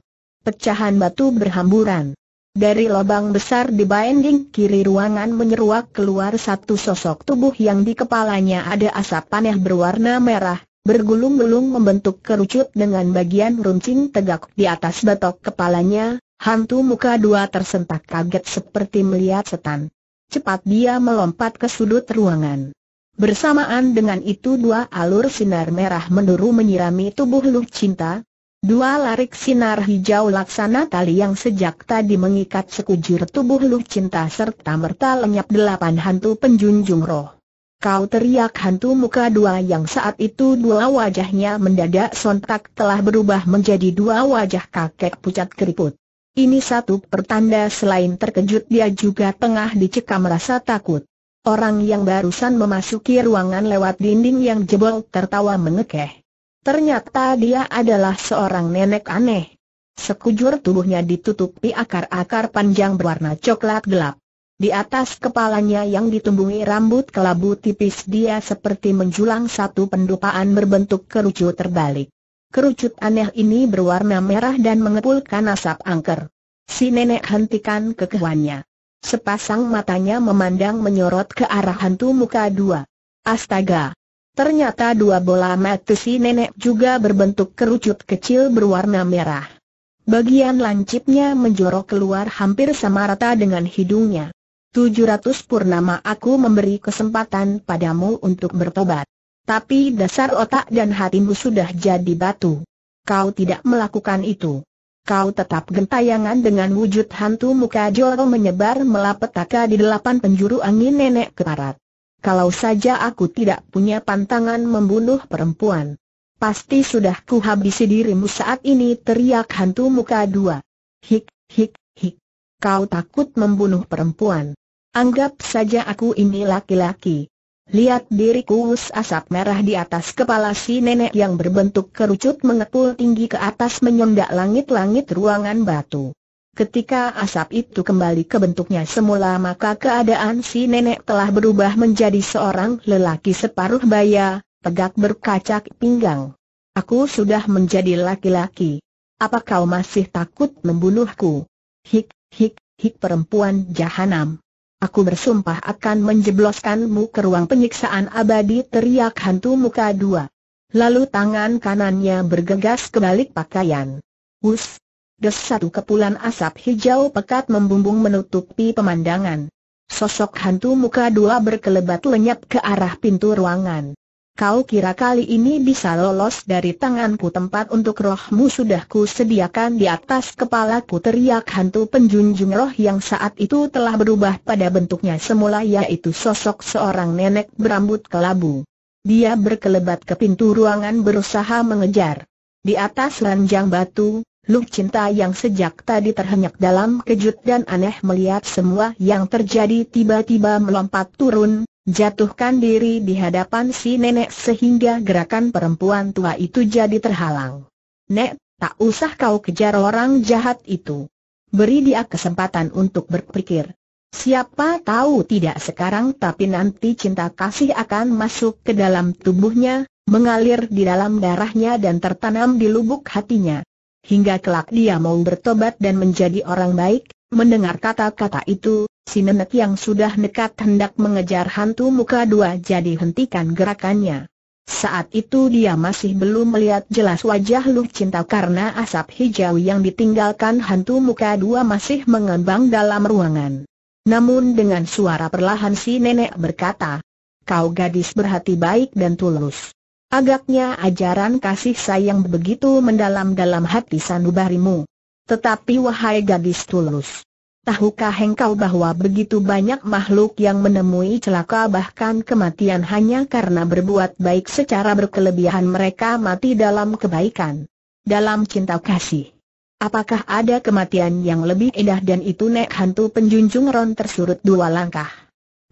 Pecahan batu berhamburan. Dari lubang besar di binding kiri ruangan menyeruak keluar satu sosok tubuh yang di kepalanya ada asap panah berwarna merah, bergulung-gulung membentuk kerucut dengan bagian runcing tegak di atas batok kepalanya, hantu muka dua tersentak kaget seperti melihat setan. Cepat dia melompat ke sudut ruangan. Bersamaan dengan itu dua alur sinar merah menduru menyirami tubuh Lu Cinta, Dua larik sinar hijau laksana tali yang sejak tadi mengikat sekujur tubuh Lu Cinta serta merta lenyap delapan hantu penjunjung roh. Kau teriak hantu muka dua yang saat itu dua wajahnya mendadak sontak telah berubah menjadi dua wajah kakek pucat keriput. Ini satu pertanda selain terkejut dia juga tengah dicekam rasa takut. Orang yang barusan memasuki ruangan lewat dinding yang jebol tertawa mengekeh. Ternyata dia adalah seorang nenek aneh. Sekujur tubuhnya ditutupi akar-akar panjang berwarna coklat gelap. Di atas kepalanya yang ditumbuhi rambut kelabu tipis dia seperti menjulang satu pendupaan berbentuk kerucut terbalik. Kerucut aneh ini berwarna merah dan mengepulkan asap angker. Si nenek hentikan kekehuannya. Sepasang matanya memandang menyorot ke arah hantu muka dua. Astaga! Ternyata dua bola mata si nenek juga berbentuk kerucut kecil berwarna merah. Bagian lancipnya menjorok keluar hampir sama rata dengan hidungnya. 700 purnama aku memberi kesempatan padamu untuk bertobat. Tapi dasar otak dan hatimu sudah jadi batu. Kau tidak melakukan itu. Kau tetap gentayangan dengan wujud hantu muka jorong menyebar melapetaka di delapan penjuru angin nenek keparat. Kalau saja aku tidak punya pantangan membunuh perempuan. Pasti sudah kuhabisi dirimu saat ini teriak hantu muka dua. Hik, hik, hik. Kau takut membunuh perempuan. Anggap saja aku ini laki-laki. Lihat diriku us asap merah di atas kepala si nenek yang berbentuk kerucut mengepul tinggi ke atas menyondak langit-langit ruangan batu. Ketika asap itu kembali ke bentuknya semula maka keadaan si nenek telah berubah menjadi seorang lelaki separuh baya, tegak berkacak pinggang. Aku sudah menjadi laki-laki. Apa kau masih takut membunuhku? Hik, hik, hik perempuan jahanam. Aku bersumpah akan menjebloskanmu ke ruang penyiksaan abadi teriak hantu muka dua. Lalu tangan kanannya bergegas ke pakaian. Wuss des satu kepulan asap hijau pekat membumbung menutupi pemandangan. Sosok hantu muka dua berkelebat lenyap ke arah pintu ruangan. Kau kira kali ini bisa lolos dari tanganku tempat untuk rohmu sudah ku sediakan di atas kepalaku teriak hantu penjunjung roh yang saat itu telah berubah pada bentuknya semula yaitu sosok seorang nenek berambut kelabu. Dia berkelebat ke pintu ruangan berusaha mengejar. Di atas ranjang batu, Luh Cinta yang sejak tadi terhenyak dalam kejut dan aneh melihat semua yang terjadi tiba-tiba melompat turun, jatuhkan diri di hadapan si nenek sehingga gerakan perempuan tua itu jadi terhalang. Nek, tak usah kau kejar orang jahat itu. Beri dia kesempatan untuk berpikir. Siapa tahu tidak sekarang tapi nanti cinta kasih akan masuk ke dalam tubuhnya, mengalir di dalam darahnya dan tertanam di lubuk hatinya hingga kelak dia mau bertobat dan menjadi orang baik, mendengar kata-kata itu, si nenek yang sudah nekat hendak mengejar hantu muka dua jadi hentikan gerakannya. Saat itu dia masih belum melihat jelas wajah Lu Cinta karena asap hijau yang ditinggalkan hantu muka dua masih mengembang dalam ruangan. Namun dengan suara perlahan si nenek berkata, Kau gadis berhati baik dan tulus. Agaknya ajaran kasih sayang begitu mendalam dalam hati sanubarimu. Tetapi wahai gadis tulus, tahukah engkau bahwa begitu banyak makhluk yang menemui celaka bahkan kematian hanya karena berbuat baik secara berkelebihan mereka mati dalam kebaikan, dalam cinta kasih. Apakah ada kematian yang lebih indah dan itu nek hantu penjunjung Ron tersurut dua langkah?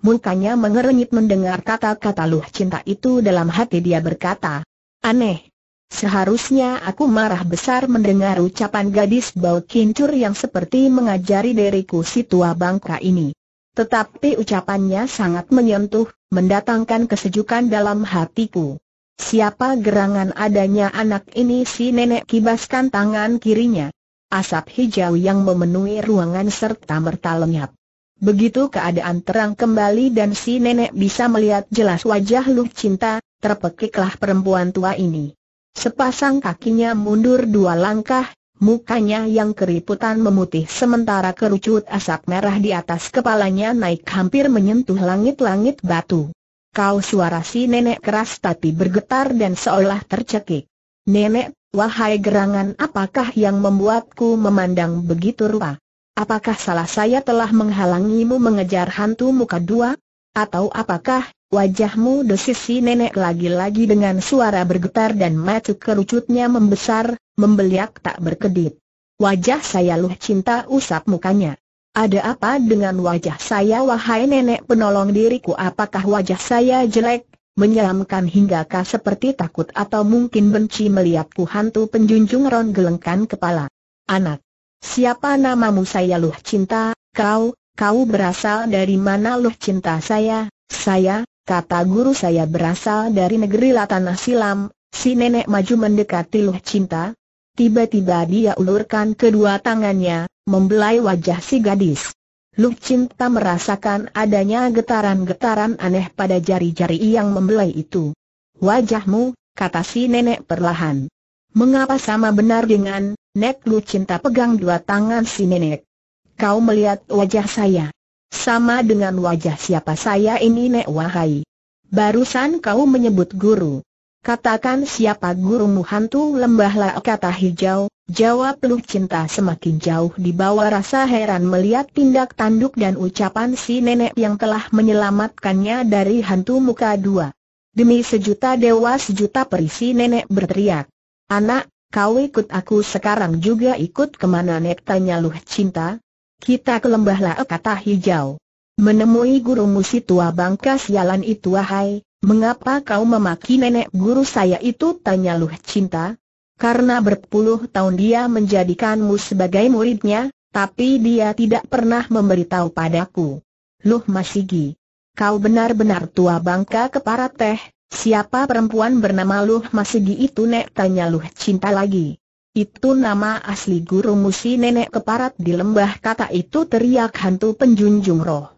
Mukanya mengerenyit mendengar kata-kata luh cinta itu dalam hati dia berkata, aneh. Seharusnya aku marah besar mendengar ucapan gadis bau kincur yang seperti mengajari diriku si tua bangka ini. Tetapi ucapannya sangat menyentuh, mendatangkan kesejukan dalam hatiku. Siapa gerangan adanya anak ini si nenek kibaskan tangan kirinya. Asap hijau yang memenuhi ruangan serta merta lenyap. Begitu keadaan terang kembali dan si nenek bisa melihat jelas wajah Lu Cinta, terpekiklah perempuan tua ini. Sepasang kakinya mundur dua langkah, mukanya yang keriputan memutih sementara kerucut asap merah di atas kepalanya naik hampir menyentuh langit-langit batu. Kau suara si nenek keras tapi bergetar dan seolah tercekik. Nenek, wahai gerangan apakah yang membuatku memandang begitu rupa? apakah salah saya telah menghalangimu mengejar hantu muka dua? Atau apakah, wajahmu desis nenek lagi-lagi dengan suara bergetar dan mata kerucutnya membesar, membeliak tak berkedip. Wajah saya luh cinta usap mukanya. Ada apa dengan wajah saya wahai nenek penolong diriku apakah wajah saya jelek, menyeramkan hinggakah seperti takut atau mungkin benci melihatku hantu penjunjung Ron gelengkan kepala. Anak, Siapa namamu saya Luh Cinta, kau, kau berasal dari mana Luh Cinta saya, saya, kata guru saya berasal dari negeri Latanah Silam, si nenek maju mendekati Luh Cinta. Tiba-tiba dia ulurkan kedua tangannya, membelai wajah si gadis. Luh Cinta merasakan adanya getaran-getaran aneh pada jari-jari yang membelai itu. Wajahmu, kata si nenek perlahan. Mengapa sama benar dengan Nek Lu Cinta pegang dua tangan si nenek. Kau melihat wajah saya. Sama dengan wajah siapa saya ini Nek Wahai. Barusan kau menyebut guru. Katakan siapa gurumu hantu lembah la kata hijau, jawab Lu Cinta semakin jauh di bawah rasa heran melihat tindak tanduk dan ucapan si nenek yang telah menyelamatkannya dari hantu muka dua. Demi sejuta dewa sejuta perisi nenek berteriak. Anak, Kau ikut aku sekarang juga ikut kemana Nek tanya Luh Cinta? Kita ke lembah lae kata hijau. Menemui guru musi tua bangka sialan itu wahai, mengapa kau memaki nenek guru saya itu tanya Luh Cinta? Karena berpuluh tahun dia menjadikanmu sebagai muridnya, tapi dia tidak pernah memberitahu padaku. Luh Masigi, kau benar-benar tua bangka kepara teh, Siapa perempuan bernama Luh Masigi itu Nek? Tanya Luh Cinta lagi. Itu nama asli guru musi nenek keparat di lembah kata itu teriak hantu penjunjung roh.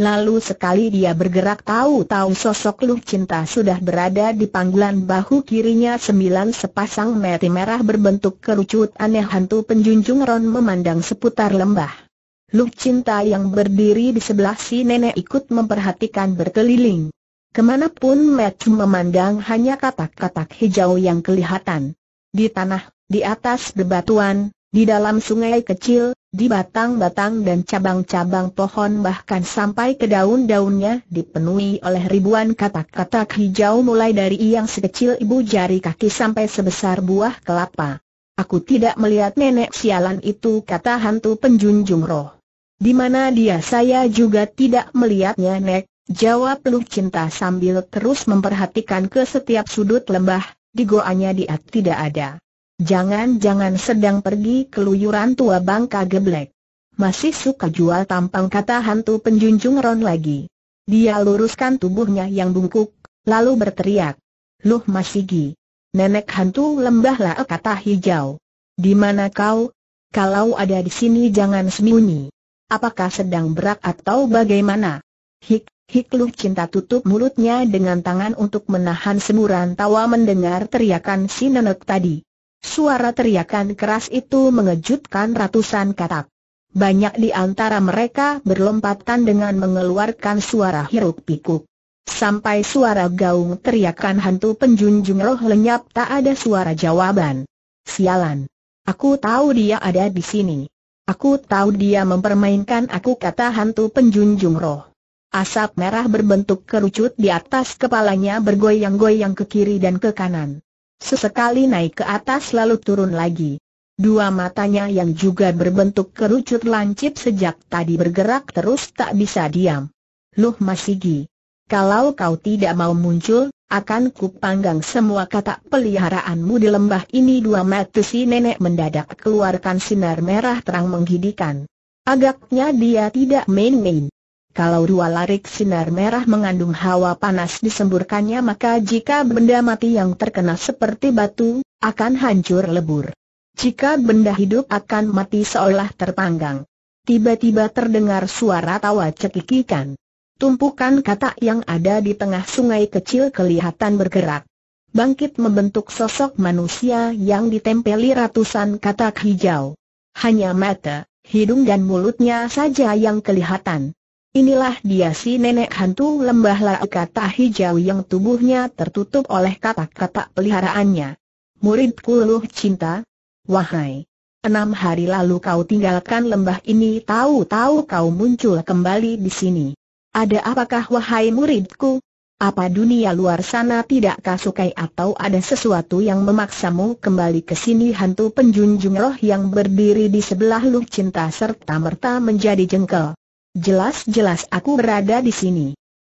Lalu sekali dia bergerak tahu-tahu sosok Luh Cinta sudah berada di panggulan bahu kirinya sembilan sepasang mata merah berbentuk kerucut aneh hantu penjunjung roh memandang seputar lembah. Luh Cinta yang berdiri di sebelah si nenek ikut memperhatikan berkeliling. Kemanapun Matthew memandang hanya katak-katak hijau yang kelihatan. Di tanah, di atas bebatuan, di dalam sungai kecil, di batang-batang dan cabang-cabang pohon bahkan sampai ke daun-daunnya dipenuhi oleh ribuan katak-katak hijau mulai dari yang sekecil ibu jari kaki sampai sebesar buah kelapa. Aku tidak melihat nenek sialan itu kata hantu penjunjung roh. Di mana dia saya juga tidak melihatnya nek, Jawab Lu Cinta sambil terus memperhatikan ke setiap sudut lembah, di goanya dia tidak ada. Jangan-jangan sedang pergi keluyuran tua bangka geblek. Masih suka jual tampang kata hantu penjunjung Ron lagi. Dia luruskan tubuhnya yang bungkuk, lalu berteriak. Luh Masigi. Nenek hantu lembahlah kata hijau. Di mana kau? Kalau ada di sini jangan sembunyi. Apakah sedang berak atau bagaimana? Hik, Hikluk cinta tutup mulutnya dengan tangan untuk menahan semuran tawa mendengar teriakan si nenek tadi. Suara teriakan keras itu mengejutkan ratusan katak. Banyak di antara mereka berlompatan dengan mengeluarkan suara hiruk pikuk. Sampai suara gaung teriakan hantu penjunjung roh lenyap tak ada suara jawaban. Sialan. Aku tahu dia ada di sini. Aku tahu dia mempermainkan aku kata hantu penjunjung roh. Asap merah berbentuk kerucut di atas kepalanya bergoyang-goyang ke kiri dan ke kanan. Sesekali naik ke atas lalu turun lagi. Dua matanya yang juga berbentuk kerucut lancip sejak tadi bergerak terus tak bisa diam. Luh Masigi, kalau kau tidak mau muncul, akan kupanggang semua kata peliharaanmu di lembah ini dua mata si nenek mendadak keluarkan sinar merah terang menghidikan. Agaknya dia tidak main-main. Kalau dua larik sinar merah mengandung hawa panas disemburkannya maka jika benda mati yang terkena seperti batu, akan hancur lebur. Jika benda hidup akan mati seolah terpanggang. Tiba-tiba terdengar suara tawa cekikikan. Tumpukan kata yang ada di tengah sungai kecil kelihatan bergerak. Bangkit membentuk sosok manusia yang ditempeli ratusan katak hijau. Hanya mata, hidung dan mulutnya saja yang kelihatan. Inilah dia si nenek hantu lembah lau kata hijau yang tubuhnya tertutup oleh kata-kata peliharaannya. Muridku luh cinta, wahai. Enam hari lalu kau tinggalkan lembah ini tahu-tahu kau muncul kembali di sini. Ada apakah wahai muridku? Apa dunia luar sana tidak kasukai atau ada sesuatu yang memaksamu kembali ke sini hantu penjunjung roh yang berdiri di sebelah luh cinta serta merta menjadi jengkel. Jelas-jelas aku berada di sini.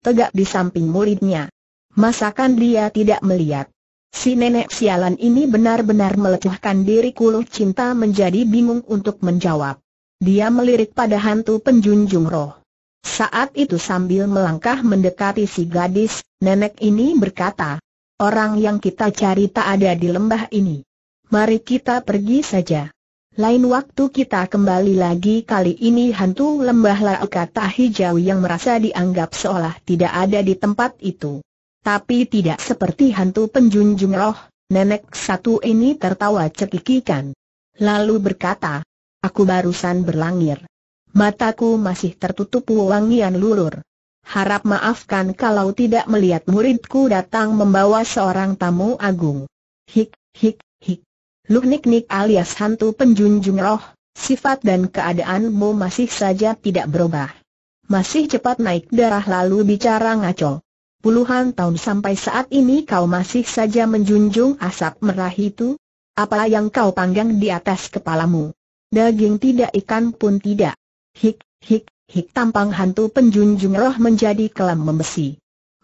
Tegak di samping muridnya. Masakan dia tidak melihat. Si nenek sialan ini benar-benar melecehkan diri Kuluh Cinta menjadi bingung untuk menjawab. Dia melirik pada hantu penjunjung roh. Saat itu sambil melangkah mendekati si gadis, nenek ini berkata, Orang yang kita cari tak ada di lembah ini. Mari kita pergi saja. Lain waktu kita kembali lagi kali ini hantu lembah lau kata hijau yang merasa dianggap seolah tidak ada di tempat itu. Tapi tidak seperti hantu penjunjung roh, nenek satu ini tertawa cekikikan. Lalu berkata, aku barusan berlangir. Mataku masih tertutup wangian lulur. Harap maafkan kalau tidak melihat muridku datang membawa seorang tamu agung. Hik, hik, Luh Nik Nik alias hantu penjunjung roh, sifat dan keadaanmu masih saja tidak berubah. Masih cepat naik darah lalu bicara ngaco. Puluhan tahun sampai saat ini kau masih saja menjunjung asap merah itu? Apa yang kau panggang di atas kepalamu? Daging tidak ikan pun tidak. Hik, hik, hik tampang hantu penjunjung roh menjadi kelam membesi.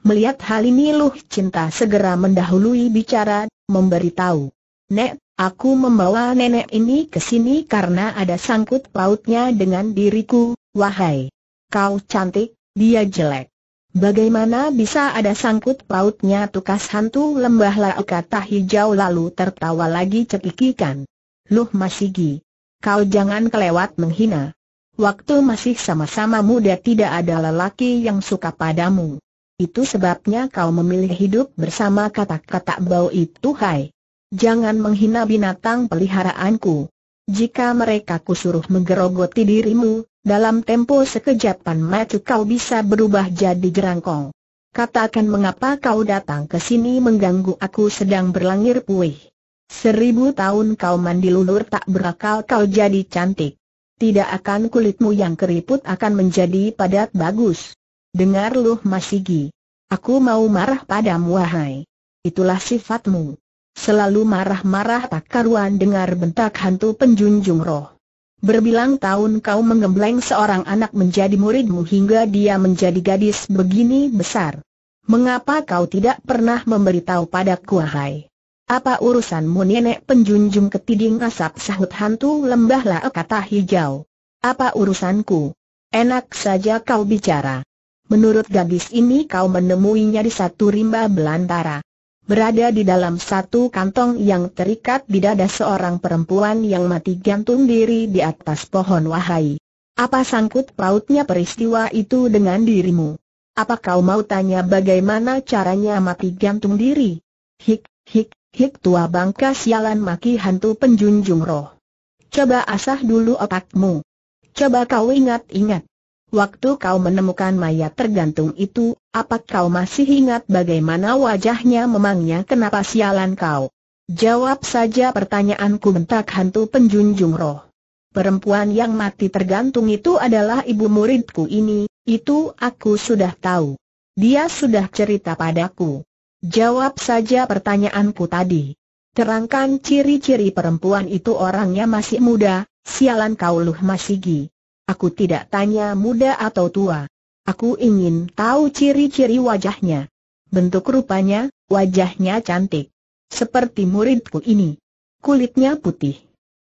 Melihat hal ini Luh Cinta segera mendahului bicara, memberitahu. Nek, aku membawa nenek ini ke sini karena ada sangkut pautnya dengan diriku, wahai. Kau cantik, dia jelek. Bagaimana bisa ada sangkut pautnya tukas hantu lembah lau kata hijau lalu tertawa lagi cekikikan. Luh Masigi, kau jangan kelewat menghina. Waktu masih sama-sama muda tidak ada lelaki yang suka padamu. Itu sebabnya kau memilih hidup bersama kata-kata bau itu hai. Jangan menghina binatang peliharaanku. Jika mereka kusuruh menggerogoti dirimu, dalam tempo sekejapan mata kau bisa berubah jadi jerangkong. Katakan mengapa kau datang ke sini mengganggu aku sedang berlangir puih. Seribu tahun kau mandi lulur tak berakal kau jadi cantik. Tidak akan kulitmu yang keriput akan menjadi padat bagus. Dengar luh Masigi. Aku mau marah padamu wahai. Itulah sifatmu. Selalu marah-marah tak karuan dengar bentak hantu penjunjung roh. Berbilang tahun kau mengembleng seorang anak menjadi muridmu hingga dia menjadi gadis begini besar. Mengapa kau tidak pernah memberitahu padaku hai? Apa urusanmu nenek penjunjung ketiding asap sahut hantu lembah lae kata hijau? Apa urusanku? Enak saja kau bicara. Menurut gadis ini kau menemuinya di satu rimba belantara berada di dalam satu kantong yang terikat di dada seorang perempuan yang mati gantung diri di atas pohon wahai. Apa sangkut pautnya peristiwa itu dengan dirimu? Apa kau mau tanya bagaimana caranya mati gantung diri? Hik, hik, hik tua bangka sialan maki hantu penjunjung roh. Coba asah dulu otakmu. Coba kau ingat-ingat. Waktu kau menemukan mayat tergantung itu, apa kau masih ingat bagaimana wajahnya memangnya kenapa sialan kau? Jawab saja pertanyaanku bentak hantu penjunjung roh. Perempuan yang mati tergantung itu adalah ibu muridku ini, itu aku sudah tahu. Dia sudah cerita padaku. Jawab saja pertanyaanku tadi. Terangkan ciri-ciri perempuan itu orangnya masih muda, sialan kau Luh Masigi. Aku tidak tanya muda atau tua. Aku ingin tahu ciri-ciri wajahnya. Bentuk rupanya, wajahnya cantik. Seperti muridku ini. Kulitnya putih.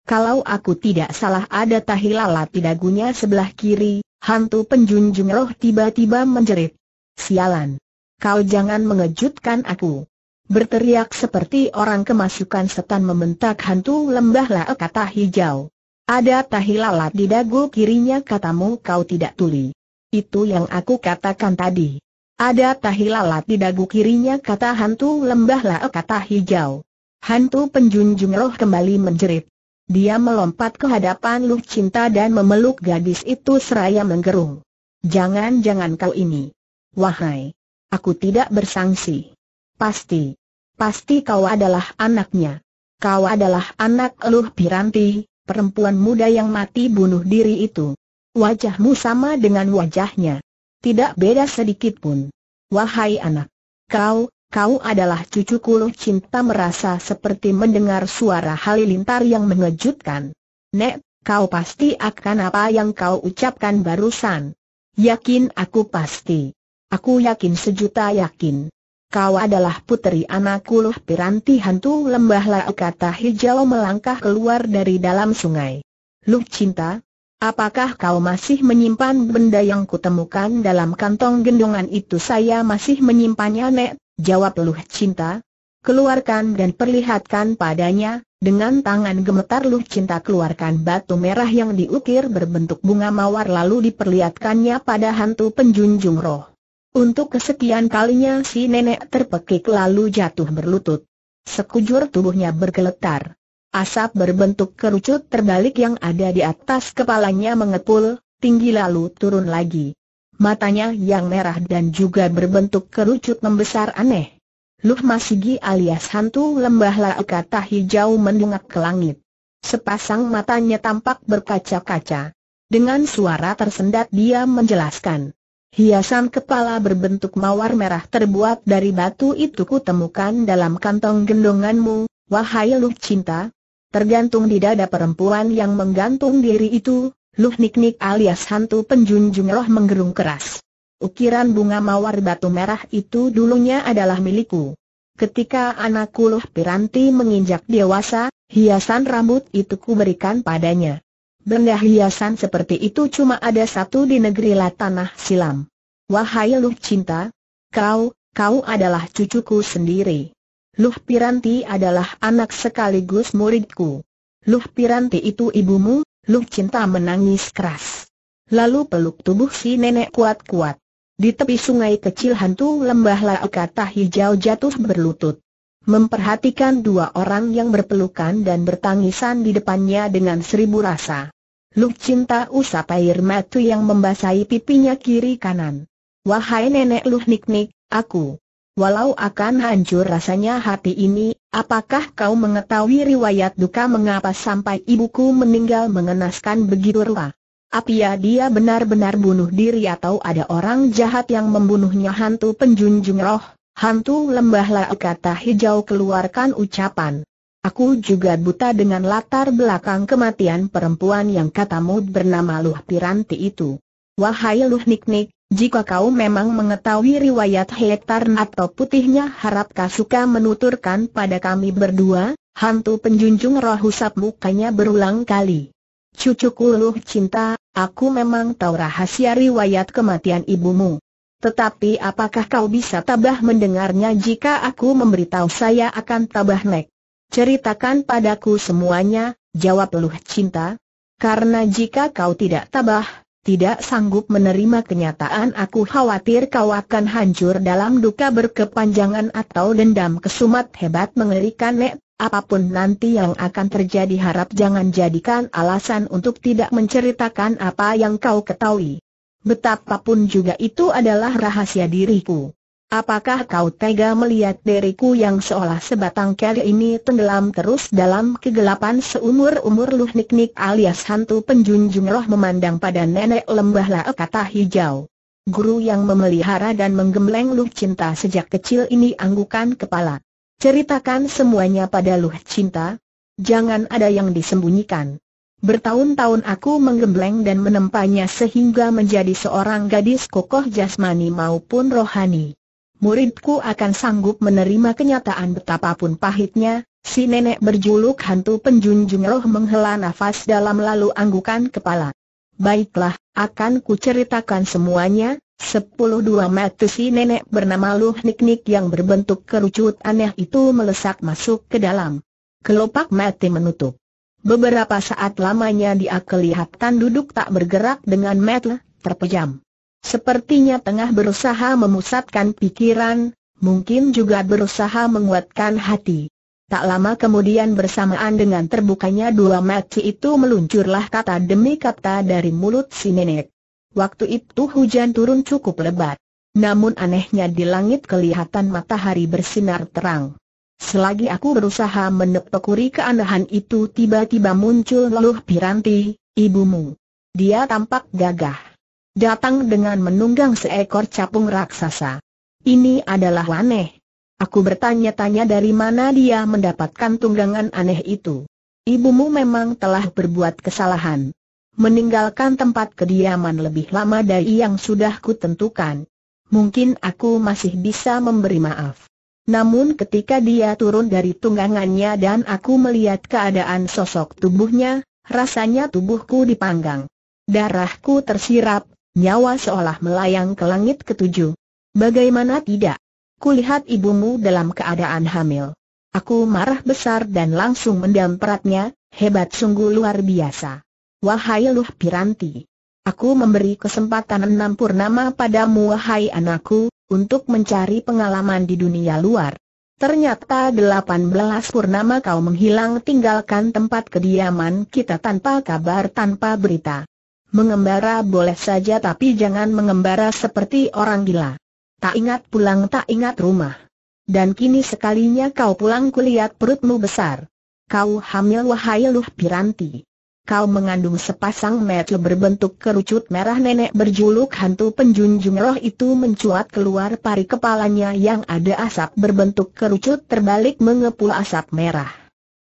Kalau aku tidak salah ada tahi lalat di dagunya sebelah kiri, hantu penjunjung roh tiba-tiba menjerit. Sialan. Kau jangan mengejutkan aku. Berteriak seperti orang kemasukan setan membentak hantu lembahlah kata hijau. Ada tahi lalat di dagu kirinya katamu kau tidak tuli. Itu yang aku katakan tadi. Ada tahi lalat di dagu kirinya kata hantu lembah lah kata hijau. Hantu penjunjung roh kembali menjerit. Dia melompat ke hadapan Luh Cinta dan memeluk gadis itu seraya menggerung. Jangan-jangan kau ini. Wahai. Aku tidak bersangsi. Pasti. Pasti kau adalah anaknya. Kau adalah anak Luh Piranti, perempuan muda yang mati bunuh diri itu. Wajahmu sama dengan wajahnya. Tidak beda sedikit pun. Wahai anak, kau, kau adalah cucu Loh Cinta merasa seperti mendengar suara halilintar yang mengejutkan. Nek, kau pasti akan apa yang kau ucapkan barusan. Yakin aku pasti. Aku yakin sejuta yakin kau adalah puteri anakku Luh Piranti hantu lembah lau kata hijau melangkah keluar dari dalam sungai. Luh cinta, apakah kau masih menyimpan benda yang kutemukan dalam kantong gendongan itu? Saya masih menyimpannya nek, jawab Luh cinta. Keluarkan dan perlihatkan padanya, dengan tangan gemetar Luh Cinta keluarkan batu merah yang diukir berbentuk bunga mawar lalu diperlihatkannya pada hantu penjunjung roh. Untuk kesekian kalinya si nenek terpekik lalu jatuh berlutut. Sekujur tubuhnya bergeletar. Asap berbentuk kerucut terbalik yang ada di atas kepalanya mengepul, tinggi lalu turun lagi. Matanya yang merah dan juga berbentuk kerucut membesar aneh. Luh Masigi alias hantu lembah tahi hijau mendungak ke langit. Sepasang matanya tampak berkaca-kaca. Dengan suara tersendat dia menjelaskan. Hiasan kepala berbentuk mawar merah terbuat dari batu itu kutemukan dalam kantong gendonganmu, wahai Luh Cinta. Tergantung di dada perempuan yang menggantung diri itu, Luh Niknik alias hantu penjunjung roh menggerung keras. Ukiran bunga mawar batu merah itu dulunya adalah milikku. Ketika anakku Luh Piranti menginjak dewasa, hiasan rambut itu kuberikan padanya. Benda hiasan seperti itu cuma ada satu di negeri Latanah Silam. Wahai Luh Cinta, kau, kau adalah cucuku sendiri. Luh Piranti adalah anak sekaligus muridku. Luh Piranti itu ibumu, Luh Cinta menangis keras. Lalu peluk tubuh si nenek kuat-kuat. Di tepi sungai kecil hantu lembah kata hijau jatuh berlutut memperhatikan dua orang yang berpelukan dan bertangisan di depannya dengan seribu rasa. Luk cinta usap air matu yang membasahi pipinya kiri kanan. Wahai nenek Luh Niknik, aku. Walau akan hancur rasanya hati ini, apakah kau mengetahui riwayat duka mengapa sampai ibuku meninggal mengenaskan begitu rupa? Apia dia benar-benar bunuh diri atau ada orang jahat yang membunuhnya hantu penjunjung roh, hantu lembahlah kata hijau keluarkan ucapan. Aku juga buta dengan latar belakang kematian perempuan yang katamu bernama Luh Piranti itu. Wahai Luh Niknik, jika kau memang mengetahui riwayat hektar atau putihnya kau suka menuturkan pada kami berdua, hantu penjunjung roh usap mukanya berulang kali. Cucuku Luh Cinta, aku memang tahu rahasia riwayat kematian ibumu. Tetapi apakah kau bisa tabah mendengarnya jika aku memberitahu saya akan tabah nek? Ceritakan padaku semuanya, jawab Luh Cinta. Karena jika kau tidak tabah, tidak sanggup menerima kenyataan aku khawatir kau akan hancur dalam duka berkepanjangan atau dendam kesumat hebat mengerikan Nek, apapun nanti yang akan terjadi harap jangan jadikan alasan untuk tidak menceritakan apa yang kau ketahui. Betapapun juga itu adalah rahasia diriku. Apakah kau tega melihat diriku yang seolah sebatang kali ini tenggelam terus dalam kegelapan seumur-umur Luh niknik alias hantu penjunjung roh memandang pada nenek lembah lae kata hijau. Guru yang memelihara dan menggembleng Luh Cinta sejak kecil ini anggukan kepala. Ceritakan semuanya pada Luh Cinta. Jangan ada yang disembunyikan. Bertahun-tahun aku menggembleng dan menempanya sehingga menjadi seorang gadis kokoh jasmani maupun rohani muridku akan sanggup menerima kenyataan betapapun pahitnya, si nenek berjuluk hantu penjunjung roh menghela nafas dalam lalu anggukan kepala. Baiklah, akan ku ceritakan semuanya, Sepuluh dua mati si nenek bernama Luh Nik yang berbentuk kerucut aneh itu melesak masuk ke dalam. Kelopak mati menutup. Beberapa saat lamanya dia kelihatan duduk tak bergerak dengan mata terpejam. Sepertinya tengah berusaha memusatkan pikiran, mungkin juga berusaha menguatkan hati. Tak lama kemudian bersamaan dengan terbukanya dua mata itu meluncurlah kata demi kata dari mulut si nenek. Waktu itu hujan turun cukup lebat. Namun anehnya di langit kelihatan matahari bersinar terang. Selagi aku berusaha menepukuri keanehan itu tiba-tiba muncul leluh piranti, ibumu. Dia tampak gagah datang dengan menunggang seekor capung raksasa. Ini adalah aneh. Aku bertanya-tanya dari mana dia mendapatkan tunggangan aneh itu. Ibumu memang telah berbuat kesalahan. Meninggalkan tempat kediaman lebih lama dari yang sudah kutentukan. Mungkin aku masih bisa memberi maaf. Namun ketika dia turun dari tunggangannya dan aku melihat keadaan sosok tubuhnya, rasanya tubuhku dipanggang. Darahku tersirap, Nyawa seolah melayang ke langit ketujuh. Bagaimana tidak? Kulihat ibumu dalam keadaan hamil. Aku marah besar dan langsung mendampratnya, hebat sungguh luar biasa. Wahai Luh Piranti. Aku memberi kesempatan enam purnama padamu wahai anakku, untuk mencari pengalaman di dunia luar. Ternyata delapan belas purnama kau menghilang tinggalkan tempat kediaman kita tanpa kabar tanpa berita mengembara boleh saja tapi jangan mengembara seperti orang gila. Tak ingat pulang tak ingat rumah. Dan kini sekalinya kau pulang kulihat perutmu besar. Kau hamil wahai Luh Piranti. Kau mengandung sepasang metu berbentuk kerucut merah nenek berjuluk hantu penjunjung roh itu mencuat keluar pari kepalanya yang ada asap berbentuk kerucut terbalik mengepul asap merah.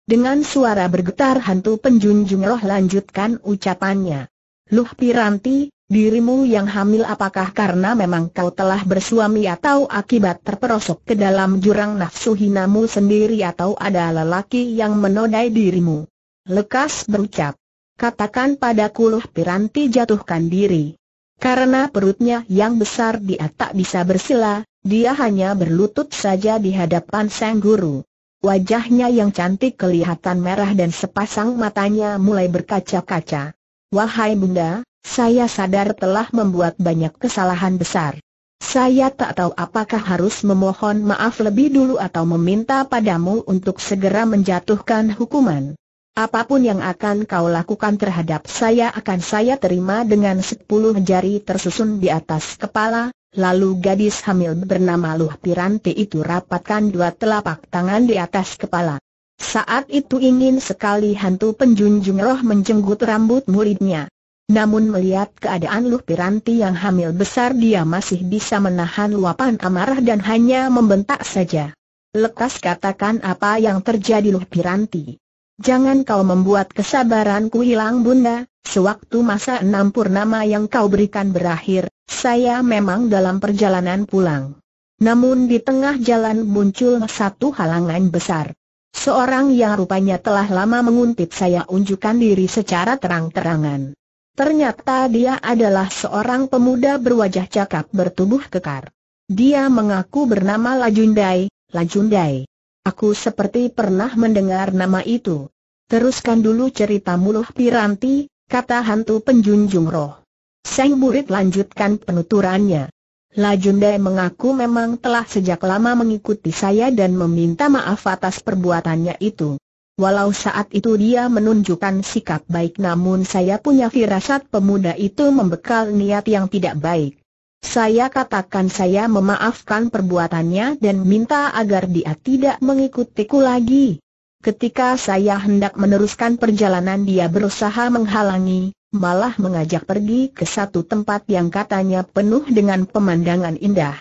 Dengan suara bergetar hantu penjunjung roh lanjutkan ucapannya. Luh Piranti, dirimu yang hamil apakah karena memang kau telah bersuami atau akibat terperosok ke dalam jurang nafsu hinamu sendiri atau ada lelaki yang menodai dirimu? Lekas berucap. Katakan padaku Luh Piranti jatuhkan diri. Karena perutnya yang besar dia tak bisa bersila, dia hanya berlutut saja di hadapan sang guru. Wajahnya yang cantik kelihatan merah dan sepasang matanya mulai berkaca-kaca. Wahai Bunda, saya sadar telah membuat banyak kesalahan besar. Saya tak tahu apakah harus memohon maaf lebih dulu atau meminta padamu untuk segera menjatuhkan hukuman. Apapun yang akan kau lakukan terhadap saya akan saya terima dengan sepuluh jari tersusun di atas kepala, lalu gadis hamil bernama Luh Piranti itu rapatkan dua telapak tangan di atas kepala. Saat itu ingin sekali hantu penjunjung roh menjenggut rambut muridnya. Namun melihat keadaan Luh Piranti yang hamil besar dia masih bisa menahan luapan amarah dan hanya membentak saja. Lekas katakan apa yang terjadi Luh Piranti. Jangan kau membuat kesabaranku hilang bunda, sewaktu masa enam purnama yang kau berikan berakhir, saya memang dalam perjalanan pulang. Namun di tengah jalan muncul satu halangan besar. Seorang yang rupanya telah lama menguntit saya unjukkan diri secara terang-terangan. Ternyata dia adalah seorang pemuda berwajah cakap bertubuh kekar. Dia mengaku bernama Lajundai, Lajundai. Aku seperti pernah mendengar nama itu. Teruskan dulu cerita muluh piranti, kata hantu penjunjung roh. Seng burit lanjutkan penuturannya. Lajunda mengaku memang telah sejak lama mengikuti saya dan meminta maaf atas perbuatannya itu. Walau saat itu dia menunjukkan sikap baik namun saya punya firasat pemuda itu membekal niat yang tidak baik. Saya katakan saya memaafkan perbuatannya dan minta agar dia tidak mengikutiku lagi. Ketika saya hendak meneruskan perjalanan dia berusaha menghalangi, malah mengajak pergi ke satu tempat yang katanya penuh dengan pemandangan indah.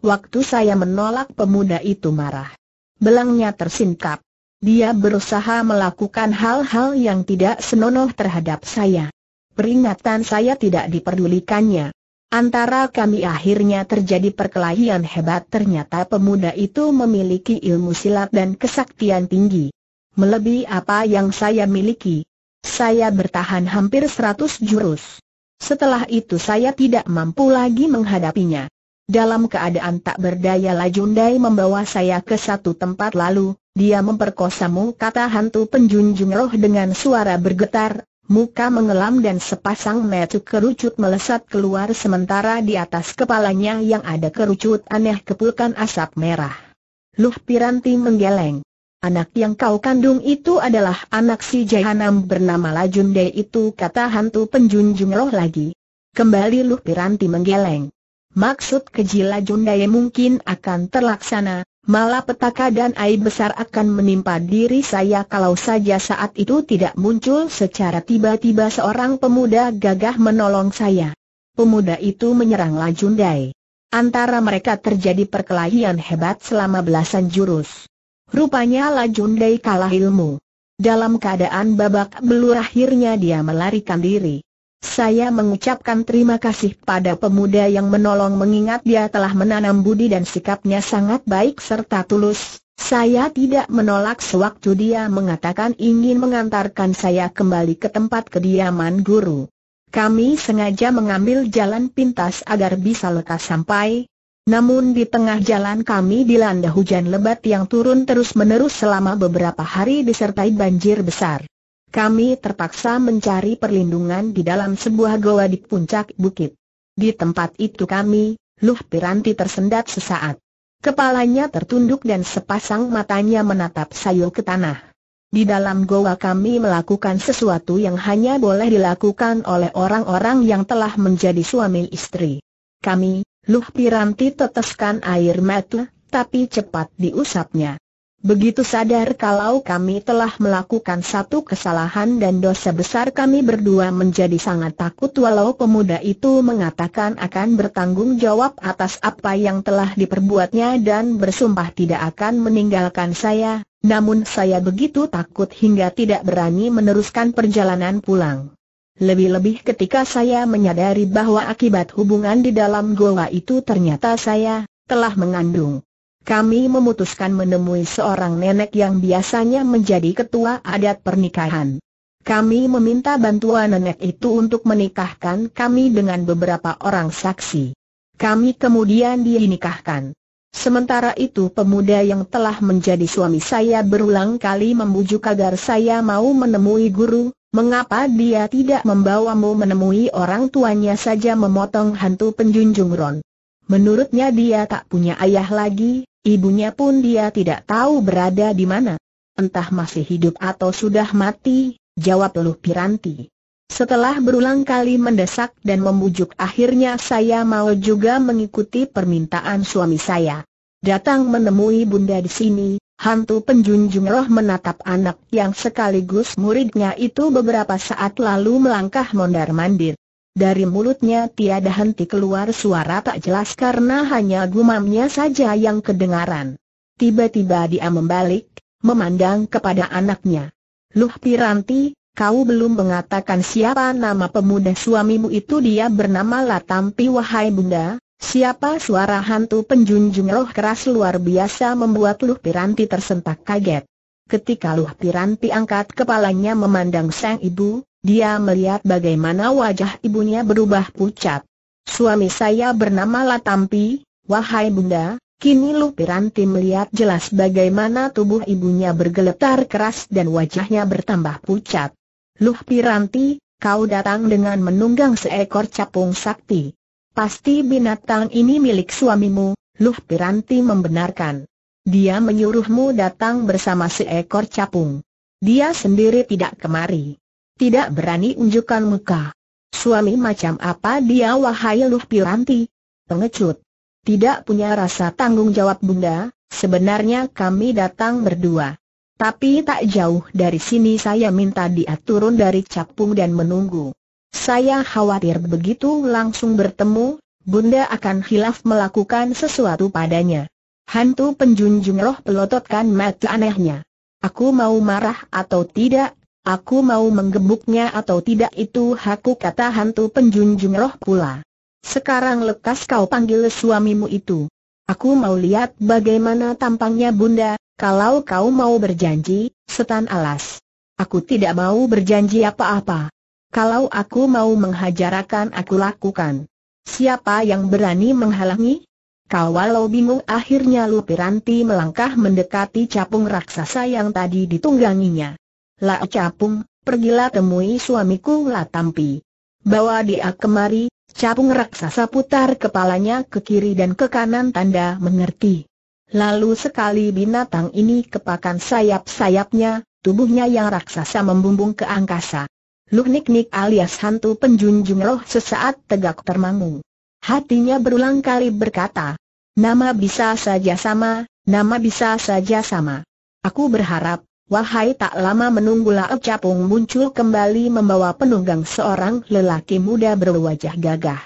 Waktu saya menolak pemuda itu marah. Belangnya tersingkap. Dia berusaha melakukan hal-hal yang tidak senonoh terhadap saya. Peringatan saya tidak diperdulikannya. Antara kami akhirnya terjadi perkelahian hebat ternyata pemuda itu memiliki ilmu silat dan kesaktian tinggi. Melebihi apa yang saya miliki. Saya bertahan hampir seratus jurus. Setelah itu saya tidak mampu lagi menghadapinya. Dalam keadaan tak berdaya Lajundai membawa saya ke satu tempat lalu, dia memperkosamu kata hantu penjunjung roh dengan suara bergetar, muka mengelam dan sepasang metu kerucut melesat keluar sementara di atas kepalanya yang ada kerucut aneh kepulkan asap merah. Luh Piranti menggeleng. Anak yang kau kandung itu adalah anak si Jahanam bernama Lajunde itu kata hantu penjunjung roh lagi. Kembali Luh Piranti menggeleng. Maksud keji Lajunde mungkin akan terlaksana, malah petaka dan aib besar akan menimpa diri saya kalau saja saat itu tidak muncul secara tiba-tiba seorang pemuda gagah menolong saya. Pemuda itu menyerang Lajunde. Antara mereka terjadi perkelahian hebat selama belasan jurus. Rupanya lajunday kalah ilmu. Dalam keadaan babak belur akhirnya dia melarikan diri. Saya mengucapkan terima kasih pada pemuda yang menolong mengingat dia telah menanam budi dan sikapnya sangat baik serta tulus. Saya tidak menolak sewaktu dia mengatakan ingin mengantarkan saya kembali ke tempat kediaman guru. Kami sengaja mengambil jalan pintas agar bisa lekas sampai, namun di tengah jalan kami dilanda hujan lebat yang turun terus-menerus selama beberapa hari disertai banjir besar. Kami terpaksa mencari perlindungan di dalam sebuah goa di puncak bukit. Di tempat itu kami, Luh Piranti tersendat sesaat. Kepalanya tertunduk dan sepasang matanya menatap sayul ke tanah. Di dalam goa kami melakukan sesuatu yang hanya boleh dilakukan oleh orang-orang yang telah menjadi suami istri. Kami, Luh Piranti teteskan air mata, tapi cepat diusapnya. Begitu sadar kalau kami telah melakukan satu kesalahan dan dosa besar kami berdua menjadi sangat takut walau pemuda itu mengatakan akan bertanggung jawab atas apa yang telah diperbuatnya dan bersumpah tidak akan meninggalkan saya, namun saya begitu takut hingga tidak berani meneruskan perjalanan pulang. Lebih-lebih ketika saya menyadari bahwa akibat hubungan di dalam goa itu ternyata saya telah mengandung. Kami memutuskan menemui seorang nenek yang biasanya menjadi ketua adat pernikahan. Kami meminta bantuan nenek itu untuk menikahkan kami dengan beberapa orang saksi. Kami kemudian dinikahkan. Sementara itu pemuda yang telah menjadi suami saya berulang kali membujuk agar saya mau menemui guru, Mengapa dia tidak membawamu menemui orang tuanya saja memotong hantu penjunjung Ron? Menurutnya dia tak punya ayah lagi, ibunya pun dia tidak tahu berada di mana. Entah masih hidup atau sudah mati, jawab Luh Piranti. Setelah berulang kali mendesak dan membujuk akhirnya saya mau juga mengikuti permintaan suami saya. Datang menemui bunda di sini, Hantu penjunjung roh menatap anak yang sekaligus muridnya itu beberapa saat lalu melangkah mondar-mandir. Dari mulutnya tiada henti keluar suara tak jelas karena hanya gumamnya saja yang kedengaran. Tiba-tiba dia membalik, memandang kepada anaknya. Luh Piranti, kau belum mengatakan siapa nama pemuda suamimu itu dia bernama Latampi wahai bunda, Siapa suara hantu penjunjung roh keras luar biasa membuat Luh Piranti tersentak kaget. Ketika Luh Piranti angkat kepalanya memandang sang ibu, dia melihat bagaimana wajah ibunya berubah pucat. Suami saya bernama Latampi, wahai bunda, kini Luh Piranti melihat jelas bagaimana tubuh ibunya bergeletar keras dan wajahnya bertambah pucat. Luh Piranti, kau datang dengan menunggang seekor capung sakti. Pasti binatang ini milik suamimu, Luh Piranti membenarkan. Dia menyuruhmu datang bersama seekor capung. Dia sendiri tidak kemari. Tidak berani unjukkan muka. Suami macam apa dia wahai Luh Piranti? Pengecut. Tidak punya rasa tanggung jawab bunda, sebenarnya kami datang berdua. Tapi tak jauh dari sini saya minta dia turun dari capung dan menunggu. Saya khawatir begitu langsung bertemu, Bunda akan hilaf melakukan sesuatu padanya. Hantu penjunjung roh pelototkan mata anehnya. Aku mau marah atau tidak, aku mau menggebuknya atau tidak itu aku kata hantu penjunjung roh pula. Sekarang lekas kau panggil suamimu itu. Aku mau lihat bagaimana tampangnya bunda, kalau kau mau berjanji, setan alas. Aku tidak mau berjanji apa-apa. Kalau aku mau menghajarakan, aku lakukan. Siapa yang berani menghalangi? Kau walau bingung akhirnya Lupiranti melangkah mendekati capung raksasa yang tadi ditungganginya. La capung, pergilah temui suamiku La Tampi. Bawa dia kemari, capung raksasa putar kepalanya ke kiri dan ke kanan tanda mengerti. Lalu sekali binatang ini kepakan sayap-sayapnya, tubuhnya yang raksasa membumbung ke angkasa. Luhniknik alias hantu penjunjung roh sesaat tegak termangu. Hatinya berulang kali berkata, nama bisa saja sama, nama bisa saja sama. Aku berharap, wahai tak lama menunggulah Capung muncul kembali membawa penunggang seorang lelaki muda berwajah gagah.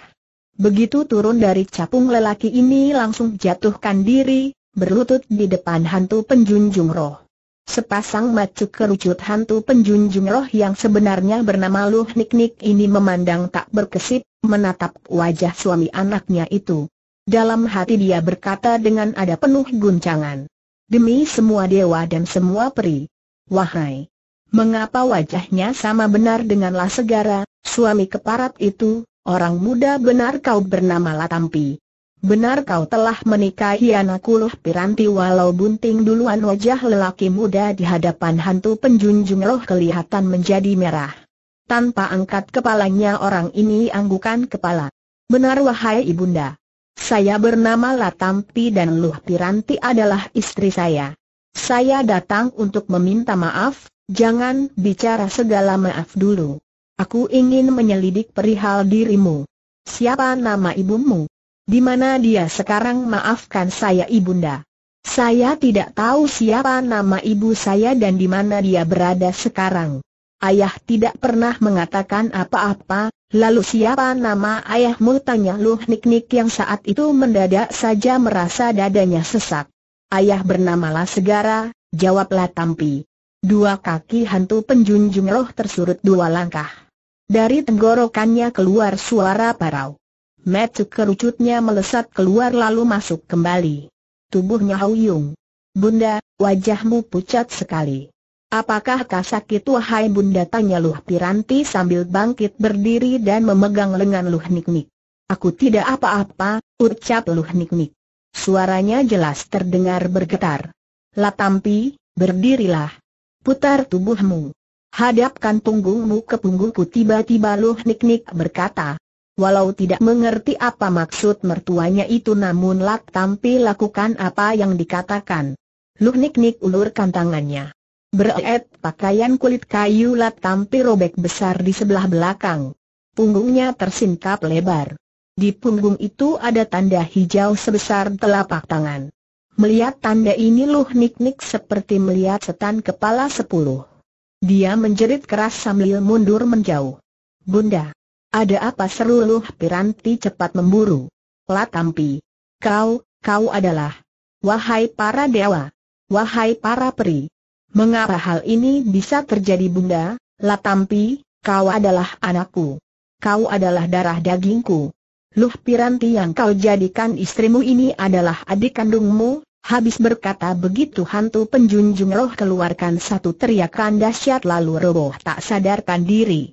Begitu turun dari capung lelaki ini langsung jatuhkan diri, berlutut di depan hantu penjunjung roh. Sepasang macu kerucut hantu penjunjung roh yang sebenarnya bernama Luh Nik Nik ini memandang tak berkesip, menatap wajah suami anaknya itu. Dalam hati dia berkata dengan ada penuh guncangan. Demi semua dewa dan semua peri. Wahai! Mengapa wajahnya sama benar dengan La Segara, suami keparat itu, orang muda benar kau bernama Latampi. Benar kau telah menikahi anakku Luh Piranti walau bunting duluan wajah lelaki muda di hadapan hantu penjunjung roh kelihatan menjadi merah. Tanpa angkat kepalanya orang ini anggukan kepala. Benar wahai ibunda. Saya bernama Latampi dan Luh Piranti adalah istri saya. Saya datang untuk meminta maaf, jangan bicara segala maaf dulu. Aku ingin menyelidik perihal dirimu. Siapa nama ibumu? Di mana dia sekarang maafkan saya ibunda? Saya tidak tahu siapa nama ibu saya dan di mana dia berada sekarang. Ayah tidak pernah mengatakan apa-apa, lalu siapa nama ayahmu tanya Luh Nik Nik yang saat itu mendadak saja merasa dadanya sesak. Ayah bernama bernamalah Segara, jawablah Tampi. Dua kaki hantu penjunjung roh tersurut dua langkah. Dari tenggorokannya keluar suara parau. Metu kerucutnya melesat keluar lalu masuk kembali. Tubuhnya huyung. Bunda, wajahmu pucat sekali. Apakah kau sakit wahai bunda tanya Luh Piranti sambil bangkit berdiri dan memegang lengan Luh Niknik. Aku tidak apa-apa, ucap Luh Niknik. Suaranya jelas terdengar bergetar. Latampi, berdirilah. Putar tubuhmu. Hadapkan punggungmu ke punggungku tiba-tiba Luh Niknik berkata. Walau tidak mengerti apa maksud mertuanya itu namun Lak tampil lakukan apa yang dikatakan. Luh nik ulurkan tangannya. Beret pakaian kulit kayu Lak tampil robek besar di sebelah belakang. Punggungnya tersingkap lebar. Di punggung itu ada tanda hijau sebesar telapak tangan. Melihat tanda ini nik nik seperti melihat setan kepala sepuluh. Dia menjerit keras sambil mundur menjauh. Bunda, ada apa seru Luh Piranti cepat memburu? Latampi. Kau, kau adalah. Wahai para dewa. Wahai para peri. Mengapa hal ini bisa terjadi bunda? Latampi, kau adalah anakku. Kau adalah darah dagingku. Luh Piranti yang kau jadikan istrimu ini adalah adik kandungmu, Habis berkata begitu hantu penjunjung roh keluarkan satu teriakan dahsyat lalu roboh tak sadarkan diri.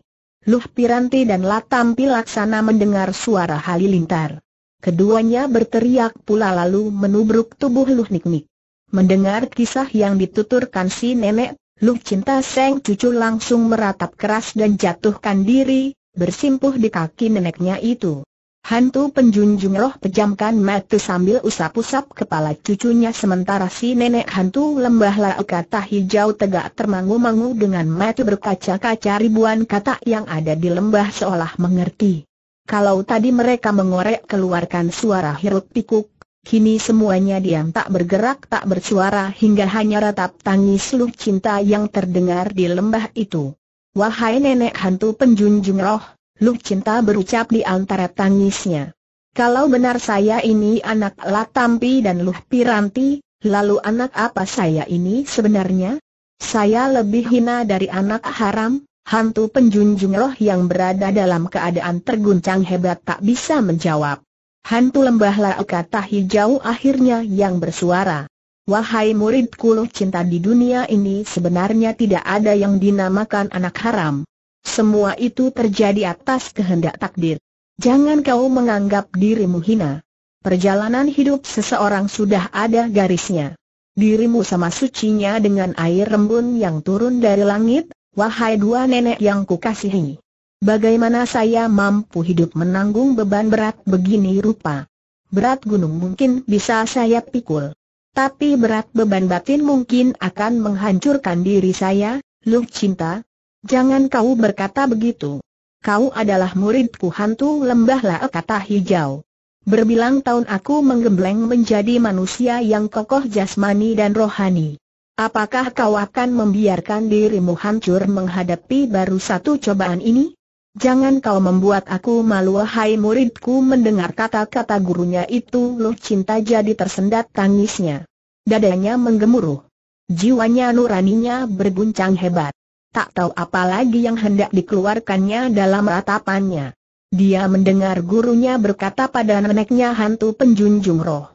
Luh Piranti dan Latam Pilaksana mendengar suara halilintar. Keduanya berteriak pula lalu menubruk tubuh Luh Niknik. Mendengar kisah yang dituturkan si nenek, Luh Cinta Seng Cucu langsung meratap keras dan jatuhkan diri, bersimpuh di kaki neneknya itu. Hantu penjunjung roh pejamkan mata sambil usap-usap kepala cucunya sementara si nenek hantu lembah lau kata hijau tegak termangu-mangu dengan mata berkaca-kaca ribuan kata yang ada di lembah seolah mengerti. Kalau tadi mereka mengorek keluarkan suara hiruk pikuk, kini semuanya diam tak bergerak tak bersuara hingga hanya ratap tangis luh cinta yang terdengar di lembah itu. Wahai nenek hantu penjunjung roh, Lu Cinta berucap di antara tangisnya. Kalau benar saya ini anak Latampi dan Luh Piranti, lalu anak apa saya ini sebenarnya? Saya lebih hina dari anak haram, hantu penjunjung roh yang berada dalam keadaan terguncang hebat tak bisa menjawab. Hantu lembah lau kata hijau akhirnya yang bersuara. Wahai muridku Luh Cinta di dunia ini sebenarnya tidak ada yang dinamakan anak haram. Semua itu terjadi atas kehendak takdir. Jangan kau menganggap dirimu hina. Perjalanan hidup seseorang sudah ada garisnya. Dirimu sama sucinya dengan air rembun yang turun dari langit, wahai dua nenek yang kukasihi. Bagaimana saya mampu hidup menanggung beban berat begini rupa? Berat gunung mungkin bisa saya pikul. Tapi berat beban batin mungkin akan menghancurkan diri saya, Lu cinta, Jangan kau berkata begitu. Kau adalah muridku hantu lembah lae kata hijau. Berbilang tahun aku menggembleng menjadi manusia yang kokoh jasmani dan rohani. Apakah kau akan membiarkan dirimu hancur menghadapi baru satu cobaan ini? Jangan kau membuat aku malu hai muridku mendengar kata-kata gurunya itu Lu cinta jadi tersendat tangisnya. Dadanya menggemuruh. Jiwanya nuraninya berguncang hebat tak tahu apa lagi yang hendak dikeluarkannya dalam ratapannya. Dia mendengar gurunya berkata pada neneknya hantu penjunjung roh.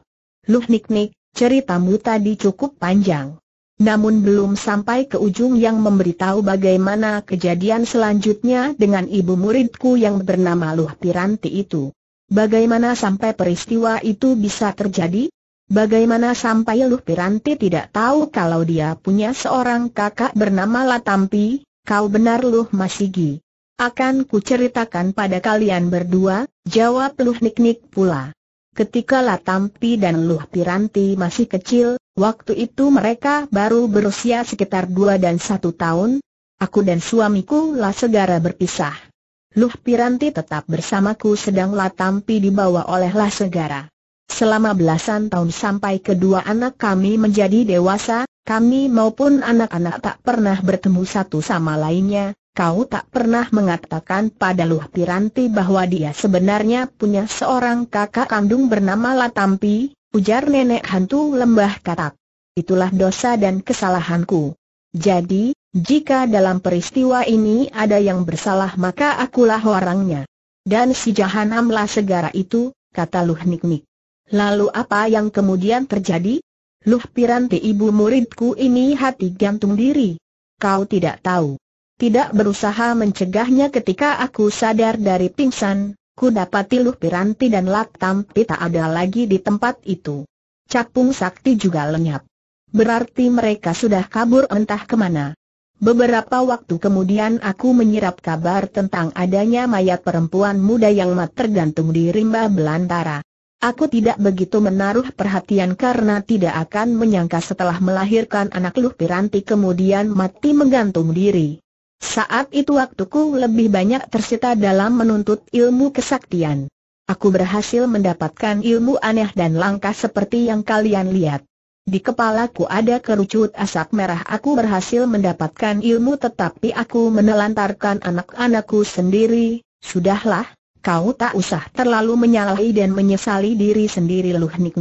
Luh nik-nik, ceritamu tadi cukup panjang. Namun belum sampai ke ujung yang memberitahu bagaimana kejadian selanjutnya dengan ibu muridku yang bernama Luh Piranti itu. Bagaimana sampai peristiwa itu bisa terjadi? Bagaimana sampai Luh Piranti tidak tahu kalau dia punya seorang kakak bernama Latampi, kau benar Luh Masigi. Akan ku ceritakan pada kalian berdua, jawab Luh Niknik pula. Ketika Latampi dan Luh Piranti masih kecil, waktu itu mereka baru berusia sekitar dua dan satu tahun, aku dan suamiku lah segera berpisah. Luh Piranti tetap bersamaku sedang Latampi dibawa oleh lah segera. Selama belasan tahun sampai kedua anak kami menjadi dewasa, kami maupun anak-anak tak pernah bertemu satu sama lainnya, kau tak pernah mengatakan pada Luh Piranti bahwa dia sebenarnya punya seorang kakak kandung bernama Latampi, ujar nenek hantu lembah katak. Itulah dosa dan kesalahanku. Jadi, jika dalam peristiwa ini ada yang bersalah maka akulah orangnya. Dan si Jahanamlah segara itu, kata Luh Nik Nik. Lalu apa yang kemudian terjadi? Luh Piranti ibu muridku ini hati gantung diri. Kau tidak tahu. Tidak berusaha mencegahnya ketika aku sadar dari pingsan, ku dapati Luh Piranti dan Laktam Pita ada lagi di tempat itu. Capung Sakti juga lenyap. Berarti mereka sudah kabur entah kemana. Beberapa waktu kemudian aku menyerap kabar tentang adanya mayat perempuan muda yang mat tergantung di rimba belantara. Aku tidak begitu menaruh perhatian karena tidak akan menyangka setelah melahirkan anak Luh Piranti kemudian mati menggantung diri. Saat itu waktuku lebih banyak tersita dalam menuntut ilmu kesaktian. Aku berhasil mendapatkan ilmu aneh dan langka seperti yang kalian lihat. Di kepalaku ada kerucut asap merah aku berhasil mendapatkan ilmu tetapi aku menelantarkan anak-anakku sendiri, sudahlah, Kau tak usah terlalu menyalahi dan menyesali diri sendiri luh nik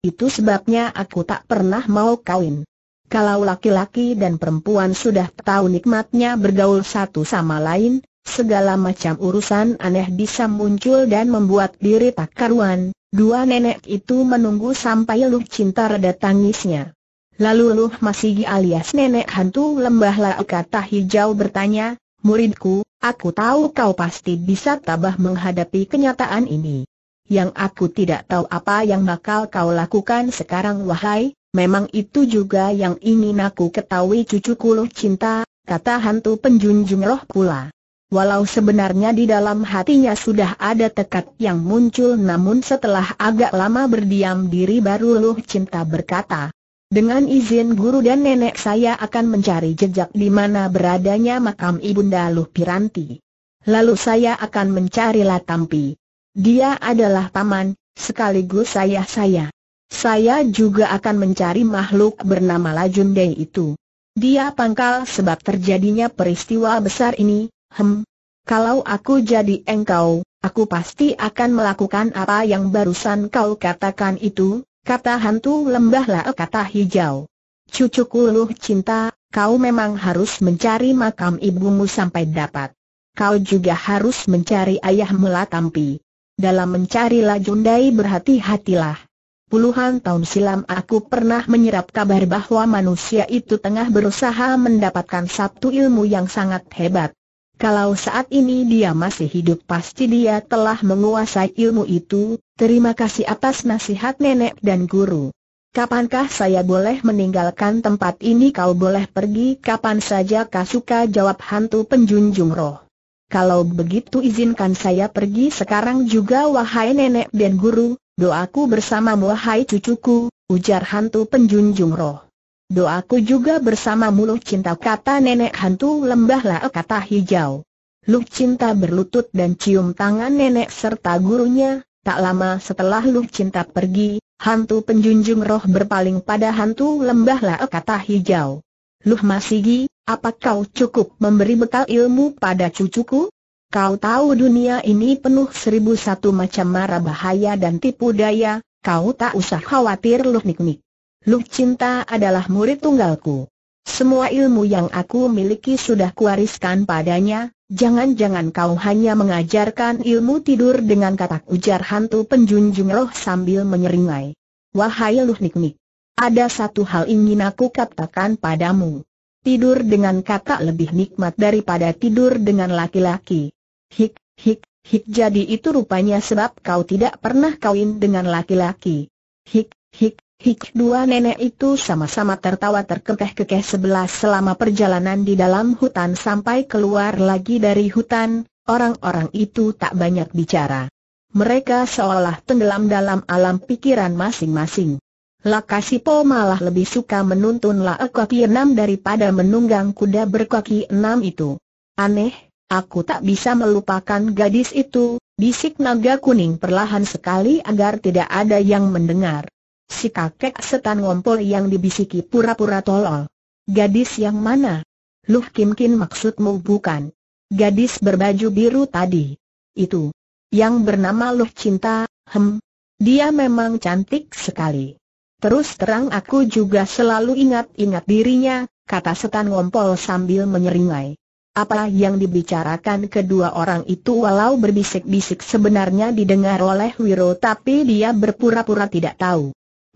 Itu sebabnya aku tak pernah mau kawin. Kalau laki-laki dan perempuan sudah tahu nikmatnya bergaul satu sama lain, segala macam urusan aneh bisa muncul dan membuat diri tak karuan. Dua nenek itu menunggu sampai Luh Cinta reda tangisnya. Lalu Luh Masigi alias nenek hantu lembah kata hijau bertanya, Muridku, Aku tahu kau pasti bisa tabah menghadapi kenyataan ini. Yang aku tidak tahu apa yang bakal kau lakukan sekarang wahai, memang itu juga yang ingin aku ketahui cucuku loh cinta, kata hantu penjunjung roh pula. Walau sebenarnya di dalam hatinya sudah ada tekad yang muncul namun setelah agak lama berdiam diri baru Luh Cinta berkata, dengan izin guru dan nenek saya akan mencari jejak di mana beradanya makam Ibunda Luh Piranti. Lalu saya akan mencari Latampi. Dia adalah paman, sekaligus saya saya. Saya juga akan mencari makhluk bernama Lajunde itu. Dia pangkal sebab terjadinya peristiwa besar ini, hem. Kalau aku jadi engkau, aku pasti akan melakukan apa yang barusan kau katakan itu, Kata hantu lembah lae eh, kata hijau. Cucuku Luh Cinta, kau memang harus mencari makam ibumu sampai dapat. Kau juga harus mencari ayahmu Latampi. Dalam mencari Lajundai berhati-hatilah. Puluhan tahun silam aku pernah menyerap kabar bahwa manusia itu tengah berusaha mendapatkan satu ilmu yang sangat hebat. Kalau saat ini dia masih hidup pasti dia telah menguasai ilmu itu, terima kasih atas nasihat nenek dan guru. Kapankah saya boleh meninggalkan tempat ini kau boleh pergi kapan saja kau suka jawab hantu penjunjung roh. Kalau begitu izinkan saya pergi sekarang juga wahai nenek dan guru, doaku bersama wahai cucuku, ujar hantu penjunjung roh. Doaku juga bersama mulu cinta kata nenek hantu lembahlah kata hijau. Luh cinta berlutut dan cium tangan nenek serta gurunya, tak lama setelah Luh cinta pergi, hantu penjunjung roh berpaling pada hantu lembahlah kata hijau. Luh Masigi, apa kau cukup memberi bekal ilmu pada cucuku? Kau tahu dunia ini penuh seribu satu macam mara bahaya dan tipu daya, kau tak usah khawatir Luh Nik Nik. Lu Cinta adalah murid tunggalku. Semua ilmu yang aku miliki sudah kuwariskan padanya, jangan-jangan kau hanya mengajarkan ilmu tidur dengan katak ujar hantu penjunjung roh sambil menyeringai. Wahai Luh Niknik, ada satu hal ingin aku katakan padamu. Tidur dengan kakak lebih nikmat daripada tidur dengan laki-laki. Hik, hik, hik jadi itu rupanya sebab kau tidak pernah kawin dengan laki-laki. Hik, hik, Hik dua nenek itu sama-sama tertawa terkekeh-kekeh sebelah selama perjalanan di dalam hutan sampai keluar lagi dari hutan, orang-orang itu tak banyak bicara. Mereka seolah tenggelam dalam alam pikiran masing-masing. Lakasipo malah lebih suka menuntun La kaki enam daripada menunggang kuda berkaki enam itu. Aneh, aku tak bisa melupakan gadis itu, bisik naga kuning perlahan sekali agar tidak ada yang mendengar. Si kakek setan ngompol yang dibisiki pura-pura tolol. Gadis yang mana? Luh Kim Kin maksudmu bukan? Gadis berbaju biru tadi. Itu. Yang bernama Luh Cinta, hem. Dia memang cantik sekali. Terus terang aku juga selalu ingat-ingat dirinya, kata setan ngompol sambil menyeringai. Apa yang dibicarakan kedua orang itu walau berbisik-bisik sebenarnya didengar oleh Wiro tapi dia berpura-pura tidak tahu.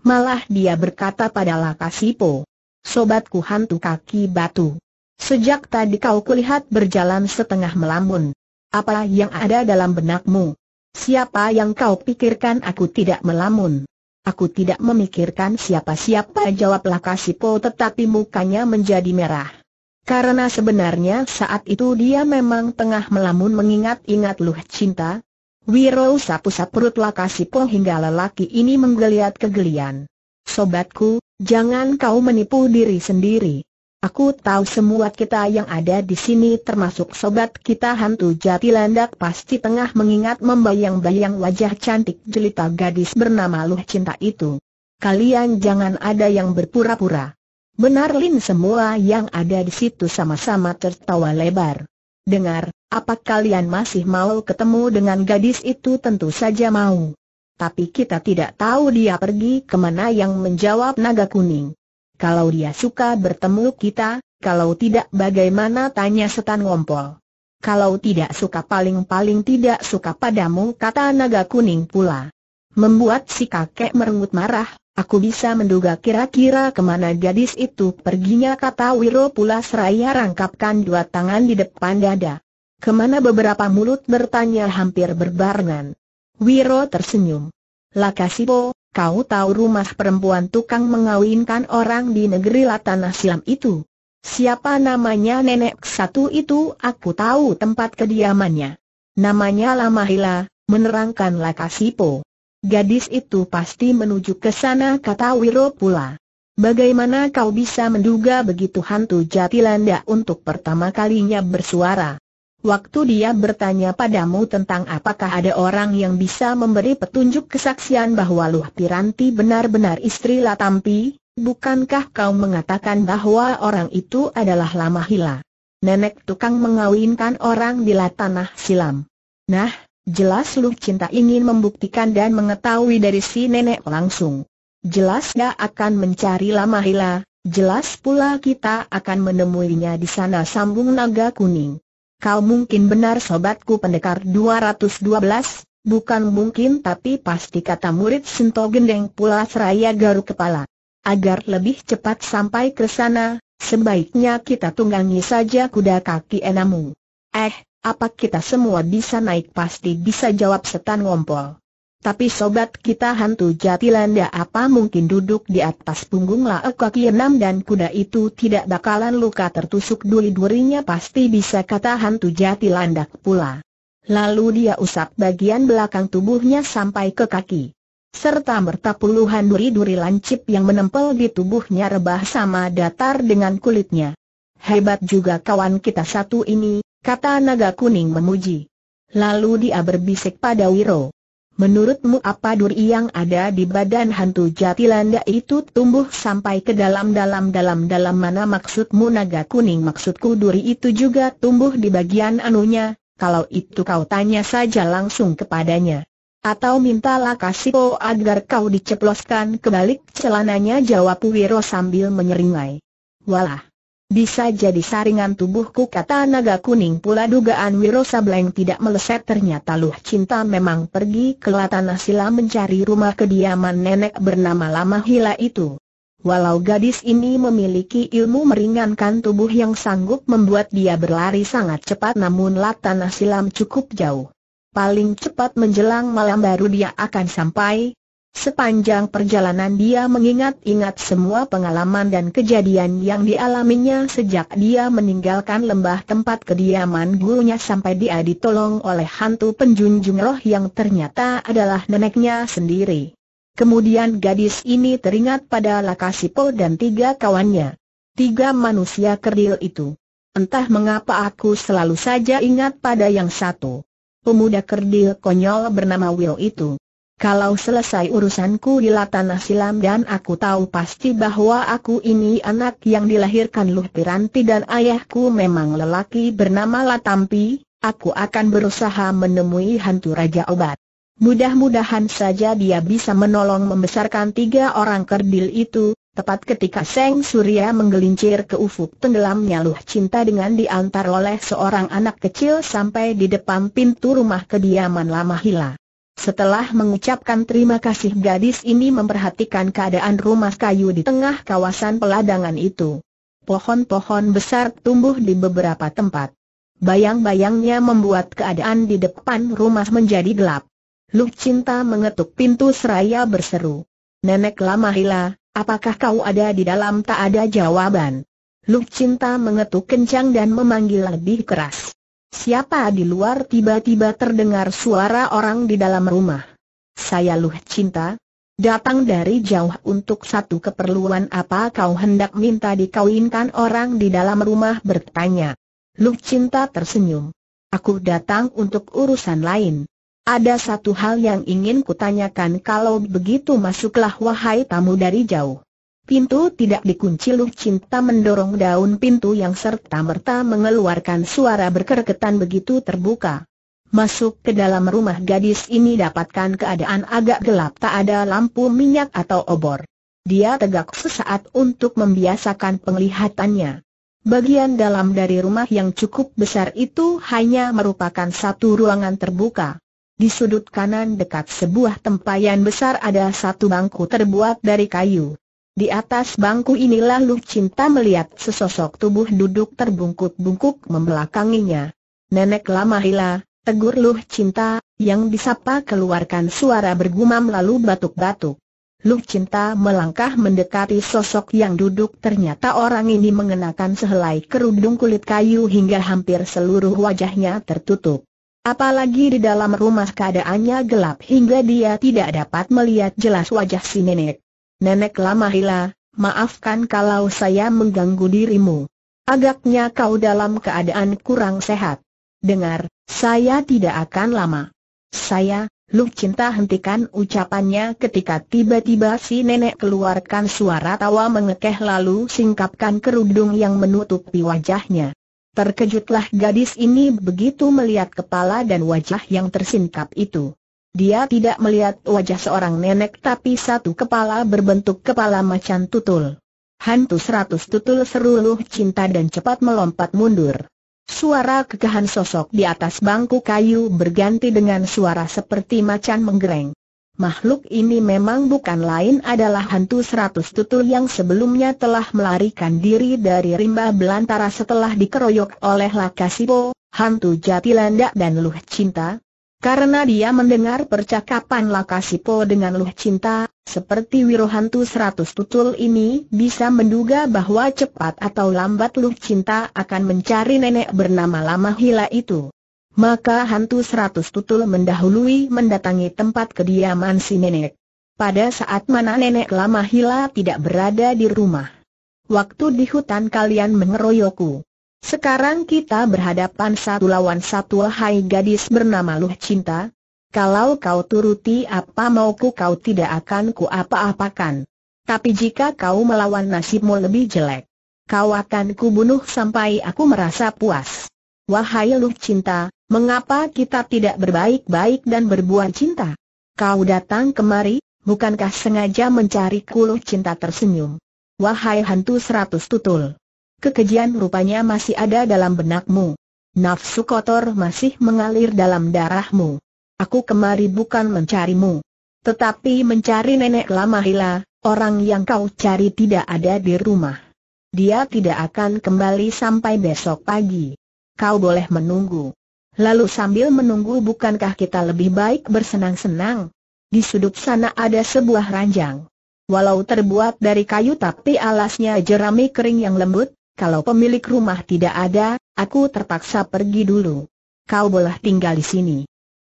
Malah dia berkata pada Lakasipo, Sobatku hantu kaki batu. Sejak tadi kau kulihat berjalan setengah melamun. Apa yang ada dalam benakmu? Siapa yang kau pikirkan aku tidak melamun? Aku tidak memikirkan siapa-siapa jawab Lakasipo tetapi mukanya menjadi merah. Karena sebenarnya saat itu dia memang tengah melamun mengingat-ingat Luh Cinta, Wiro sapu sapu perut Lakasipo hingga lelaki ini menggeliat kegelian. Sobatku, jangan kau menipu diri sendiri. Aku tahu semua kita yang ada di sini termasuk sobat kita hantu jati landak pasti tengah mengingat membayang-bayang wajah cantik jelita gadis bernama Luh Cinta itu. Kalian jangan ada yang berpura-pura. Benar Lin semua yang ada di situ sama-sama tertawa lebar. Dengar, apa kalian masih mau ketemu dengan gadis itu tentu saja mau. Tapi kita tidak tahu dia pergi kemana yang menjawab naga kuning. Kalau dia suka bertemu kita, kalau tidak bagaimana tanya setan ngompol. Kalau tidak suka paling-paling tidak suka padamu kata naga kuning pula. Membuat si kakek merengut marah, Aku bisa menduga kira-kira kemana gadis itu perginya kata Wiro pula seraya rangkapkan dua tangan di depan dada. Kemana beberapa mulut bertanya hampir berbarengan. Wiro tersenyum. Lakasipo, kau tahu rumah perempuan tukang mengawinkan orang di negeri Latanah Silam itu? Siapa namanya nenek satu itu aku tahu tempat kediamannya. Namanya Lamahila, menerangkan Lakasipo. Gadis itu pasti menuju ke sana kata Wiro pula. Bagaimana kau bisa menduga begitu hantu Jatilanda untuk pertama kalinya bersuara? Waktu dia bertanya padamu tentang apakah ada orang yang bisa memberi petunjuk kesaksian bahwa Luh Piranti benar-benar istri Latampi, bukankah kau mengatakan bahwa orang itu adalah Lamahila? Nenek tukang mengawinkan orang di tanah silam. Nah, Jelas Lu Cinta ingin membuktikan dan mengetahui dari si nenek langsung. Jelas dia akan mencari lama hila, jelas pula kita akan menemuinya di sana sambung naga kuning. Kau mungkin benar sobatku pendekar 212, bukan mungkin tapi pasti kata murid sento Gendeng pula seraya garuk kepala. Agar lebih cepat sampai ke sana, sebaiknya kita tunggangi saja kuda kaki enamu. Eh, apa kita semua bisa naik pasti bisa jawab setan ngompol. Tapi sobat kita hantu jatilanda ya apa mungkin duduk di atas punggung laek kaki enam dan kuda itu tidak bakalan luka tertusuk duri durinya pasti bisa kata hantu jatilanda pula. Lalu dia usap bagian belakang tubuhnya sampai ke kaki. Serta merta puluhan duri-duri lancip yang menempel di tubuhnya rebah sama datar dengan kulitnya. Hebat juga kawan kita satu ini, kata naga kuning memuji. Lalu dia berbisik pada Wiro. Menurutmu apa duri yang ada di badan hantu Jatilanda itu tumbuh sampai ke dalam-dalam-dalam-dalam mana maksudmu naga kuning maksudku duri itu juga tumbuh di bagian anunya, kalau itu kau tanya saja langsung kepadanya. Atau mintalah kasihku oh agar kau diceploskan ke balik celananya jawab Wiro sambil menyeringai. Walah, bisa jadi saringan tubuhku kata naga kuning pula dugaan Wiro Sableng tidak meleset ternyata Luh Cinta memang pergi ke Tanah Sila mencari rumah kediaman nenek bernama Lama Hila itu. Walau gadis ini memiliki ilmu meringankan tubuh yang sanggup membuat dia berlari sangat cepat namun Tanah Silam cukup jauh. Paling cepat menjelang malam baru dia akan sampai, Sepanjang perjalanan dia mengingat-ingat semua pengalaman dan kejadian yang dialaminya sejak dia meninggalkan lembah tempat kediaman gurunya sampai dia ditolong oleh hantu penjunjung roh yang ternyata adalah neneknya sendiri. Kemudian gadis ini teringat pada Lakasipo dan tiga kawannya. Tiga manusia kerdil itu. Entah mengapa aku selalu saja ingat pada yang satu. Pemuda kerdil konyol bernama Will itu. Kalau selesai urusanku di Latanah silam dan aku tahu pasti bahwa aku ini anak yang dilahirkan Luh Piranti dan ayahku memang lelaki bernama Latampi, aku akan berusaha menemui hantu Raja Obat. Mudah-mudahan saja dia bisa menolong membesarkan tiga orang kerdil itu, tepat ketika Seng Surya menggelincir ke ufuk tenggelamnya Luh Cinta dengan diantar oleh seorang anak kecil sampai di depan pintu rumah kediaman Lama Hila. Setelah mengucapkan terima kasih gadis ini memperhatikan keadaan rumah kayu di tengah kawasan peladangan itu. Pohon-pohon besar tumbuh di beberapa tempat. Bayang-bayangnya membuat keadaan di depan rumah menjadi gelap. Lu Cinta mengetuk pintu seraya berseru. Nenek lama hila, apakah kau ada di dalam tak ada jawaban? Lu Cinta mengetuk kencang dan memanggil lebih keras. Siapa di luar tiba-tiba terdengar suara orang di dalam rumah. Saya luh cinta, datang dari jauh untuk satu keperluan apa kau hendak minta dikawinkan orang di dalam rumah bertanya. Luh cinta tersenyum. Aku datang untuk urusan lain. Ada satu hal yang ingin kutanyakan kalau begitu masuklah wahai tamu dari jauh. Pintu tidak dikunci Luh Cinta mendorong daun pintu yang serta-merta mengeluarkan suara berkerketan begitu terbuka. Masuk ke dalam rumah gadis ini dapatkan keadaan agak gelap tak ada lampu minyak atau obor. Dia tegak sesaat untuk membiasakan penglihatannya. Bagian dalam dari rumah yang cukup besar itu hanya merupakan satu ruangan terbuka. Di sudut kanan dekat sebuah tempayan besar ada satu bangku terbuat dari kayu. Di atas bangku inilah Lu Cinta melihat sesosok tubuh duduk terbungkuk-bungkuk membelakanginya. Nenek lama hila, tegur Lu Cinta, yang disapa keluarkan suara bergumam lalu batuk-batuk. Lu Cinta melangkah mendekati sosok yang duduk ternyata orang ini mengenakan sehelai kerudung kulit kayu hingga hampir seluruh wajahnya tertutup. Apalagi di dalam rumah keadaannya gelap hingga dia tidak dapat melihat jelas wajah si nenek. Nenek lama Lamahila, maafkan kalau saya mengganggu dirimu. Agaknya kau dalam keadaan kurang sehat. Dengar, saya tidak akan lama. Saya, Lu Cinta hentikan ucapannya ketika tiba-tiba si nenek keluarkan suara tawa mengekeh lalu singkapkan kerudung yang menutupi wajahnya. Terkejutlah gadis ini begitu melihat kepala dan wajah yang tersingkap itu. Dia tidak melihat wajah seorang nenek tapi satu kepala berbentuk kepala macan tutul. Hantu seratus tutul seruluh cinta dan cepat melompat mundur. Suara kegahan sosok di atas bangku kayu berganti dengan suara seperti macan menggereng. Makhluk ini memang bukan lain adalah hantu seratus tutul yang sebelumnya telah melarikan diri dari rimba belantara setelah dikeroyok oleh Lakasibo, hantu jatilanda dan luh cinta, karena dia mendengar percakapan Lakasipo dengan Luh Cinta, seperti Wirohantu seratus tutul ini bisa menduga bahwa cepat atau lambat Luh Cinta akan mencari nenek bernama Lama Hila itu. Maka hantu seratus tutul mendahului mendatangi tempat kediaman si nenek. Pada saat mana nenek Lama Hila tidak berada di rumah. Waktu di hutan kalian mengeroyokku. Sekarang kita berhadapan satu lawan satu hai gadis bernama Luh Cinta. Kalau kau turuti apa mauku kau tidak akan ku apa-apakan. Tapi jika kau melawan nasibmu lebih jelek, kau akan kubunuh sampai aku merasa puas. Wahai Luh Cinta, mengapa kita tidak berbaik-baik dan berbuat cinta? Kau datang kemari, bukankah sengaja mencari kuluh cinta tersenyum? Wahai hantu seratus tutul kekejian rupanya masih ada dalam benakmu. Nafsu kotor masih mengalir dalam darahmu. Aku kemari bukan mencarimu. Tetapi mencari nenek lama Lamahila, orang yang kau cari tidak ada di rumah. Dia tidak akan kembali sampai besok pagi. Kau boleh menunggu. Lalu sambil menunggu bukankah kita lebih baik bersenang-senang? Di sudut sana ada sebuah ranjang. Walau terbuat dari kayu tapi alasnya jerami kering yang lembut, kalau pemilik rumah tidak ada, aku terpaksa pergi dulu. Kau boleh tinggal di sini.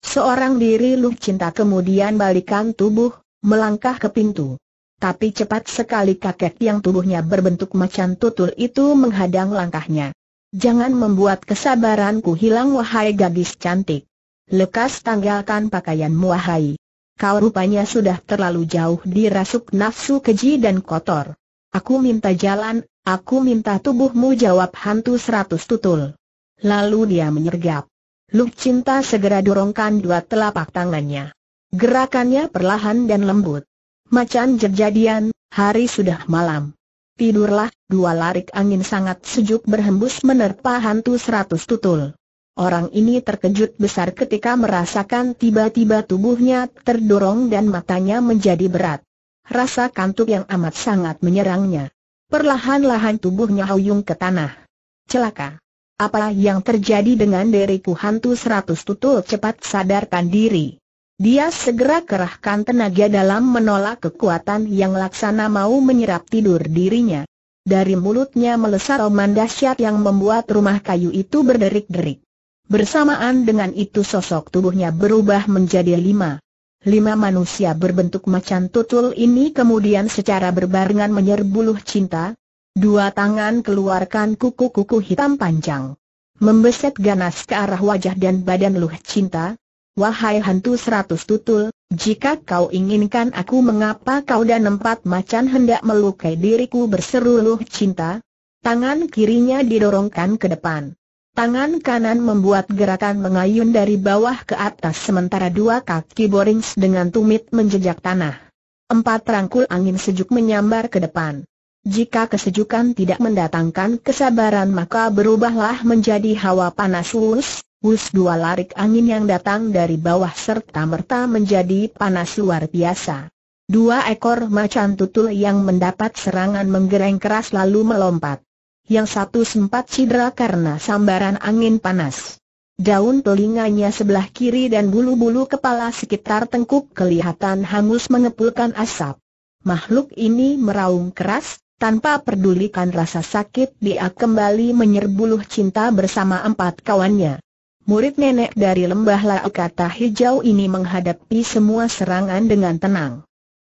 Seorang diri Lu Cinta kemudian balikan tubuh, melangkah ke pintu. Tapi cepat sekali kakek yang tubuhnya berbentuk macan tutul itu menghadang langkahnya. Jangan membuat kesabaranku hilang wahai gadis cantik. Lekas tanggalkan pakaianmu wahai. Kau rupanya sudah terlalu jauh dirasuk nafsu keji dan kotor. Aku minta jalan, aku minta tubuhmu jawab hantu seratus tutul. Lalu dia menyergap. Luk Cinta segera dorongkan dua telapak tangannya. Gerakannya perlahan dan lembut. Macan kejadian, hari sudah malam. Tidurlah, dua larik angin sangat sejuk berhembus menerpa hantu seratus tutul. Orang ini terkejut besar ketika merasakan tiba-tiba tubuhnya terdorong dan matanya menjadi berat. Rasa kantuk yang amat sangat menyerangnya. Perlahan-lahan tubuhnya hoyung ke tanah. Celaka. Apa yang terjadi dengan diriku hantu seratus tutul cepat sadarkan diri. Dia segera kerahkan tenaga dalam menolak kekuatan yang laksana mau menyerap tidur dirinya. Dari mulutnya melesat oman dahsyat yang membuat rumah kayu itu berderik-derik. Bersamaan dengan itu sosok tubuhnya berubah menjadi lima. Lima manusia berbentuk macan tutul ini kemudian secara berbarengan menyerbu luh cinta. Dua tangan keluarkan kuku-kuku hitam panjang. Membeset ganas ke arah wajah dan badan Luh Cinta. Wahai hantu seratus tutul, jika kau inginkan aku mengapa kau dan empat macan hendak melukai diriku berseru Luh Cinta. Tangan kirinya didorongkan ke depan. Tangan kanan membuat gerakan mengayun dari bawah ke atas sementara dua kaki borings dengan tumit menjejak tanah. Empat rangkul angin sejuk menyambar ke depan. Jika kesejukan tidak mendatangkan kesabaran maka berubahlah menjadi hawa panas wus, wus dua larik angin yang datang dari bawah serta merta menjadi panas luar biasa. Dua ekor macan tutul yang mendapat serangan menggereng keras lalu melompat yang satu sempat cedera karena sambaran angin panas. Daun telinganya sebelah kiri dan bulu-bulu kepala sekitar tengkuk kelihatan hangus mengepulkan asap. Makhluk ini meraung keras, tanpa pedulikan rasa sakit dia kembali menyerbuluh cinta bersama empat kawannya. Murid nenek dari lembah Laukata Hijau ini menghadapi semua serangan dengan tenang.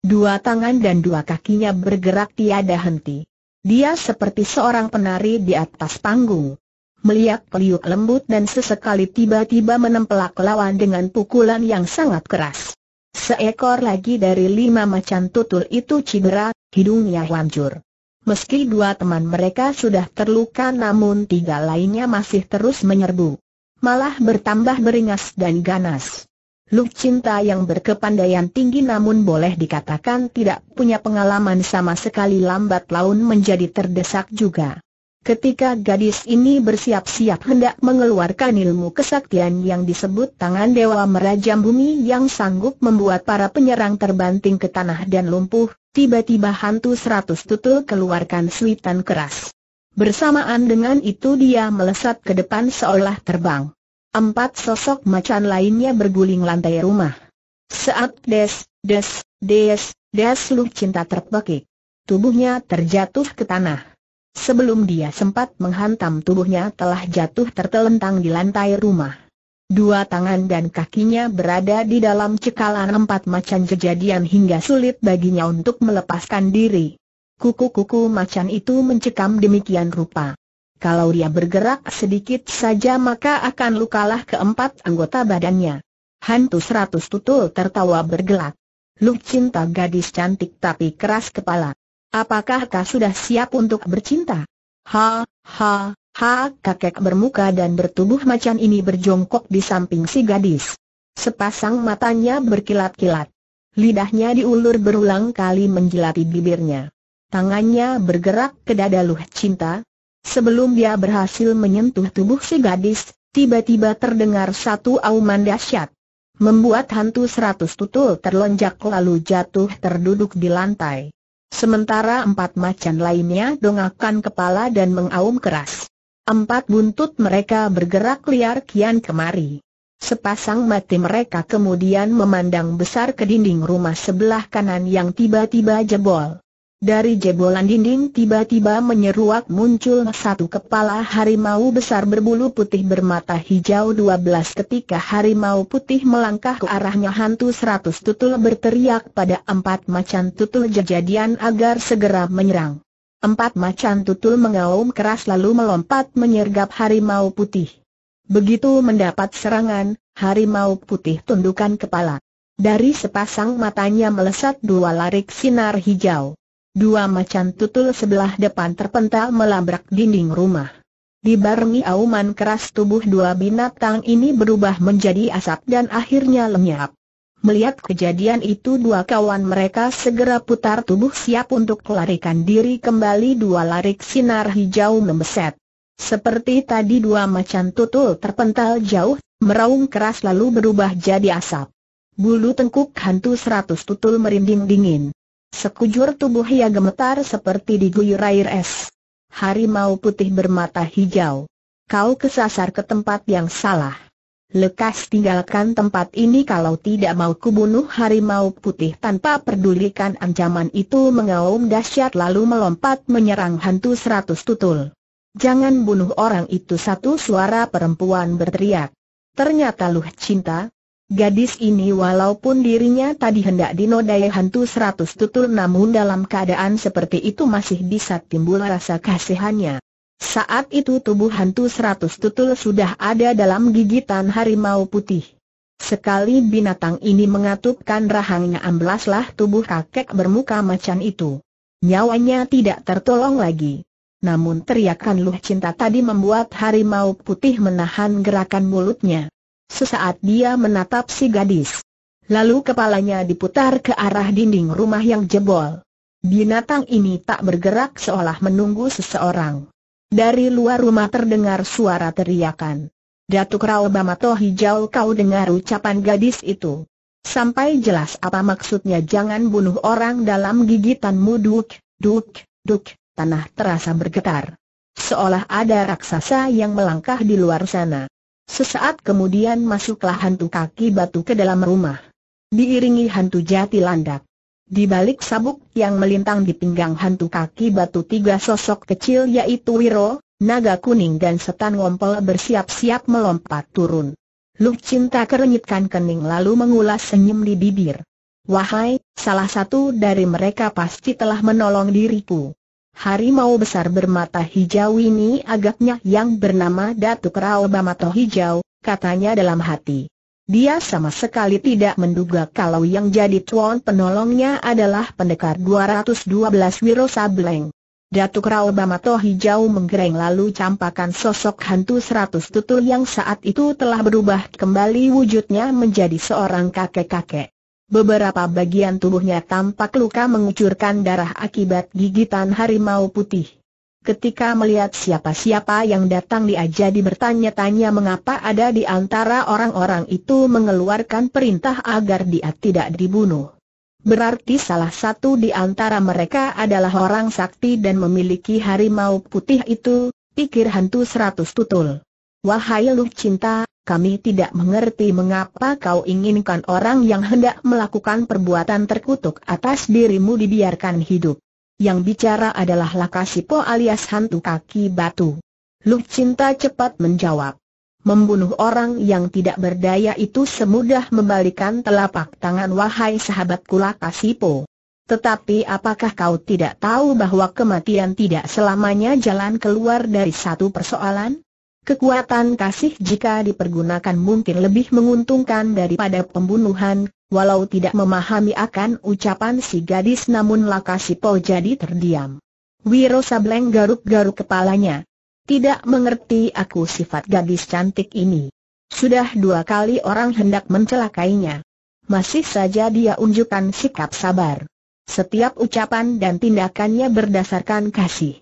Dua tangan dan dua kakinya bergerak tiada henti. Dia seperti seorang penari di atas panggung. Melihat peliuk lembut dan sesekali tiba-tiba menempelak lawan dengan pukulan yang sangat keras. Seekor lagi dari lima macan tutul itu cedera, hidungnya hancur. Meski dua teman mereka sudah terluka namun tiga lainnya masih terus menyerbu. Malah bertambah beringas dan ganas. Lu Cinta yang berkepandaian tinggi namun boleh dikatakan tidak punya pengalaman sama sekali lambat laun menjadi terdesak juga. Ketika gadis ini bersiap-siap hendak mengeluarkan ilmu kesaktian yang disebut tangan dewa merajam bumi yang sanggup membuat para penyerang terbanting ke tanah dan lumpuh, tiba-tiba hantu seratus tutul keluarkan suitan keras. Bersamaan dengan itu dia melesat ke depan seolah terbang. Empat sosok macan lainnya berguling lantai rumah. Saat des, des, des, des Lu Cinta terpekik. Tubuhnya terjatuh ke tanah. Sebelum dia sempat menghantam tubuhnya telah jatuh tertelentang di lantai rumah. Dua tangan dan kakinya berada di dalam cekalan empat macan kejadian hingga sulit baginya untuk melepaskan diri. Kuku-kuku macan itu mencekam demikian rupa. Kalau dia bergerak sedikit saja maka akan lukalah keempat anggota badannya. Hantu seratus tutul tertawa bergelak. Lu cinta gadis cantik tapi keras kepala. Apakah kau sudah siap untuk bercinta? Ha, ha, ha, kakek bermuka dan bertubuh macan ini berjongkok di samping si gadis. Sepasang matanya berkilat-kilat. Lidahnya diulur berulang kali menjilati bibirnya. Tangannya bergerak ke dada Luh Cinta, Sebelum dia berhasil menyentuh tubuh si gadis, tiba-tiba terdengar satu auman dahsyat. Membuat hantu seratus tutul terlonjak lalu jatuh terduduk di lantai. Sementara empat macan lainnya dongakan kepala dan mengaum keras. Empat buntut mereka bergerak liar kian kemari. Sepasang mati mereka kemudian memandang besar ke dinding rumah sebelah kanan yang tiba-tiba jebol. Dari jebolan dinding tiba-tiba menyeruak muncul satu kepala harimau besar berbulu putih bermata hijau 12 ketika harimau putih melangkah ke arahnya hantu 100 tutul berteriak pada empat macan tutul jejadian agar segera menyerang. Empat macan tutul mengaum keras lalu melompat menyergap harimau putih. Begitu mendapat serangan, harimau putih tundukkan kepala. Dari sepasang matanya melesat dua larik sinar hijau. Dua macan tutul sebelah depan terpental melabrak dinding rumah. Dibarengi auman keras tubuh dua binatang ini berubah menjadi asap dan akhirnya lenyap. Melihat kejadian itu dua kawan mereka segera putar tubuh siap untuk larikan diri kembali dua larik sinar hijau membeset. Seperti tadi dua macan tutul terpental jauh, meraung keras lalu berubah jadi asap. Bulu tengkuk hantu seratus tutul merinding dingin. Sekujur tubuh ia gemetar seperti diguyur air es. Harimau putih bermata hijau. Kau kesasar ke tempat yang salah. Lekas tinggalkan tempat ini kalau tidak mau kubunuh harimau putih tanpa pedulikan ancaman itu mengaum dahsyat lalu melompat menyerang hantu seratus tutul. Jangan bunuh orang itu satu suara perempuan berteriak. Ternyata Luh Cinta, Gadis ini walaupun dirinya tadi hendak dinodai hantu seratus tutul namun dalam keadaan seperti itu masih bisa timbul rasa kasihannya. Saat itu tubuh hantu seratus tutul sudah ada dalam gigitan harimau putih. Sekali binatang ini mengatupkan rahangnya amblaslah tubuh kakek bermuka macan itu. Nyawanya tidak tertolong lagi. Namun teriakan luh cinta tadi membuat harimau putih menahan gerakan mulutnya. Sesaat dia menatap si gadis. Lalu kepalanya diputar ke arah dinding rumah yang jebol. Binatang ini tak bergerak seolah menunggu seseorang. Dari luar rumah terdengar suara teriakan. Datuk Rao Bamato Hijau kau dengar ucapan gadis itu. Sampai jelas apa maksudnya jangan bunuh orang dalam gigitan muduk, duk, duk, tanah terasa bergetar. Seolah ada raksasa yang melangkah di luar sana. Sesaat kemudian masuklah hantu kaki batu ke dalam rumah. Diiringi hantu jati landak. Di balik sabuk yang melintang di pinggang hantu kaki batu tiga sosok kecil yaitu Wiro, Naga Kuning dan Setan Wompel bersiap-siap melompat turun. Luk Cinta kerenyitkan kening lalu mengulas senyum di bibir. Wahai, salah satu dari mereka pasti telah menolong diriku. Harimau besar bermata hijau ini agaknya yang bernama Datuk Rao Bamato Hijau, katanya dalam hati. Dia sama sekali tidak menduga kalau yang jadi tuan penolongnya adalah pendekar 212 Wiro Sableng. Datuk Rao Bamato Hijau menggereng lalu campakan sosok hantu 100 tutul yang saat itu telah berubah kembali wujudnya menjadi seorang kakek-kakek. Beberapa bagian tubuhnya tampak luka mengucurkan darah akibat gigitan harimau putih. Ketika melihat siapa-siapa yang datang dia jadi bertanya-tanya mengapa ada di antara orang-orang itu mengeluarkan perintah agar dia tidak dibunuh. Berarti salah satu di antara mereka adalah orang sakti dan memiliki harimau putih itu, pikir hantu seratus tutul. Wahai lu cinta, kami tidak mengerti mengapa kau inginkan orang yang hendak melakukan perbuatan terkutuk atas dirimu dibiarkan hidup. Yang bicara adalah Lakasipo alias hantu kaki batu. Lu Cinta cepat menjawab. Membunuh orang yang tidak berdaya itu semudah membalikan telapak tangan wahai sahabatku Lakasipo. Tetapi apakah kau tidak tahu bahwa kematian tidak selamanya jalan keluar dari satu persoalan? Kekuatan kasih jika dipergunakan mungkin lebih menguntungkan daripada pembunuhan, walau tidak memahami akan ucapan si gadis namun po jadi terdiam. Wiro Sableng garuk-garuk kepalanya. Tidak mengerti aku sifat gadis cantik ini. Sudah dua kali orang hendak mencelakainya. Masih saja dia unjukkan sikap sabar. Setiap ucapan dan tindakannya berdasarkan kasih.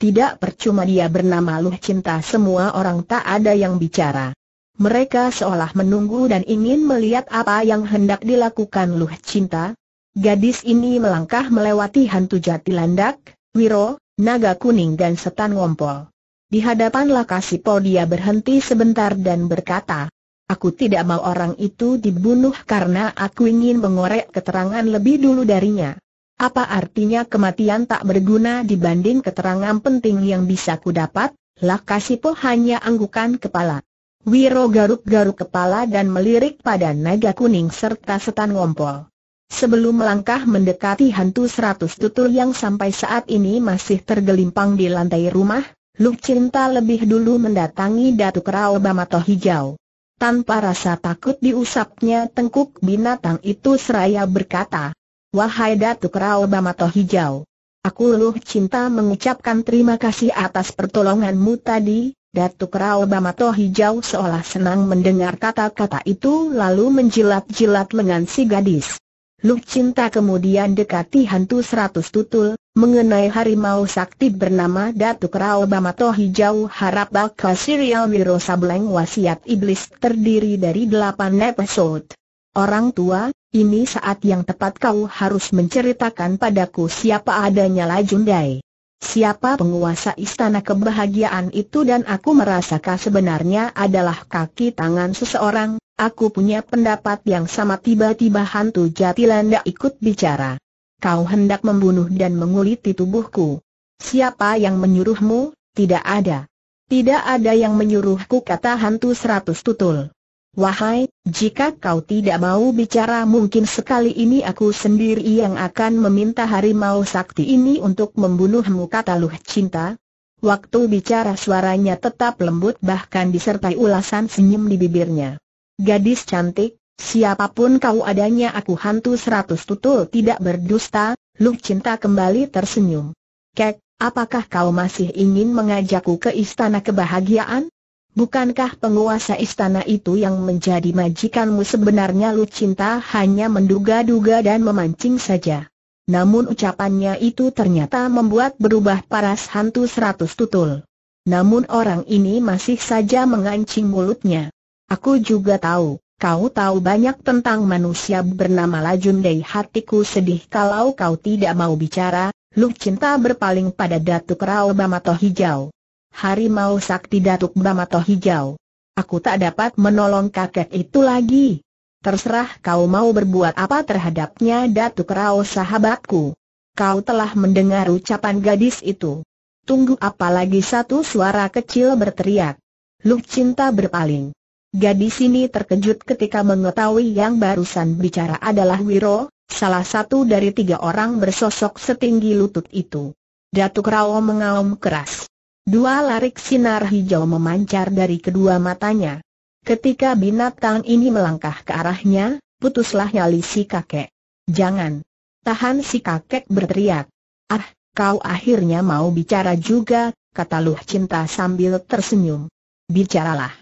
Tidak percuma dia bernama Luh Cinta semua orang tak ada yang bicara. Mereka seolah menunggu dan ingin melihat apa yang hendak dilakukan Luh Cinta. Gadis ini melangkah melewati hantu jati landak, wiro, naga kuning dan setan ngompol. Di hadapan po dia berhenti sebentar dan berkata, Aku tidak mau orang itu dibunuh karena aku ingin mengorek keterangan lebih dulu darinya. Apa artinya kematian tak berguna dibanding keterangan penting yang bisa ku kudapat? Lakasipo hanya anggukan kepala. Wiro garuk-garuk kepala dan melirik pada naga kuning serta setan ngompol. Sebelum melangkah mendekati hantu seratus tutul yang sampai saat ini masih tergelimpang di lantai rumah, Lu Cinta lebih dulu mendatangi Datuk Rao Bamato Hijau. Tanpa rasa takut diusapnya tengkuk binatang itu seraya berkata, Wahai Datuk Rao Bamato Hijau. Aku luluh cinta mengucapkan terima kasih atas pertolonganmu tadi, Datuk Rao Bamato Hijau seolah senang mendengar kata-kata itu lalu menjilat-jilat lengan si gadis. Luh Cinta kemudian dekati hantu seratus tutul, mengenai harimau sakti bernama Datuk Rao Bamato Hijau harap bakal serial Wiro Sableng Wasiat Iblis terdiri dari delapan episode. Orang tua, ini saat yang tepat kau harus menceritakan padaku siapa adanya Lajundai. Siapa penguasa istana kebahagiaan itu dan aku merasakah sebenarnya adalah kaki tangan seseorang, aku punya pendapat yang sama tiba-tiba hantu Jatilanda ikut bicara. Kau hendak membunuh dan menguliti tubuhku. Siapa yang menyuruhmu? Tidak ada. Tidak ada yang menyuruhku kata hantu seratus tutul. Wahai, jika kau tidak mau bicara mungkin sekali ini aku sendiri yang akan meminta harimau sakti ini untuk membunuhmu kata Luh Cinta. Waktu bicara suaranya tetap lembut bahkan disertai ulasan senyum di bibirnya. Gadis cantik, siapapun kau adanya aku hantu seratus tutul tidak berdusta, Luh Cinta kembali tersenyum. Kek, apakah kau masih ingin mengajakku ke istana kebahagiaan? Bukankah penguasa istana itu yang menjadi majikanmu sebenarnya lu cinta hanya menduga-duga dan memancing saja? Namun ucapannya itu ternyata membuat berubah paras hantu seratus tutul. Namun orang ini masih saja mengancing mulutnya. Aku juga tahu, kau tahu banyak tentang manusia bernama Lajun Dei hatiku sedih kalau kau tidak mau bicara, lu cinta berpaling pada Datuk Rao Bamato Hijau harimau sakti Datuk Bamato Hijau. Aku tak dapat menolong kakek itu lagi. Terserah kau mau berbuat apa terhadapnya Datuk Rao sahabatku. Kau telah mendengar ucapan gadis itu. Tunggu apalagi satu suara kecil berteriak. Lu cinta berpaling. Gadis ini terkejut ketika mengetahui yang barusan bicara adalah Wiro, salah satu dari tiga orang bersosok setinggi lutut itu. Datuk Rao mengaum keras. Dua larik sinar hijau memancar dari kedua matanya. Ketika binatang ini melangkah ke arahnya, putuslah nyali si kakek. Jangan! Tahan si kakek berteriak. Ah, kau akhirnya mau bicara juga, kata Luh Cinta sambil tersenyum. Bicaralah.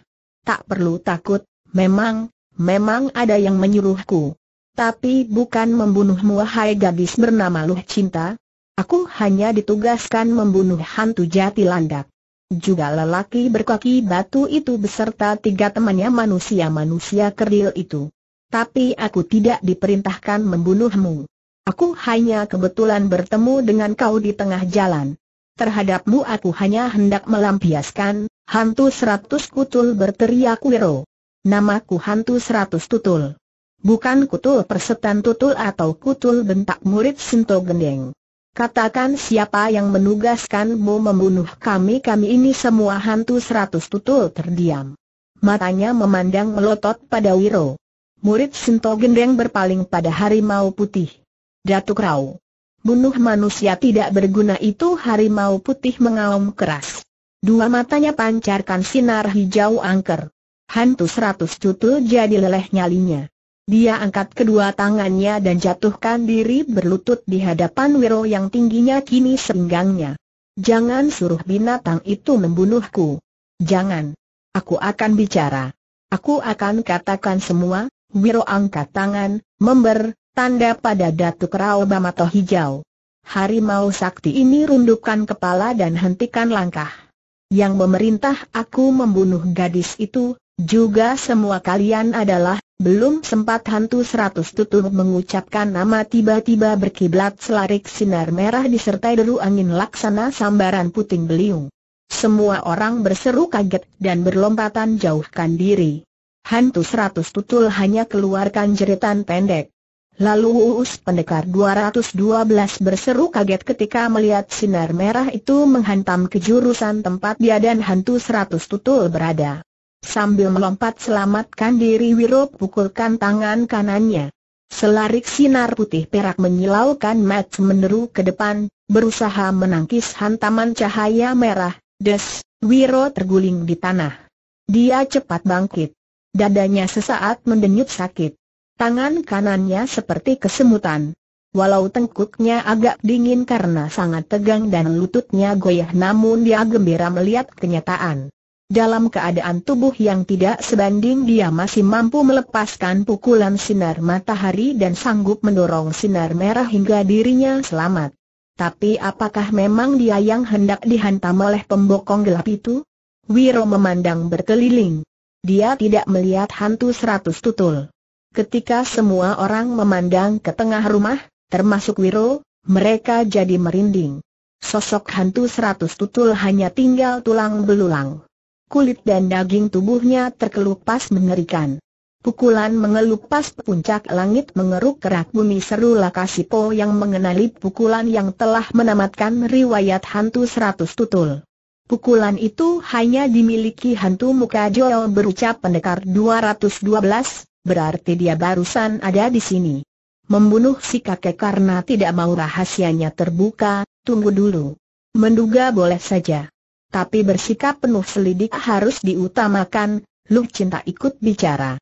Tak perlu takut, memang, memang ada yang menyuruhku. Tapi bukan membunuhmu Hai gadis bernama Luh Cinta, Aku hanya ditugaskan membunuh hantu jati landak. Juga lelaki berkaki batu itu beserta tiga temannya manusia-manusia kerdil itu. Tapi aku tidak diperintahkan membunuhmu. Aku hanya kebetulan bertemu dengan kau di tengah jalan. Terhadapmu aku hanya hendak melampiaskan, hantu seratus kutul berteriak Wiro. Namaku hantu seratus tutul. Bukan kutul persetan tutul atau kutul bentak murid Sinto Gendeng. Katakan siapa yang menugaskanmu membunuh kami Kami ini semua hantu seratus tutul terdiam Matanya memandang melotot pada Wiro Murid Sinto Gendeng berpaling pada harimau putih Datuk Rau, Bunuh manusia tidak berguna itu harimau putih mengaum keras Dua matanya pancarkan sinar hijau angker Hantu seratus tutul jadi leleh nyalinya dia angkat kedua tangannya dan jatuhkan diri berlutut di hadapan Wiro yang tingginya kini seringgangnya. Jangan suruh binatang itu membunuhku. Jangan. Aku akan bicara. Aku akan katakan semua. Wiro angkat tangan, member, tanda pada Datuk Rao Bamato Hijau. Harimau sakti ini rundukkan kepala dan hentikan langkah. Yang memerintah aku membunuh gadis itu, juga semua kalian adalah belum sempat hantu seratus tutup mengucapkan nama tiba-tiba berkiblat selarik sinar merah disertai deru angin laksana sambaran puting beliung. Semua orang berseru kaget dan berlompatan jauhkan diri. Hantu seratus tutul hanya keluarkan jeritan pendek. Lalu Uus Pendekar 212 berseru kaget ketika melihat sinar merah itu menghantam ke jurusan tempat dia dan hantu seratus tutul berada. Sambil melompat selamatkan diri Wiro pukulkan tangan kanannya. Selarik sinar putih perak menyilaukan Matt meneru ke depan, berusaha menangkis hantaman cahaya merah, des, Wiro terguling di tanah. Dia cepat bangkit. Dadanya sesaat mendenyut sakit. Tangan kanannya seperti kesemutan. Walau tengkuknya agak dingin karena sangat tegang dan lututnya goyah namun dia gembira melihat kenyataan. Dalam keadaan tubuh yang tidak sebanding dia masih mampu melepaskan pukulan sinar matahari dan sanggup mendorong sinar merah hingga dirinya selamat. Tapi apakah memang dia yang hendak dihantam oleh pembokong gelap itu? Wiro memandang berkeliling. Dia tidak melihat hantu seratus tutul. Ketika semua orang memandang ke tengah rumah, termasuk Wiro, mereka jadi merinding. Sosok hantu seratus tutul hanya tinggal tulang belulang kulit dan daging tubuhnya terkelupas mengerikan. Pukulan mengelupas puncak langit mengeruk kerak bumi seru Lakasipo yang mengenali pukulan yang telah menamatkan riwayat hantu seratus tutul. Pukulan itu hanya dimiliki hantu muka Joel berucap pendekar 212, berarti dia barusan ada di sini. Membunuh si kakek karena tidak mau rahasianya terbuka, tunggu dulu. Menduga boleh saja tapi bersikap penuh selidik harus diutamakan, Lu Cinta ikut bicara.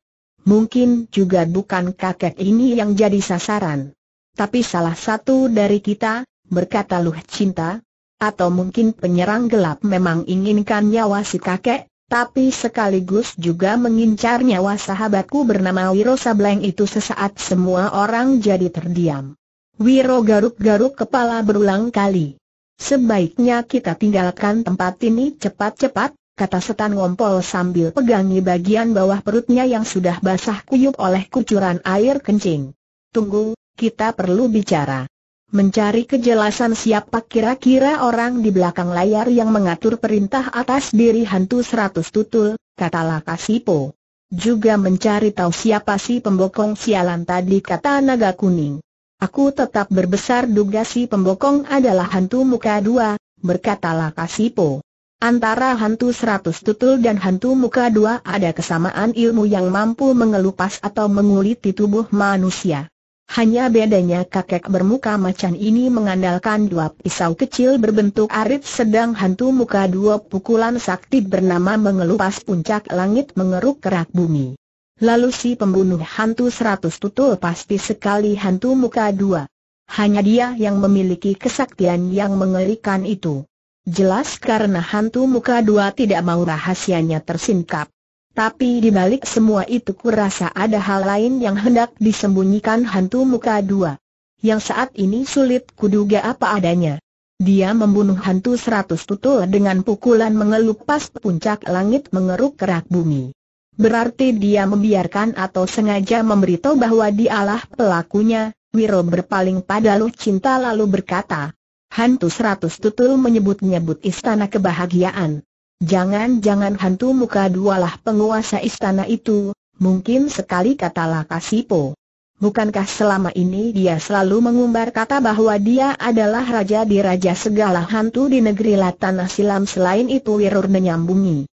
Mungkin juga bukan kakek ini yang jadi sasaran. Tapi salah satu dari kita, berkata Lu Cinta, atau mungkin penyerang gelap memang inginkan nyawa si kakek, tapi sekaligus juga mengincar nyawa sahabatku bernama Wiro Sableng itu sesaat semua orang jadi terdiam. Wiro garuk-garuk kepala berulang kali. Sebaiknya kita tinggalkan tempat ini cepat-cepat, kata setan ngompol sambil pegangi bagian bawah perutnya yang sudah basah kuyup oleh kucuran air kencing. Tunggu, kita perlu bicara. Mencari kejelasan siapa kira-kira orang di belakang layar yang mengatur perintah atas diri hantu seratus tutul, kata Lakasipo. Juga mencari tahu siapa si pembokong sialan tadi kata naga kuning. Aku tetap berbesar duga si pembokong adalah hantu muka dua, berkatalah Kasipo. Antara hantu seratus tutul dan hantu muka dua ada kesamaan ilmu yang mampu mengelupas atau menguliti tubuh manusia. Hanya bedanya kakek bermuka macan ini mengandalkan dua pisau kecil berbentuk arit sedang hantu muka dua pukulan sakti bernama mengelupas puncak langit mengeruk kerak bumi. Lalu si pembunuh hantu seratus tutul pasti sekali hantu muka dua. Hanya dia yang memiliki kesaktian yang mengerikan itu. Jelas karena hantu muka dua tidak mau rahasianya tersingkap. Tapi di balik semua itu kurasa ada hal lain yang hendak disembunyikan hantu muka dua. Yang saat ini sulit kuduga apa adanya. Dia membunuh hantu seratus tutul dengan pukulan mengelupas puncak langit mengeruk kerak bumi. Berarti dia membiarkan atau sengaja memberitahu bahwa dialah pelakunya, Wiro berpaling pada Lu Cinta lalu berkata, Hantu seratus tutul menyebut-nyebut istana kebahagiaan. Jangan-jangan hantu muka dua lah penguasa istana itu, mungkin sekali katalah Kasipo. Bukankah selama ini dia selalu mengumbar kata bahwa dia adalah raja di raja segala hantu di negeri Latan Silam selain itu Wiro menyambungi.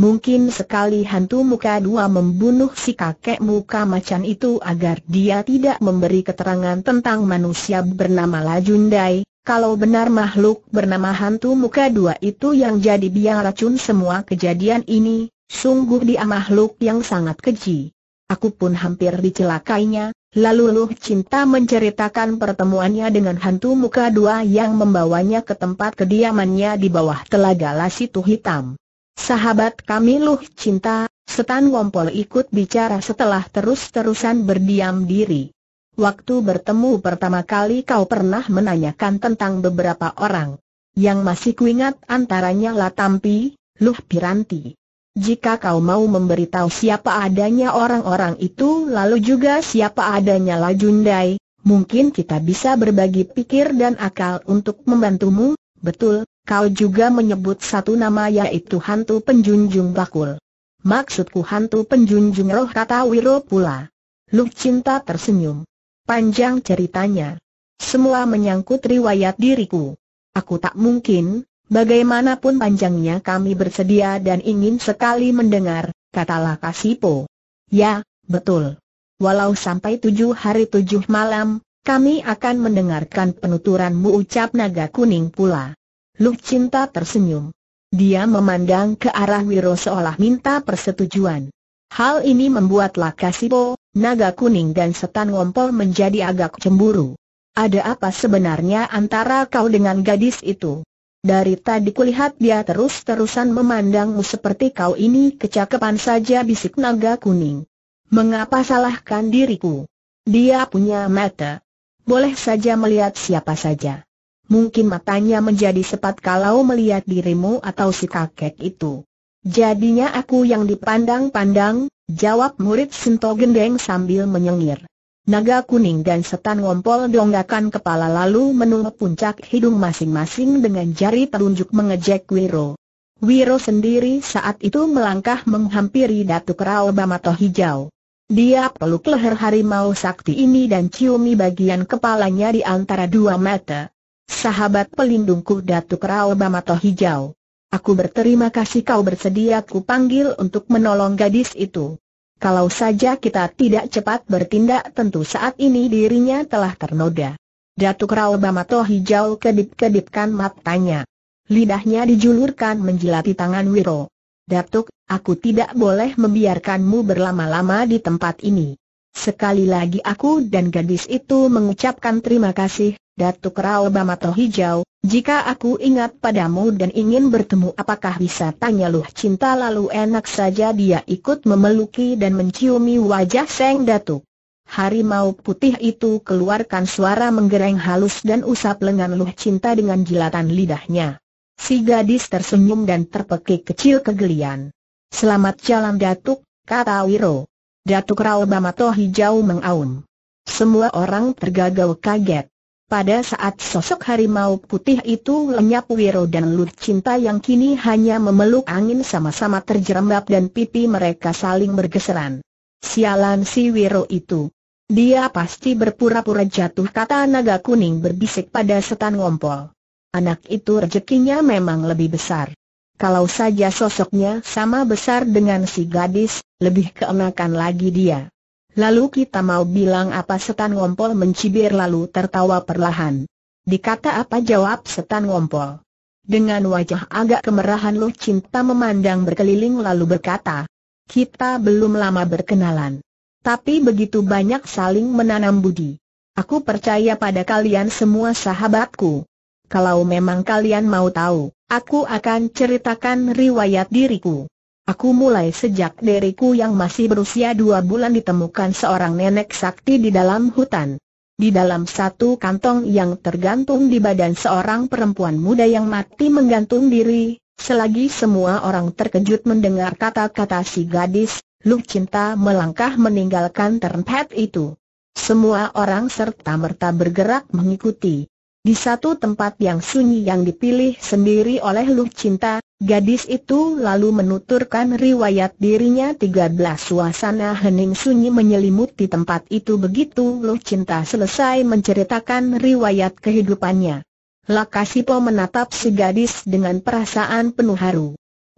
Mungkin sekali hantu muka dua membunuh si kakek muka macan itu agar dia tidak memberi keterangan tentang manusia bernama Lajundai, kalau benar makhluk bernama hantu muka dua itu yang jadi biang racun semua kejadian ini, sungguh dia makhluk yang sangat keji. Aku pun hampir dicelakainya, lalu Luh Cinta menceritakan pertemuannya dengan hantu muka dua yang membawanya ke tempat kediamannya di bawah telaga Lasitu Hitam. Sahabat kami Luh Cinta, Setan Wompol ikut bicara setelah terus-terusan berdiam diri. Waktu bertemu pertama kali kau pernah menanyakan tentang beberapa orang. Yang masih kuingat antaranya Latampi, Luh Piranti. Jika kau mau memberitahu siapa adanya orang-orang itu lalu juga siapa adanya Lajundai, mungkin kita bisa berbagi pikir dan akal untuk membantumu, betul? Kau juga menyebut satu nama yaitu hantu penjunjung bakul. Maksudku hantu penjunjung roh kata Wiro pula. Lu cinta tersenyum. Panjang ceritanya. Semua menyangkut riwayat diriku. Aku tak mungkin, bagaimanapun panjangnya kami bersedia dan ingin sekali mendengar, katalah Kasipo. Ya, betul. Walau sampai tujuh hari tujuh malam, kami akan mendengarkan penuturanmu ucap naga kuning pula. Lu Cinta tersenyum. Dia memandang ke arah Wiro seolah minta persetujuan. Hal ini membuat Lakasipo, Naga Kuning dan Setan Ngompol menjadi agak cemburu. Ada apa sebenarnya antara kau dengan gadis itu? Dari tadi kulihat dia terus-terusan memandangmu seperti kau ini kecakapan saja bisik Naga Kuning. Mengapa salahkan diriku? Dia punya mata. Boleh saja melihat siapa saja mungkin matanya menjadi sepat kalau melihat dirimu atau si kakek itu. Jadinya aku yang dipandang-pandang, jawab murid Sinto Gendeng sambil menyengir. Naga kuning dan setan ngompol donggakan kepala lalu menunggu puncak hidung masing-masing dengan jari telunjuk mengejek Wiro. Wiro sendiri saat itu melangkah menghampiri Datuk Rao Bamato Hijau. Dia peluk leher harimau sakti ini dan ciumi bagian kepalanya di antara dua mata sahabat pelindungku Datuk Rao Bamato Hijau. Aku berterima kasih kau bersedia ku panggil untuk menolong gadis itu. Kalau saja kita tidak cepat bertindak tentu saat ini dirinya telah ternoda. Datuk Rao Bamato Hijau kedip-kedipkan matanya. Lidahnya dijulurkan menjilati tangan Wiro. Datuk, aku tidak boleh membiarkanmu berlama-lama di tempat ini. Sekali lagi aku dan gadis itu mengucapkan terima kasih, Datuk Rao Bamato Hijau, jika aku ingat padamu dan ingin bertemu apakah bisa tanya luh cinta lalu enak saja dia ikut memeluki dan menciumi wajah Seng Datuk. Harimau putih itu keluarkan suara menggereng halus dan usap lengan luh cinta dengan jilatan lidahnya. Si gadis tersenyum dan terpekik kecil kegelian. Selamat jalan Datuk, kata Wiro. Datuk Rao Bamato Hijau mengaum. Semua orang tergagau kaget. Pada saat sosok harimau putih itu lenyap Wiro dan Lut Cinta yang kini hanya memeluk angin sama-sama terjerembab dan pipi mereka saling bergeseran. Sialan si Wiro itu. Dia pasti berpura-pura jatuh kata naga kuning berbisik pada setan ngompol. Anak itu rezekinya memang lebih besar. Kalau saja sosoknya sama besar dengan si gadis, lebih keenakan lagi dia. Lalu kita mau bilang apa setan ngompol mencibir lalu tertawa perlahan. Dikata apa jawab setan ngompol. Dengan wajah agak kemerahan Lu Cinta memandang berkeliling lalu berkata, kita belum lama berkenalan. Tapi begitu banyak saling menanam budi. Aku percaya pada kalian semua sahabatku. Kalau memang kalian mau tahu, aku akan ceritakan riwayat diriku. Aku mulai sejak deriku yang masih berusia dua bulan ditemukan seorang nenek sakti di dalam hutan. Di dalam satu kantong yang tergantung di badan seorang perempuan muda yang mati menggantung diri, selagi semua orang terkejut mendengar kata-kata si gadis, Lu Cinta melangkah meninggalkan termpet itu. Semua orang serta-merta bergerak mengikuti. Di satu tempat yang sunyi yang dipilih sendiri oleh Lu Cinta, Gadis itu lalu menuturkan riwayat dirinya 13 suasana hening sunyi menyelimuti tempat itu begitu Lu Cinta selesai menceritakan riwayat kehidupannya. Lakasipo menatap si gadis dengan perasaan penuh haru.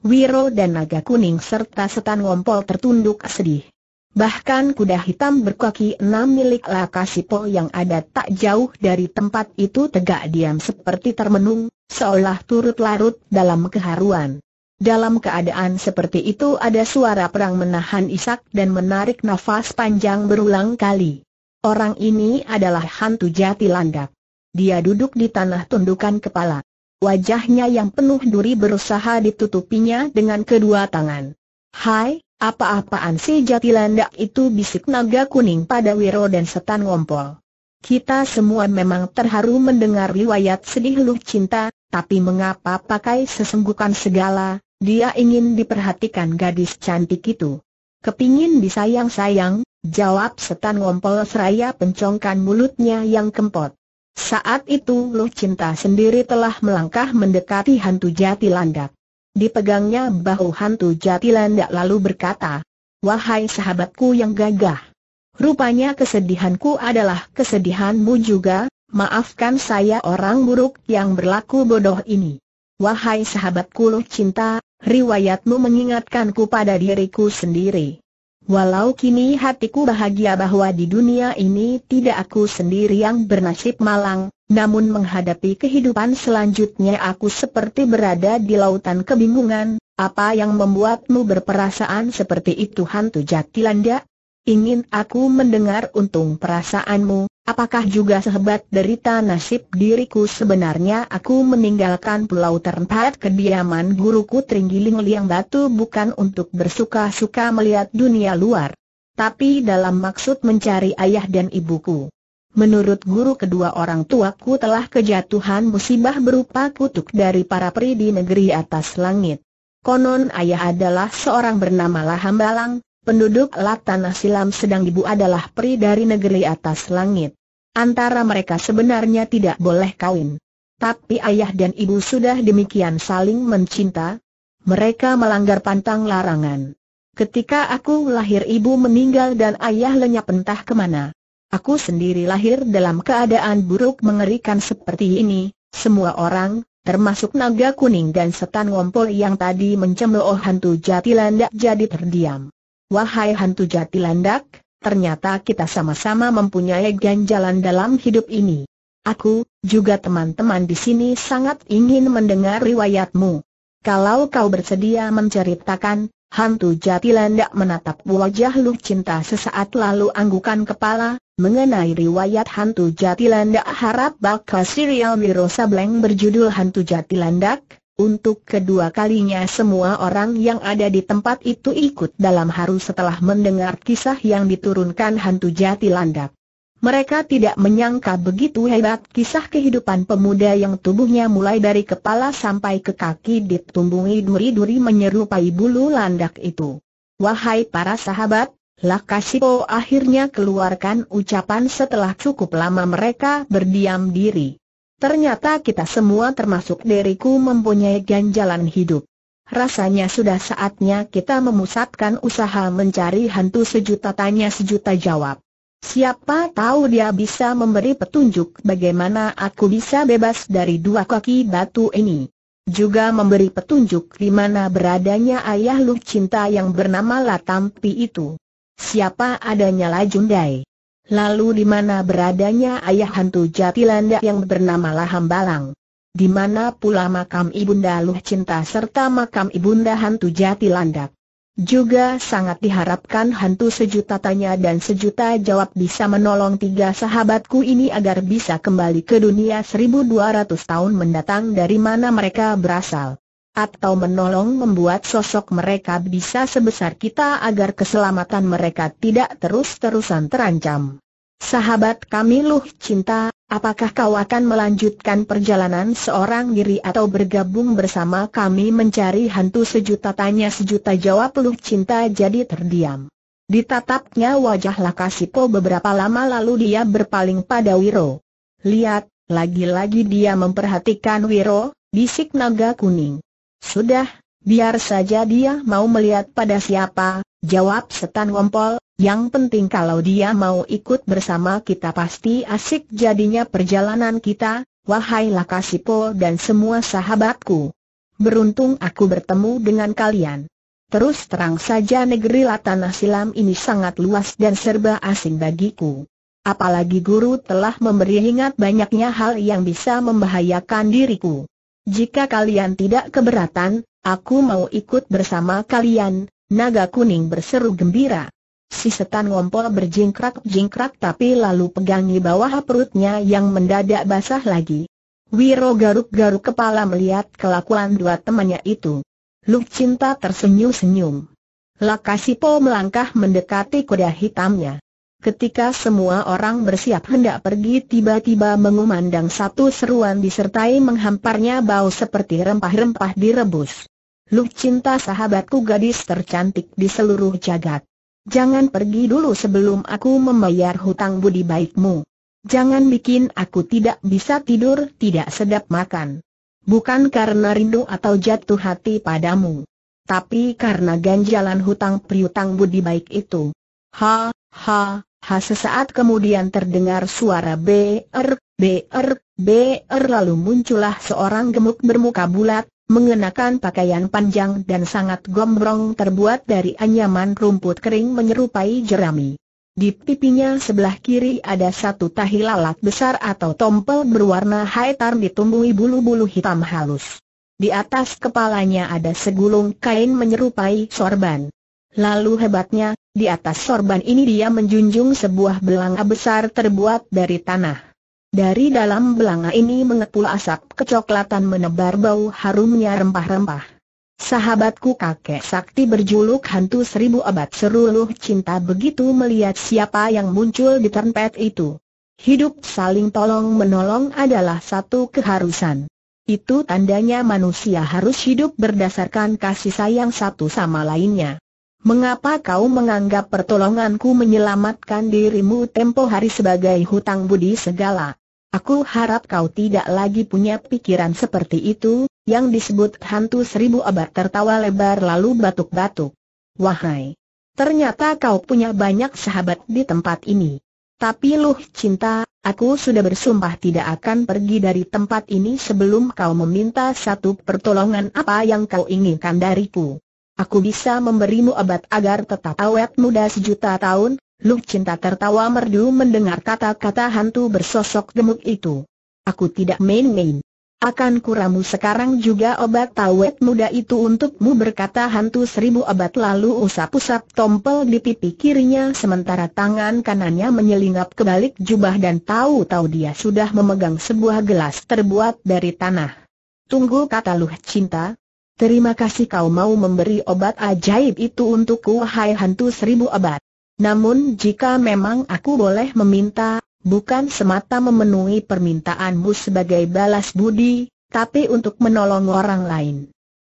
Wiro dan naga kuning serta setan ngompol tertunduk sedih. Bahkan kuda hitam berkaki enam milik Lakasipo yang ada tak jauh dari tempat itu tegak diam seperti termenung, seolah turut larut dalam keharuan. Dalam keadaan seperti itu ada suara perang menahan isak dan menarik nafas panjang berulang kali. Orang ini adalah hantu jati landak. Dia duduk di tanah tundukan kepala. Wajahnya yang penuh duri berusaha ditutupinya dengan kedua tangan. Hai, apa-apaan si jatilandak itu bisik naga kuning pada Wiro dan setan ngompol. Kita semua memang terharu mendengar riwayat sedih Lu Cinta, tapi mengapa pakai sesenggukan segala, dia ingin diperhatikan gadis cantik itu. Kepingin disayang-sayang, jawab setan ngompol seraya pencongkan mulutnya yang kempot. Saat itu Lu Cinta sendiri telah melangkah mendekati hantu jati landak. Dipegangnya bahu hantu jatilandak lalu berkata, Wahai sahabatku yang gagah. Rupanya kesedihanku adalah kesedihanmu juga, maafkan saya orang buruk yang berlaku bodoh ini. Wahai sahabatku Luh Cinta, riwayatmu mengingatkanku pada diriku sendiri. Walau kini hatiku bahagia bahwa di dunia ini tidak aku sendiri yang bernasib malang, namun menghadapi kehidupan selanjutnya aku seperti berada di lautan kebingungan, apa yang membuatmu berperasaan seperti itu hantu jatilanda? Ingin aku mendengar untung perasaanmu, apakah juga sehebat derita nasib diriku sebenarnya aku meninggalkan pulau terempat kediaman guruku Tringgiling Liang Batu bukan untuk bersuka-suka melihat dunia luar. Tapi dalam maksud mencari ayah dan ibuku. Menurut guru kedua orang tuaku telah kejatuhan musibah berupa kutuk dari para peri di negeri atas langit. Konon ayah adalah seorang bernama Lahambalang, Penduduk tanah Silam sedang ibu adalah peri dari negeri atas langit. Antara mereka sebenarnya tidak boleh kawin. Tapi ayah dan ibu sudah demikian saling mencinta. Mereka melanggar pantang larangan. Ketika aku lahir ibu meninggal dan ayah lenyap entah kemana. Aku sendiri lahir dalam keadaan buruk mengerikan seperti ini. Semua orang, termasuk naga kuning dan setan ngompol yang tadi mencemooh hantu jatilandak jadi terdiam. Wahai hantu jati landak, ternyata kita sama-sama mempunyai ganjalan dalam hidup ini. Aku, juga teman-teman di sini sangat ingin mendengar riwayatmu. Kalau kau bersedia menceritakan, hantu jati landak menatap wajah Lu Cinta sesaat lalu anggukan kepala, mengenai riwayat hantu jati landak harap bakal serial Wirosa Bleng berjudul hantu jati landak, untuk kedua kalinya semua orang yang ada di tempat itu ikut dalam haru setelah mendengar kisah yang diturunkan hantu jati landak. Mereka tidak menyangka begitu hebat kisah kehidupan pemuda yang tubuhnya mulai dari kepala sampai ke kaki ditumbuhi duri-duri menyerupai bulu landak itu. Wahai para sahabat, Lakasipo akhirnya keluarkan ucapan setelah cukup lama mereka berdiam diri. Ternyata kita semua termasuk diriku mempunyai ganjalan hidup. Rasanya sudah saatnya kita memusatkan usaha mencari hantu sejuta tanya sejuta jawab. Siapa tahu dia bisa memberi petunjuk bagaimana aku bisa bebas dari dua kaki batu ini. Juga memberi petunjuk di mana beradanya ayah Lu Cinta yang bernama Latampi itu. Siapa adanya Lajundai? Lalu di mana beradanya ayah hantu Jatilanda yang bernama Lahambalang? Di mana pula makam Ibunda Luh Cinta serta makam Ibunda Hantu Jatilanda? Juga sangat diharapkan hantu sejuta tanya dan sejuta jawab bisa menolong tiga sahabatku ini agar bisa kembali ke dunia 1200 tahun mendatang dari mana mereka berasal atau menolong membuat sosok mereka bisa sebesar kita agar keselamatan mereka tidak terus-terusan terancam. Sahabat kami Luh Cinta, apakah kau akan melanjutkan perjalanan seorang diri atau bergabung bersama kami mencari hantu sejuta tanya sejuta jawab Luh Cinta jadi terdiam. Ditatapnya wajah Lakasipo beberapa lama lalu dia berpaling pada Wiro. Lihat, lagi-lagi dia memperhatikan Wiro, bisik naga kuning. Sudah, biar saja dia mau melihat pada siapa, jawab setan ngompol, yang penting kalau dia mau ikut bersama kita pasti asik jadinya perjalanan kita, wahai Lakasipo dan semua sahabatku. Beruntung aku bertemu dengan kalian. Terus terang saja negeri Latana Silam ini sangat luas dan serba asing bagiku. Apalagi guru telah memberi ingat banyaknya hal yang bisa membahayakan diriku. Jika kalian tidak keberatan, aku mau ikut bersama kalian, naga kuning berseru gembira. Si setan ngompol berjingkrak-jingkrak tapi lalu pegangi bawah perutnya yang mendadak basah lagi. Wiro garuk-garuk kepala melihat kelakuan dua temannya itu. Luk Cinta tersenyum-senyum. Lakasipo melangkah mendekati kuda hitamnya. Ketika semua orang bersiap hendak pergi tiba-tiba mengumandang satu seruan disertai menghamparnya bau seperti rempah-rempah direbus. Lu cinta sahabatku gadis tercantik di seluruh jagat. Jangan pergi dulu sebelum aku membayar hutang budi baikmu. Jangan bikin aku tidak bisa tidur, tidak sedap makan. Bukan karena rindu atau jatuh hati padamu. Tapi karena ganjalan hutang priutang budi baik itu. Ha, ha, Ha sesaat kemudian terdengar suara br br br lalu muncullah seorang gemuk bermuka bulat, mengenakan pakaian panjang dan sangat gombrong terbuat dari anyaman rumput kering menyerupai jerami. Di pipinya sebelah kiri ada satu tahi lalat besar atau tompel berwarna haitar ditumbuhi bulu-bulu hitam halus. Di atas kepalanya ada segulung kain menyerupai sorban. Lalu hebatnya, di atas sorban ini dia menjunjung sebuah belanga besar terbuat dari tanah. Dari dalam belanga ini mengepul asap kecoklatan menebar bau harumnya rempah-rempah. Sahabatku kakek sakti berjuluk hantu seribu abad seruluh cinta begitu melihat siapa yang muncul di tempat itu. Hidup saling tolong menolong adalah satu keharusan. Itu tandanya manusia harus hidup berdasarkan kasih sayang satu sama lainnya. Mengapa kau menganggap pertolonganku menyelamatkan dirimu tempo hari sebagai hutang budi segala? Aku harap kau tidak lagi punya pikiran seperti itu, yang disebut hantu seribu abad tertawa lebar lalu batuk-batuk. Wahai! Ternyata kau punya banyak sahabat di tempat ini. Tapi luh cinta, aku sudah bersumpah tidak akan pergi dari tempat ini sebelum kau meminta satu pertolongan apa yang kau inginkan dariku. Aku bisa memberimu obat agar tetap awet muda sejuta tahun, Lu Cinta tertawa merdu mendengar kata-kata hantu bersosok gemuk itu. Aku tidak main-main. Akan kuramu sekarang juga obat tawet muda itu untukmu berkata hantu seribu abad lalu usap-usap tompel di pipi kirinya sementara tangan kanannya menyelingap ke balik jubah dan tahu-tahu dia sudah memegang sebuah gelas terbuat dari tanah. Tunggu kata Luh Cinta, Terima kasih kau mau memberi obat ajaib itu untukku hai hantu seribu abad. Namun jika memang aku boleh meminta, bukan semata memenuhi permintaanmu sebagai balas budi, tapi untuk menolong orang lain.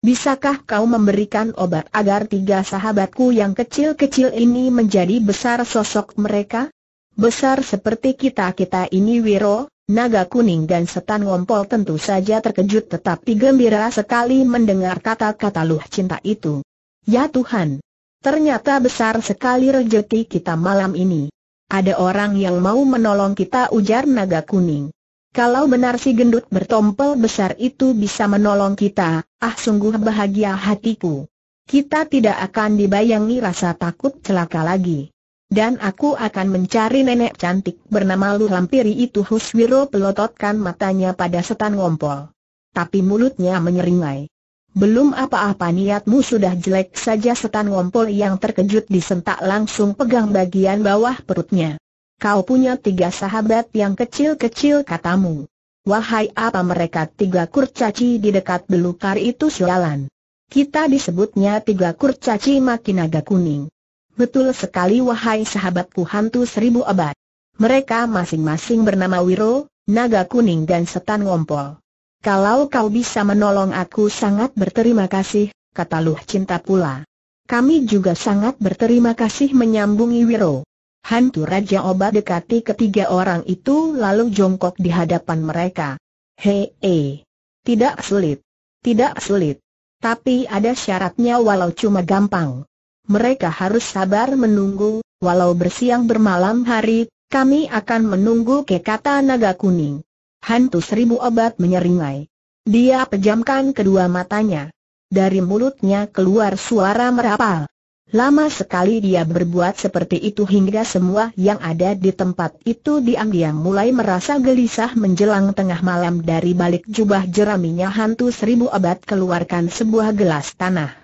Bisakah kau memberikan obat agar tiga sahabatku yang kecil-kecil ini menjadi besar sosok mereka? Besar seperti kita-kita ini Wiro, Naga kuning dan setan ngompol tentu saja terkejut tetapi gembira sekali mendengar kata-kata luh cinta itu. Ya Tuhan! Ternyata besar sekali rejeki kita malam ini. Ada orang yang mau menolong kita ujar naga kuning. Kalau benar si gendut bertompel besar itu bisa menolong kita, ah sungguh bahagia hatiku. Kita tidak akan dibayangi rasa takut celaka lagi. Dan aku akan mencari nenek cantik bernama Lu itu Huswiro pelototkan matanya pada setan ngompol. Tapi mulutnya menyeringai. Belum apa-apa niatmu sudah jelek saja setan ngompol yang terkejut disentak langsung pegang bagian bawah perutnya. Kau punya tiga sahabat yang kecil-kecil katamu. Wahai apa mereka tiga kurcaci di dekat belukar itu sialan. Kita disebutnya tiga kurcaci makin agak kuning. Betul sekali wahai sahabatku hantu seribu abad. Mereka masing-masing bernama Wiro, Naga Kuning dan Setan Ngompol. Kalau kau bisa menolong aku sangat berterima kasih, kata Luh Cinta pula. Kami juga sangat berterima kasih menyambungi Wiro. Hantu Raja Obat dekati ketiga orang itu lalu jongkok di hadapan mereka. Hei, he. tidak sulit. Tidak sulit. Tapi ada syaratnya walau cuma gampang mereka harus sabar menunggu, walau bersiang bermalam hari, kami akan menunggu ke kata naga kuning. Hantu seribu obat menyeringai. Dia pejamkan kedua matanya. Dari mulutnya keluar suara merapal. Lama sekali dia berbuat seperti itu hingga semua yang ada di tempat itu diam-diam mulai merasa gelisah menjelang tengah malam dari balik jubah jeraminya hantu seribu abad keluarkan sebuah gelas tanah.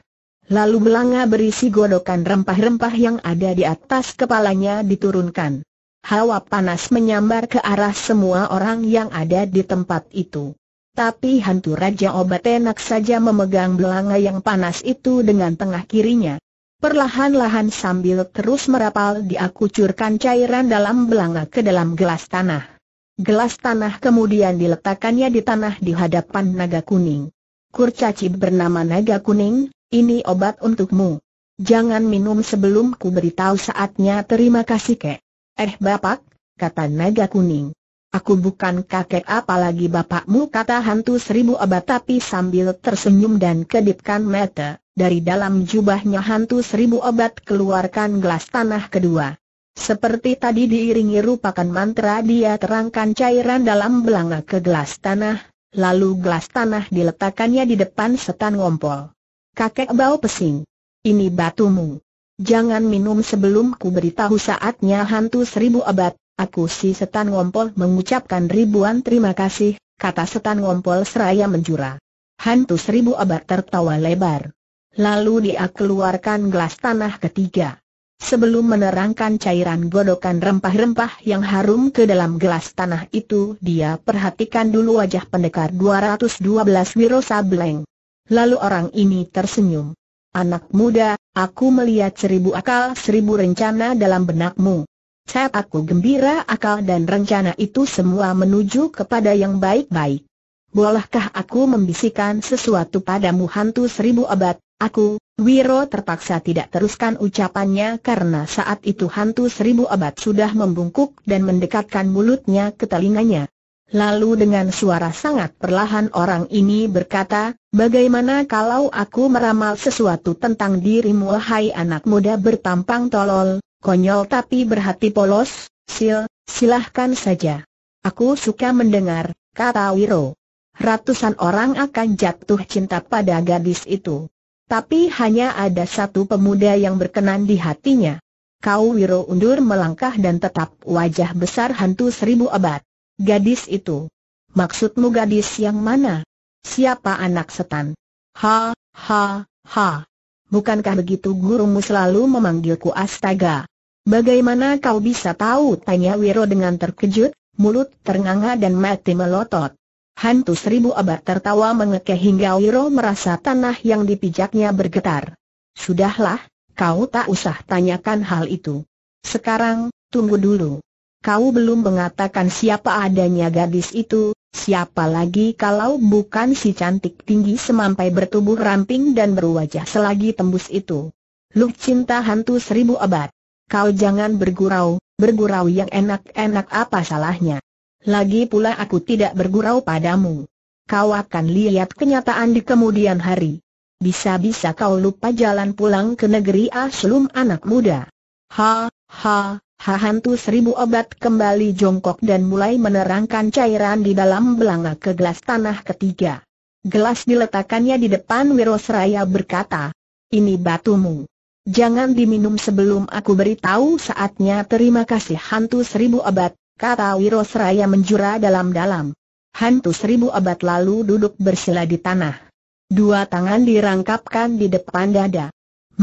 Lalu belanga berisi godokan rempah-rempah yang ada di atas kepalanya diturunkan. Hawa panas menyambar ke arah semua orang yang ada di tempat itu. Tapi hantu Raja Obat Enak saja memegang belanga yang panas itu dengan tengah kirinya. Perlahan-lahan sambil terus merapal dia kucurkan cairan dalam belanga ke dalam gelas tanah. Gelas tanah kemudian diletakkannya di tanah di hadapan naga kuning. Kurcaci bernama naga kuning, ini obat untukmu. Jangan minum sebelum ku beritahu saatnya terima kasih kek. Eh bapak, kata naga kuning. Aku bukan kakek apalagi bapakmu kata hantu seribu obat tapi sambil tersenyum dan kedipkan mata, dari dalam jubahnya hantu seribu obat keluarkan gelas tanah kedua. Seperti tadi diiringi rupakan mantra dia terangkan cairan dalam belanga ke gelas tanah, lalu gelas tanah diletakkannya di depan setan ngompol. Kakek bau pesing. Ini batumu. Jangan minum sebelum ku beritahu saatnya hantu seribu abad. Aku si setan ngompol mengucapkan ribuan terima kasih, kata setan ngompol seraya menjura. Hantu seribu abad tertawa lebar. Lalu dia keluarkan gelas tanah ketiga. Sebelum menerangkan cairan godokan rempah-rempah yang harum ke dalam gelas tanah itu, dia perhatikan dulu wajah pendekar 212 Wiro Sableng. Lalu orang ini tersenyum. Anak muda, aku melihat seribu akal seribu rencana dalam benakmu. Cep, aku gembira akal dan rencana itu semua menuju kepada yang baik-baik. Bolehkah aku membisikkan sesuatu padamu hantu seribu abad? Aku, Wiro terpaksa tidak teruskan ucapannya karena saat itu hantu seribu abad sudah membungkuk dan mendekatkan mulutnya ke telinganya. Lalu dengan suara sangat perlahan orang ini berkata, bagaimana kalau aku meramal sesuatu tentang dirimu hai anak muda bertampang tolol, konyol tapi berhati polos, sil, silahkan saja. Aku suka mendengar, kata Wiro. Ratusan orang akan jatuh cinta pada gadis itu. Tapi hanya ada satu pemuda yang berkenan di hatinya. Kau Wiro undur melangkah dan tetap wajah besar hantu seribu abad. Gadis itu. Maksudmu gadis yang mana? Siapa anak setan? Ha, ha, ha. Bukankah begitu gurumu selalu memanggilku astaga? Bagaimana kau bisa tahu? Tanya Wiro dengan terkejut, mulut ternganga dan mati melotot. Hantu seribu abad tertawa mengekeh hingga Wiro merasa tanah yang dipijaknya bergetar. Sudahlah, kau tak usah tanyakan hal itu. Sekarang, tunggu dulu kau belum mengatakan siapa adanya gadis itu, siapa lagi kalau bukan si cantik tinggi semampai bertubuh ramping dan berwajah selagi tembus itu. Lu cinta hantu seribu abad. Kau jangan bergurau, bergurau yang enak-enak apa salahnya. Lagi pula aku tidak bergurau padamu. Kau akan lihat kenyataan di kemudian hari. Bisa-bisa kau lupa jalan pulang ke negeri aslum anak muda. Ha, ha, Hantu seribu obat kembali jongkok dan mulai menerangkan cairan di dalam belanga ke gelas tanah ketiga. Gelas diletakkannya di depan Wirosraya berkata, ini batumu. Jangan diminum sebelum aku beritahu saatnya terima kasih hantu seribu abad, kata Wirosraya menjura dalam-dalam. Hantu seribu abad lalu duduk bersila di tanah. Dua tangan dirangkapkan di depan dada.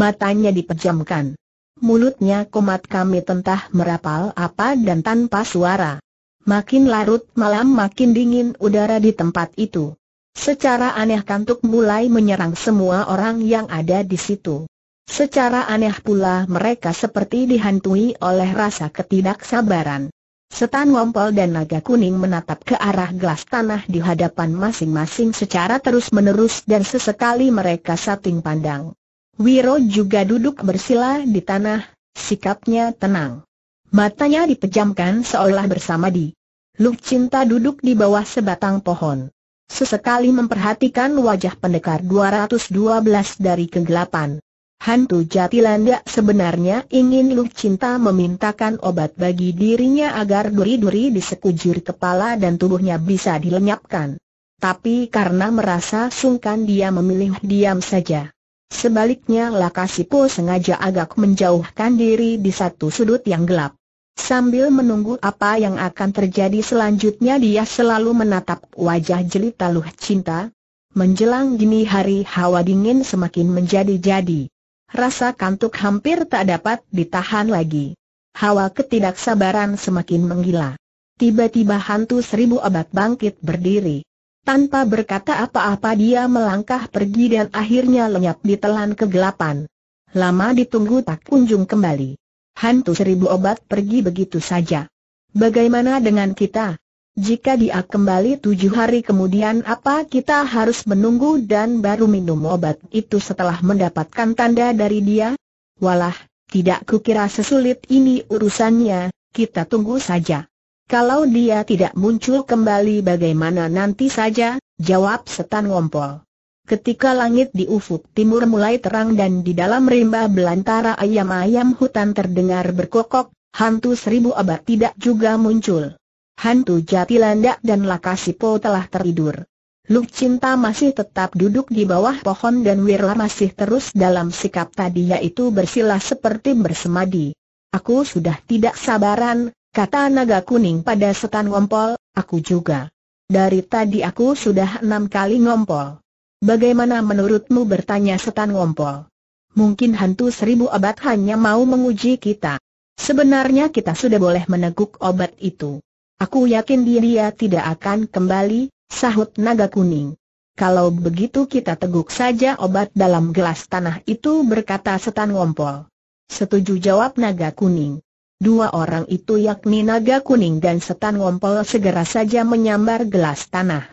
Matanya dipejamkan. Mulutnya komat kami tentah merapal apa dan tanpa suara. Makin larut malam makin dingin udara di tempat itu. Secara aneh kantuk mulai menyerang semua orang yang ada di situ. Secara aneh pula mereka seperti dihantui oleh rasa ketidaksabaran. Setan Wompol dan Naga Kuning menatap ke arah gelas tanah di hadapan masing-masing secara terus-menerus dan sesekali mereka sating pandang. Wiro juga duduk bersila di tanah, sikapnya tenang. Matanya dipejamkan seolah bersama di. Luk Cinta duduk di bawah sebatang pohon. Sesekali memperhatikan wajah pendekar 212 dari kegelapan. Hantu Jatilanda sebenarnya ingin Luk Cinta memintakan obat bagi dirinya agar duri-duri di sekujur kepala dan tubuhnya bisa dilenyapkan. Tapi karena merasa sungkan dia memilih diam saja. Sebaliknya Lakasipu sengaja agak menjauhkan diri di satu sudut yang gelap. Sambil menunggu apa yang akan terjadi selanjutnya dia selalu menatap wajah jelita Luh Cinta. Menjelang dini hari hawa dingin semakin menjadi-jadi. Rasa kantuk hampir tak dapat ditahan lagi. Hawa ketidaksabaran semakin menggila. Tiba-tiba hantu seribu abad bangkit berdiri. Tanpa berkata apa-apa dia melangkah pergi dan akhirnya lenyap di telan kegelapan. Lama ditunggu tak kunjung kembali. Hantu seribu obat pergi begitu saja. Bagaimana dengan kita? Jika dia kembali tujuh hari kemudian apa kita harus menunggu dan baru minum obat itu setelah mendapatkan tanda dari dia? Walah, tidak kukira sesulit ini urusannya, kita tunggu saja. Kalau dia tidak muncul kembali bagaimana nanti saja, jawab setan ngompol. Ketika langit di ufuk timur mulai terang dan di dalam rimba belantara ayam-ayam hutan terdengar berkokok, hantu seribu abad tidak juga muncul. Hantu jati dan Lakasipo telah tertidur. Luk Cinta masih tetap duduk di bawah pohon dan Wirla masih terus dalam sikap tadi yaitu bersila seperti bersemadi. Aku sudah tidak sabaran, Kata naga kuning pada setan ngompol, aku juga. Dari tadi aku sudah enam kali ngompol. Bagaimana menurutmu bertanya setan ngompol? Mungkin hantu seribu abad hanya mau menguji kita. Sebenarnya kita sudah boleh meneguk obat itu. Aku yakin dia tidak akan kembali, sahut naga kuning. Kalau begitu kita teguk saja obat dalam gelas tanah itu berkata setan ngompol. Setuju jawab naga kuning. Dua orang itu yakni Naga Kuning dan Setan Ngompol segera saja menyambar gelas tanah.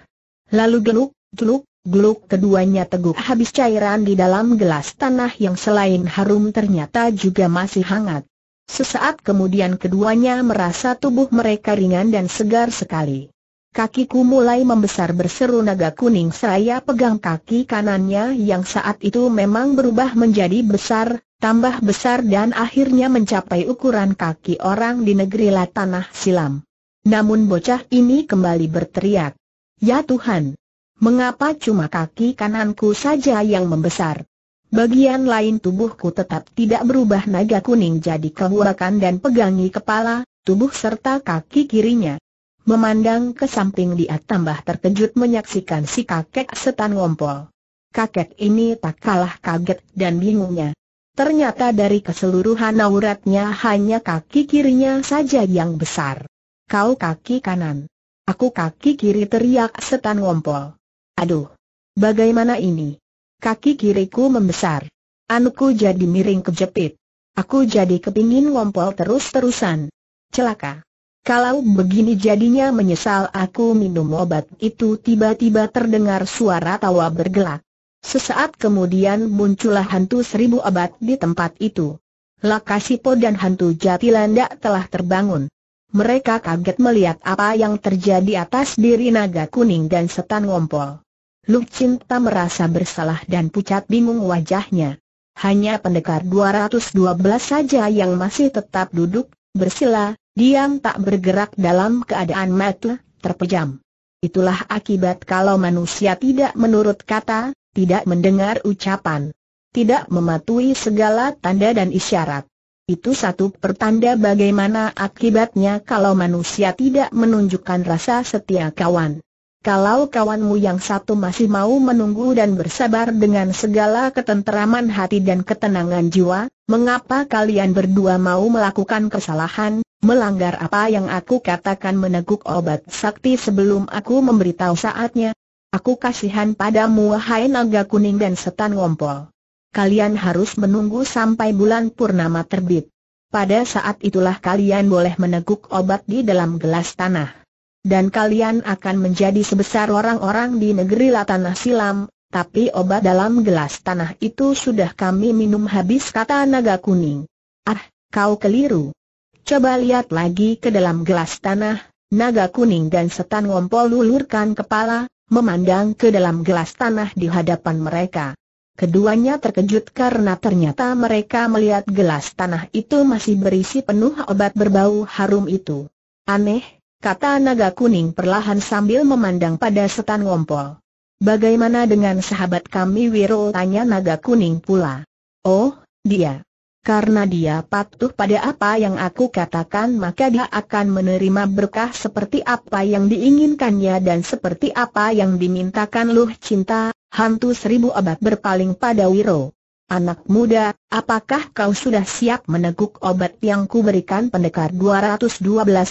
Lalu geluk, geluk, geluk keduanya teguk habis cairan di dalam gelas tanah yang selain harum ternyata juga masih hangat. Sesaat kemudian keduanya merasa tubuh mereka ringan dan segar sekali. Kakiku mulai membesar berseru naga kuning seraya pegang kaki kanannya yang saat itu memang berubah menjadi besar, tambah besar dan akhirnya mencapai ukuran kaki orang di negeri Tanah Silam. Namun bocah ini kembali berteriak, Ya Tuhan! Mengapa cuma kaki kananku saja yang membesar? Bagian lain tubuhku tetap tidak berubah naga kuning jadi kehuakan dan pegangi kepala, tubuh serta kaki kirinya. Memandang ke samping dia tambah terkejut menyaksikan si kakek setan ngompol. Kakek ini tak kalah kaget dan bingungnya. Ternyata dari keseluruhan auratnya hanya kaki kirinya saja yang besar. Kau kaki kanan. Aku kaki kiri teriak setan ngompol. Aduh. Bagaimana ini? Kaki kiriku membesar. Anuku jadi miring kejepit. Aku jadi kepingin ngompol terus-terusan. Celaka. Kalau begini jadinya menyesal aku minum obat itu tiba-tiba terdengar suara tawa bergelak. Sesaat kemudian muncullah hantu seribu abad di tempat itu. Lakasipo dan hantu Jatilandak telah terbangun. Mereka kaget melihat apa yang terjadi atas diri naga kuning dan setan ngompol. Luk Cinta merasa bersalah dan pucat bingung wajahnya. Hanya pendekar 212 saja yang masih tetap duduk, bersila, diam tak bergerak dalam keadaan mata, terpejam. Itulah akibat kalau manusia tidak menurut kata, tidak mendengar ucapan, tidak mematuhi segala tanda dan isyarat. Itu satu pertanda bagaimana akibatnya kalau manusia tidak menunjukkan rasa setia kawan. Kalau kawanmu yang satu masih mau menunggu dan bersabar dengan segala ketenteraman hati dan ketenangan jiwa, mengapa kalian berdua mau melakukan kesalahan, melanggar apa yang aku katakan meneguk obat sakti sebelum aku memberitahu saatnya? Aku kasihan padamu wahai naga kuning dan setan ngompol. Kalian harus menunggu sampai bulan purnama terbit. Pada saat itulah kalian boleh meneguk obat di dalam gelas tanah. Dan kalian akan menjadi sebesar orang-orang di negeri Latanah Silam, tapi obat dalam gelas tanah itu sudah kami minum habis kata naga kuning. Ah, kau keliru. Coba lihat lagi ke dalam gelas tanah, naga kuning dan setan ngompol lulurkan kepala, memandang ke dalam gelas tanah di hadapan mereka. Keduanya terkejut karena ternyata mereka melihat gelas tanah itu masih berisi penuh obat berbau harum itu. Aneh, kata naga kuning perlahan sambil memandang pada setan ngompol. Bagaimana dengan sahabat kami Wiro? Tanya naga kuning pula. Oh, dia. Karena dia patuh pada apa yang aku katakan maka dia akan menerima berkah seperti apa yang diinginkannya dan seperti apa yang dimintakan Luh Cinta, hantu seribu abad berpaling pada Wiro. Anak muda, apakah kau sudah siap meneguk obat yang berikan? pendekar 212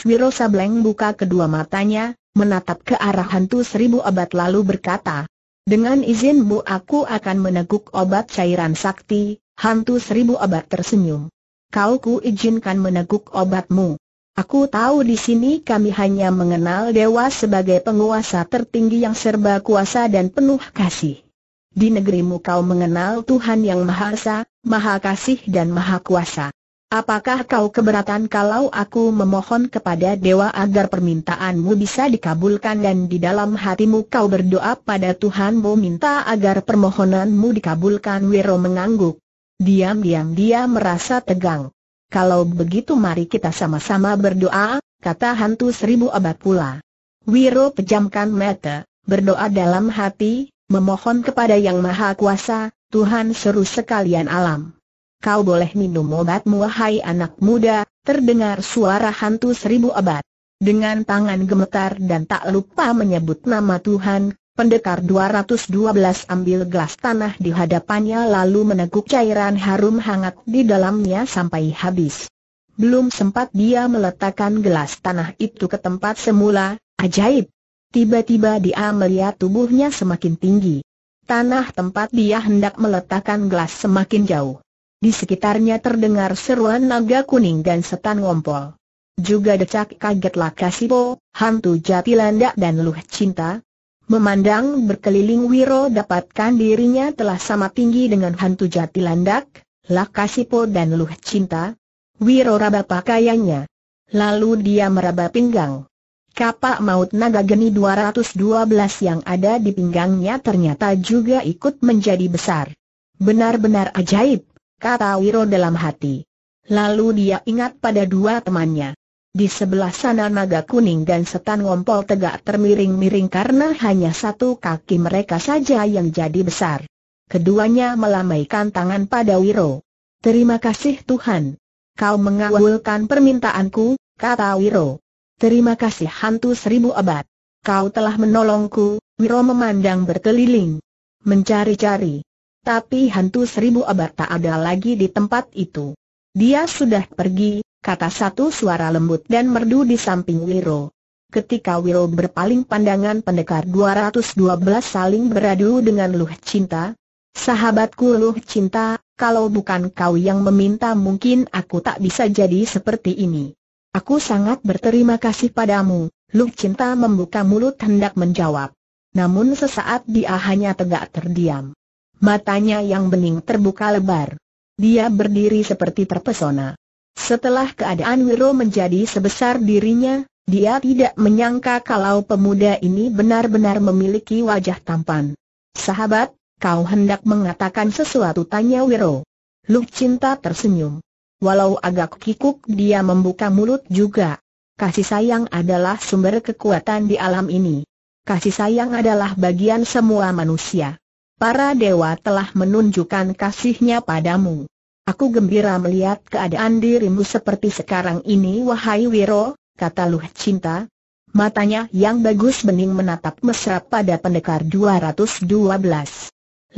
Wiro Sableng buka kedua matanya, menatap ke arah hantu seribu abad lalu berkata, dengan izinmu aku akan meneguk obat cairan sakti, Hantu seribu abad tersenyum. Kau ku izinkan meneguk obatmu. Aku tahu di sini kami hanya mengenal dewa sebagai penguasa tertinggi yang serba kuasa dan penuh kasih. Di negerimu kau mengenal Tuhan yang Maha Esa, Maha Kasih dan Maha Kuasa. Apakah kau keberatan kalau aku memohon kepada dewa agar permintaanmu bisa dikabulkan dan di dalam hatimu kau berdoa pada Tuhanmu minta agar permohonanmu dikabulkan? Wiro mengangguk. Diam-diam dia merasa tegang. Kalau begitu mari kita sama-sama berdoa, kata hantu seribu abad pula. Wiro pejamkan mata, berdoa dalam hati, memohon kepada yang maha kuasa, Tuhan seru sekalian alam. Kau boleh minum obatmu wahai anak muda, terdengar suara hantu seribu abad. Dengan tangan gemetar dan tak lupa menyebut nama Tuhan, Pendekar 212 ambil gelas tanah di hadapannya lalu meneguk cairan harum hangat di dalamnya sampai habis. Belum sempat dia meletakkan gelas tanah itu ke tempat semula, ajaib. Tiba-tiba dia melihat tubuhnya semakin tinggi. Tanah tempat dia hendak meletakkan gelas semakin jauh. Di sekitarnya terdengar seruan naga kuning dan setan ngompol. Juga decak kagetlah lakasipo, hantu jatilanda dan luh cinta, Memandang berkeliling Wiro dapatkan dirinya telah sama tinggi dengan hantu jati landak, Lakasipo dan Luh Cinta. Wiro raba pakaiannya. Lalu dia meraba pinggang. Kapak maut naga geni 212 yang ada di pinggangnya ternyata juga ikut menjadi besar. Benar-benar ajaib, kata Wiro dalam hati. Lalu dia ingat pada dua temannya. Di sebelah sana naga kuning dan setan ngompol tegak termiring-miring karena hanya satu kaki mereka saja yang jadi besar. Keduanya melambaikan tangan pada Wiro. Terima kasih Tuhan. Kau mengabulkan permintaanku, kata Wiro. Terima kasih hantu seribu abad. Kau telah menolongku, Wiro memandang berkeliling. Mencari-cari. Tapi hantu seribu abad tak ada lagi di tempat itu. Dia sudah pergi, kata satu suara lembut dan merdu di samping Wiro. Ketika Wiro berpaling pandangan pendekar 212 saling beradu dengan Luh Cinta, sahabatku Luh Cinta, kalau bukan kau yang meminta mungkin aku tak bisa jadi seperti ini. Aku sangat berterima kasih padamu, Luh Cinta membuka mulut hendak menjawab. Namun sesaat dia hanya tegak terdiam. Matanya yang bening terbuka lebar. Dia berdiri seperti terpesona. Setelah keadaan Wiro menjadi sebesar dirinya, dia tidak menyangka kalau pemuda ini benar-benar memiliki wajah tampan. Sahabat, kau hendak mengatakan sesuatu tanya Wiro. Luh Cinta tersenyum. Walau agak kikuk dia membuka mulut juga. Kasih sayang adalah sumber kekuatan di alam ini. Kasih sayang adalah bagian semua manusia. Para dewa telah menunjukkan kasihnya padamu. Aku gembira melihat keadaan dirimu seperti sekarang ini wahai Wiro, kata Luh Cinta. Matanya yang bagus bening menatap mesra pada pendekar 212.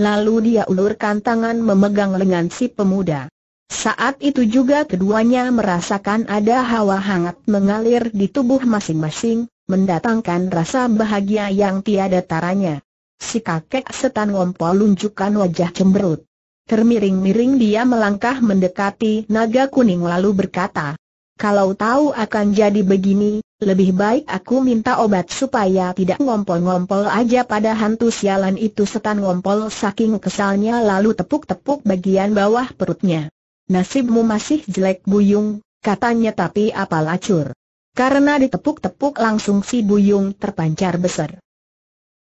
Lalu dia ulurkan tangan memegang lengan si pemuda. Saat itu juga keduanya merasakan ada hawa hangat mengalir di tubuh masing-masing, mendatangkan rasa bahagia yang tiada taranya. Si kakek setan ngompol lunjukkan wajah cemberut. Termiring-miring dia melangkah mendekati naga kuning lalu berkata, Kalau tahu akan jadi begini, lebih baik aku minta obat supaya tidak ngompol-ngompol aja pada hantu sialan itu setan ngompol saking kesalnya lalu tepuk-tepuk bagian bawah perutnya. Nasibmu masih jelek Buyung, katanya tapi apa lacur. Karena ditepuk-tepuk langsung si Buyung terpancar besar.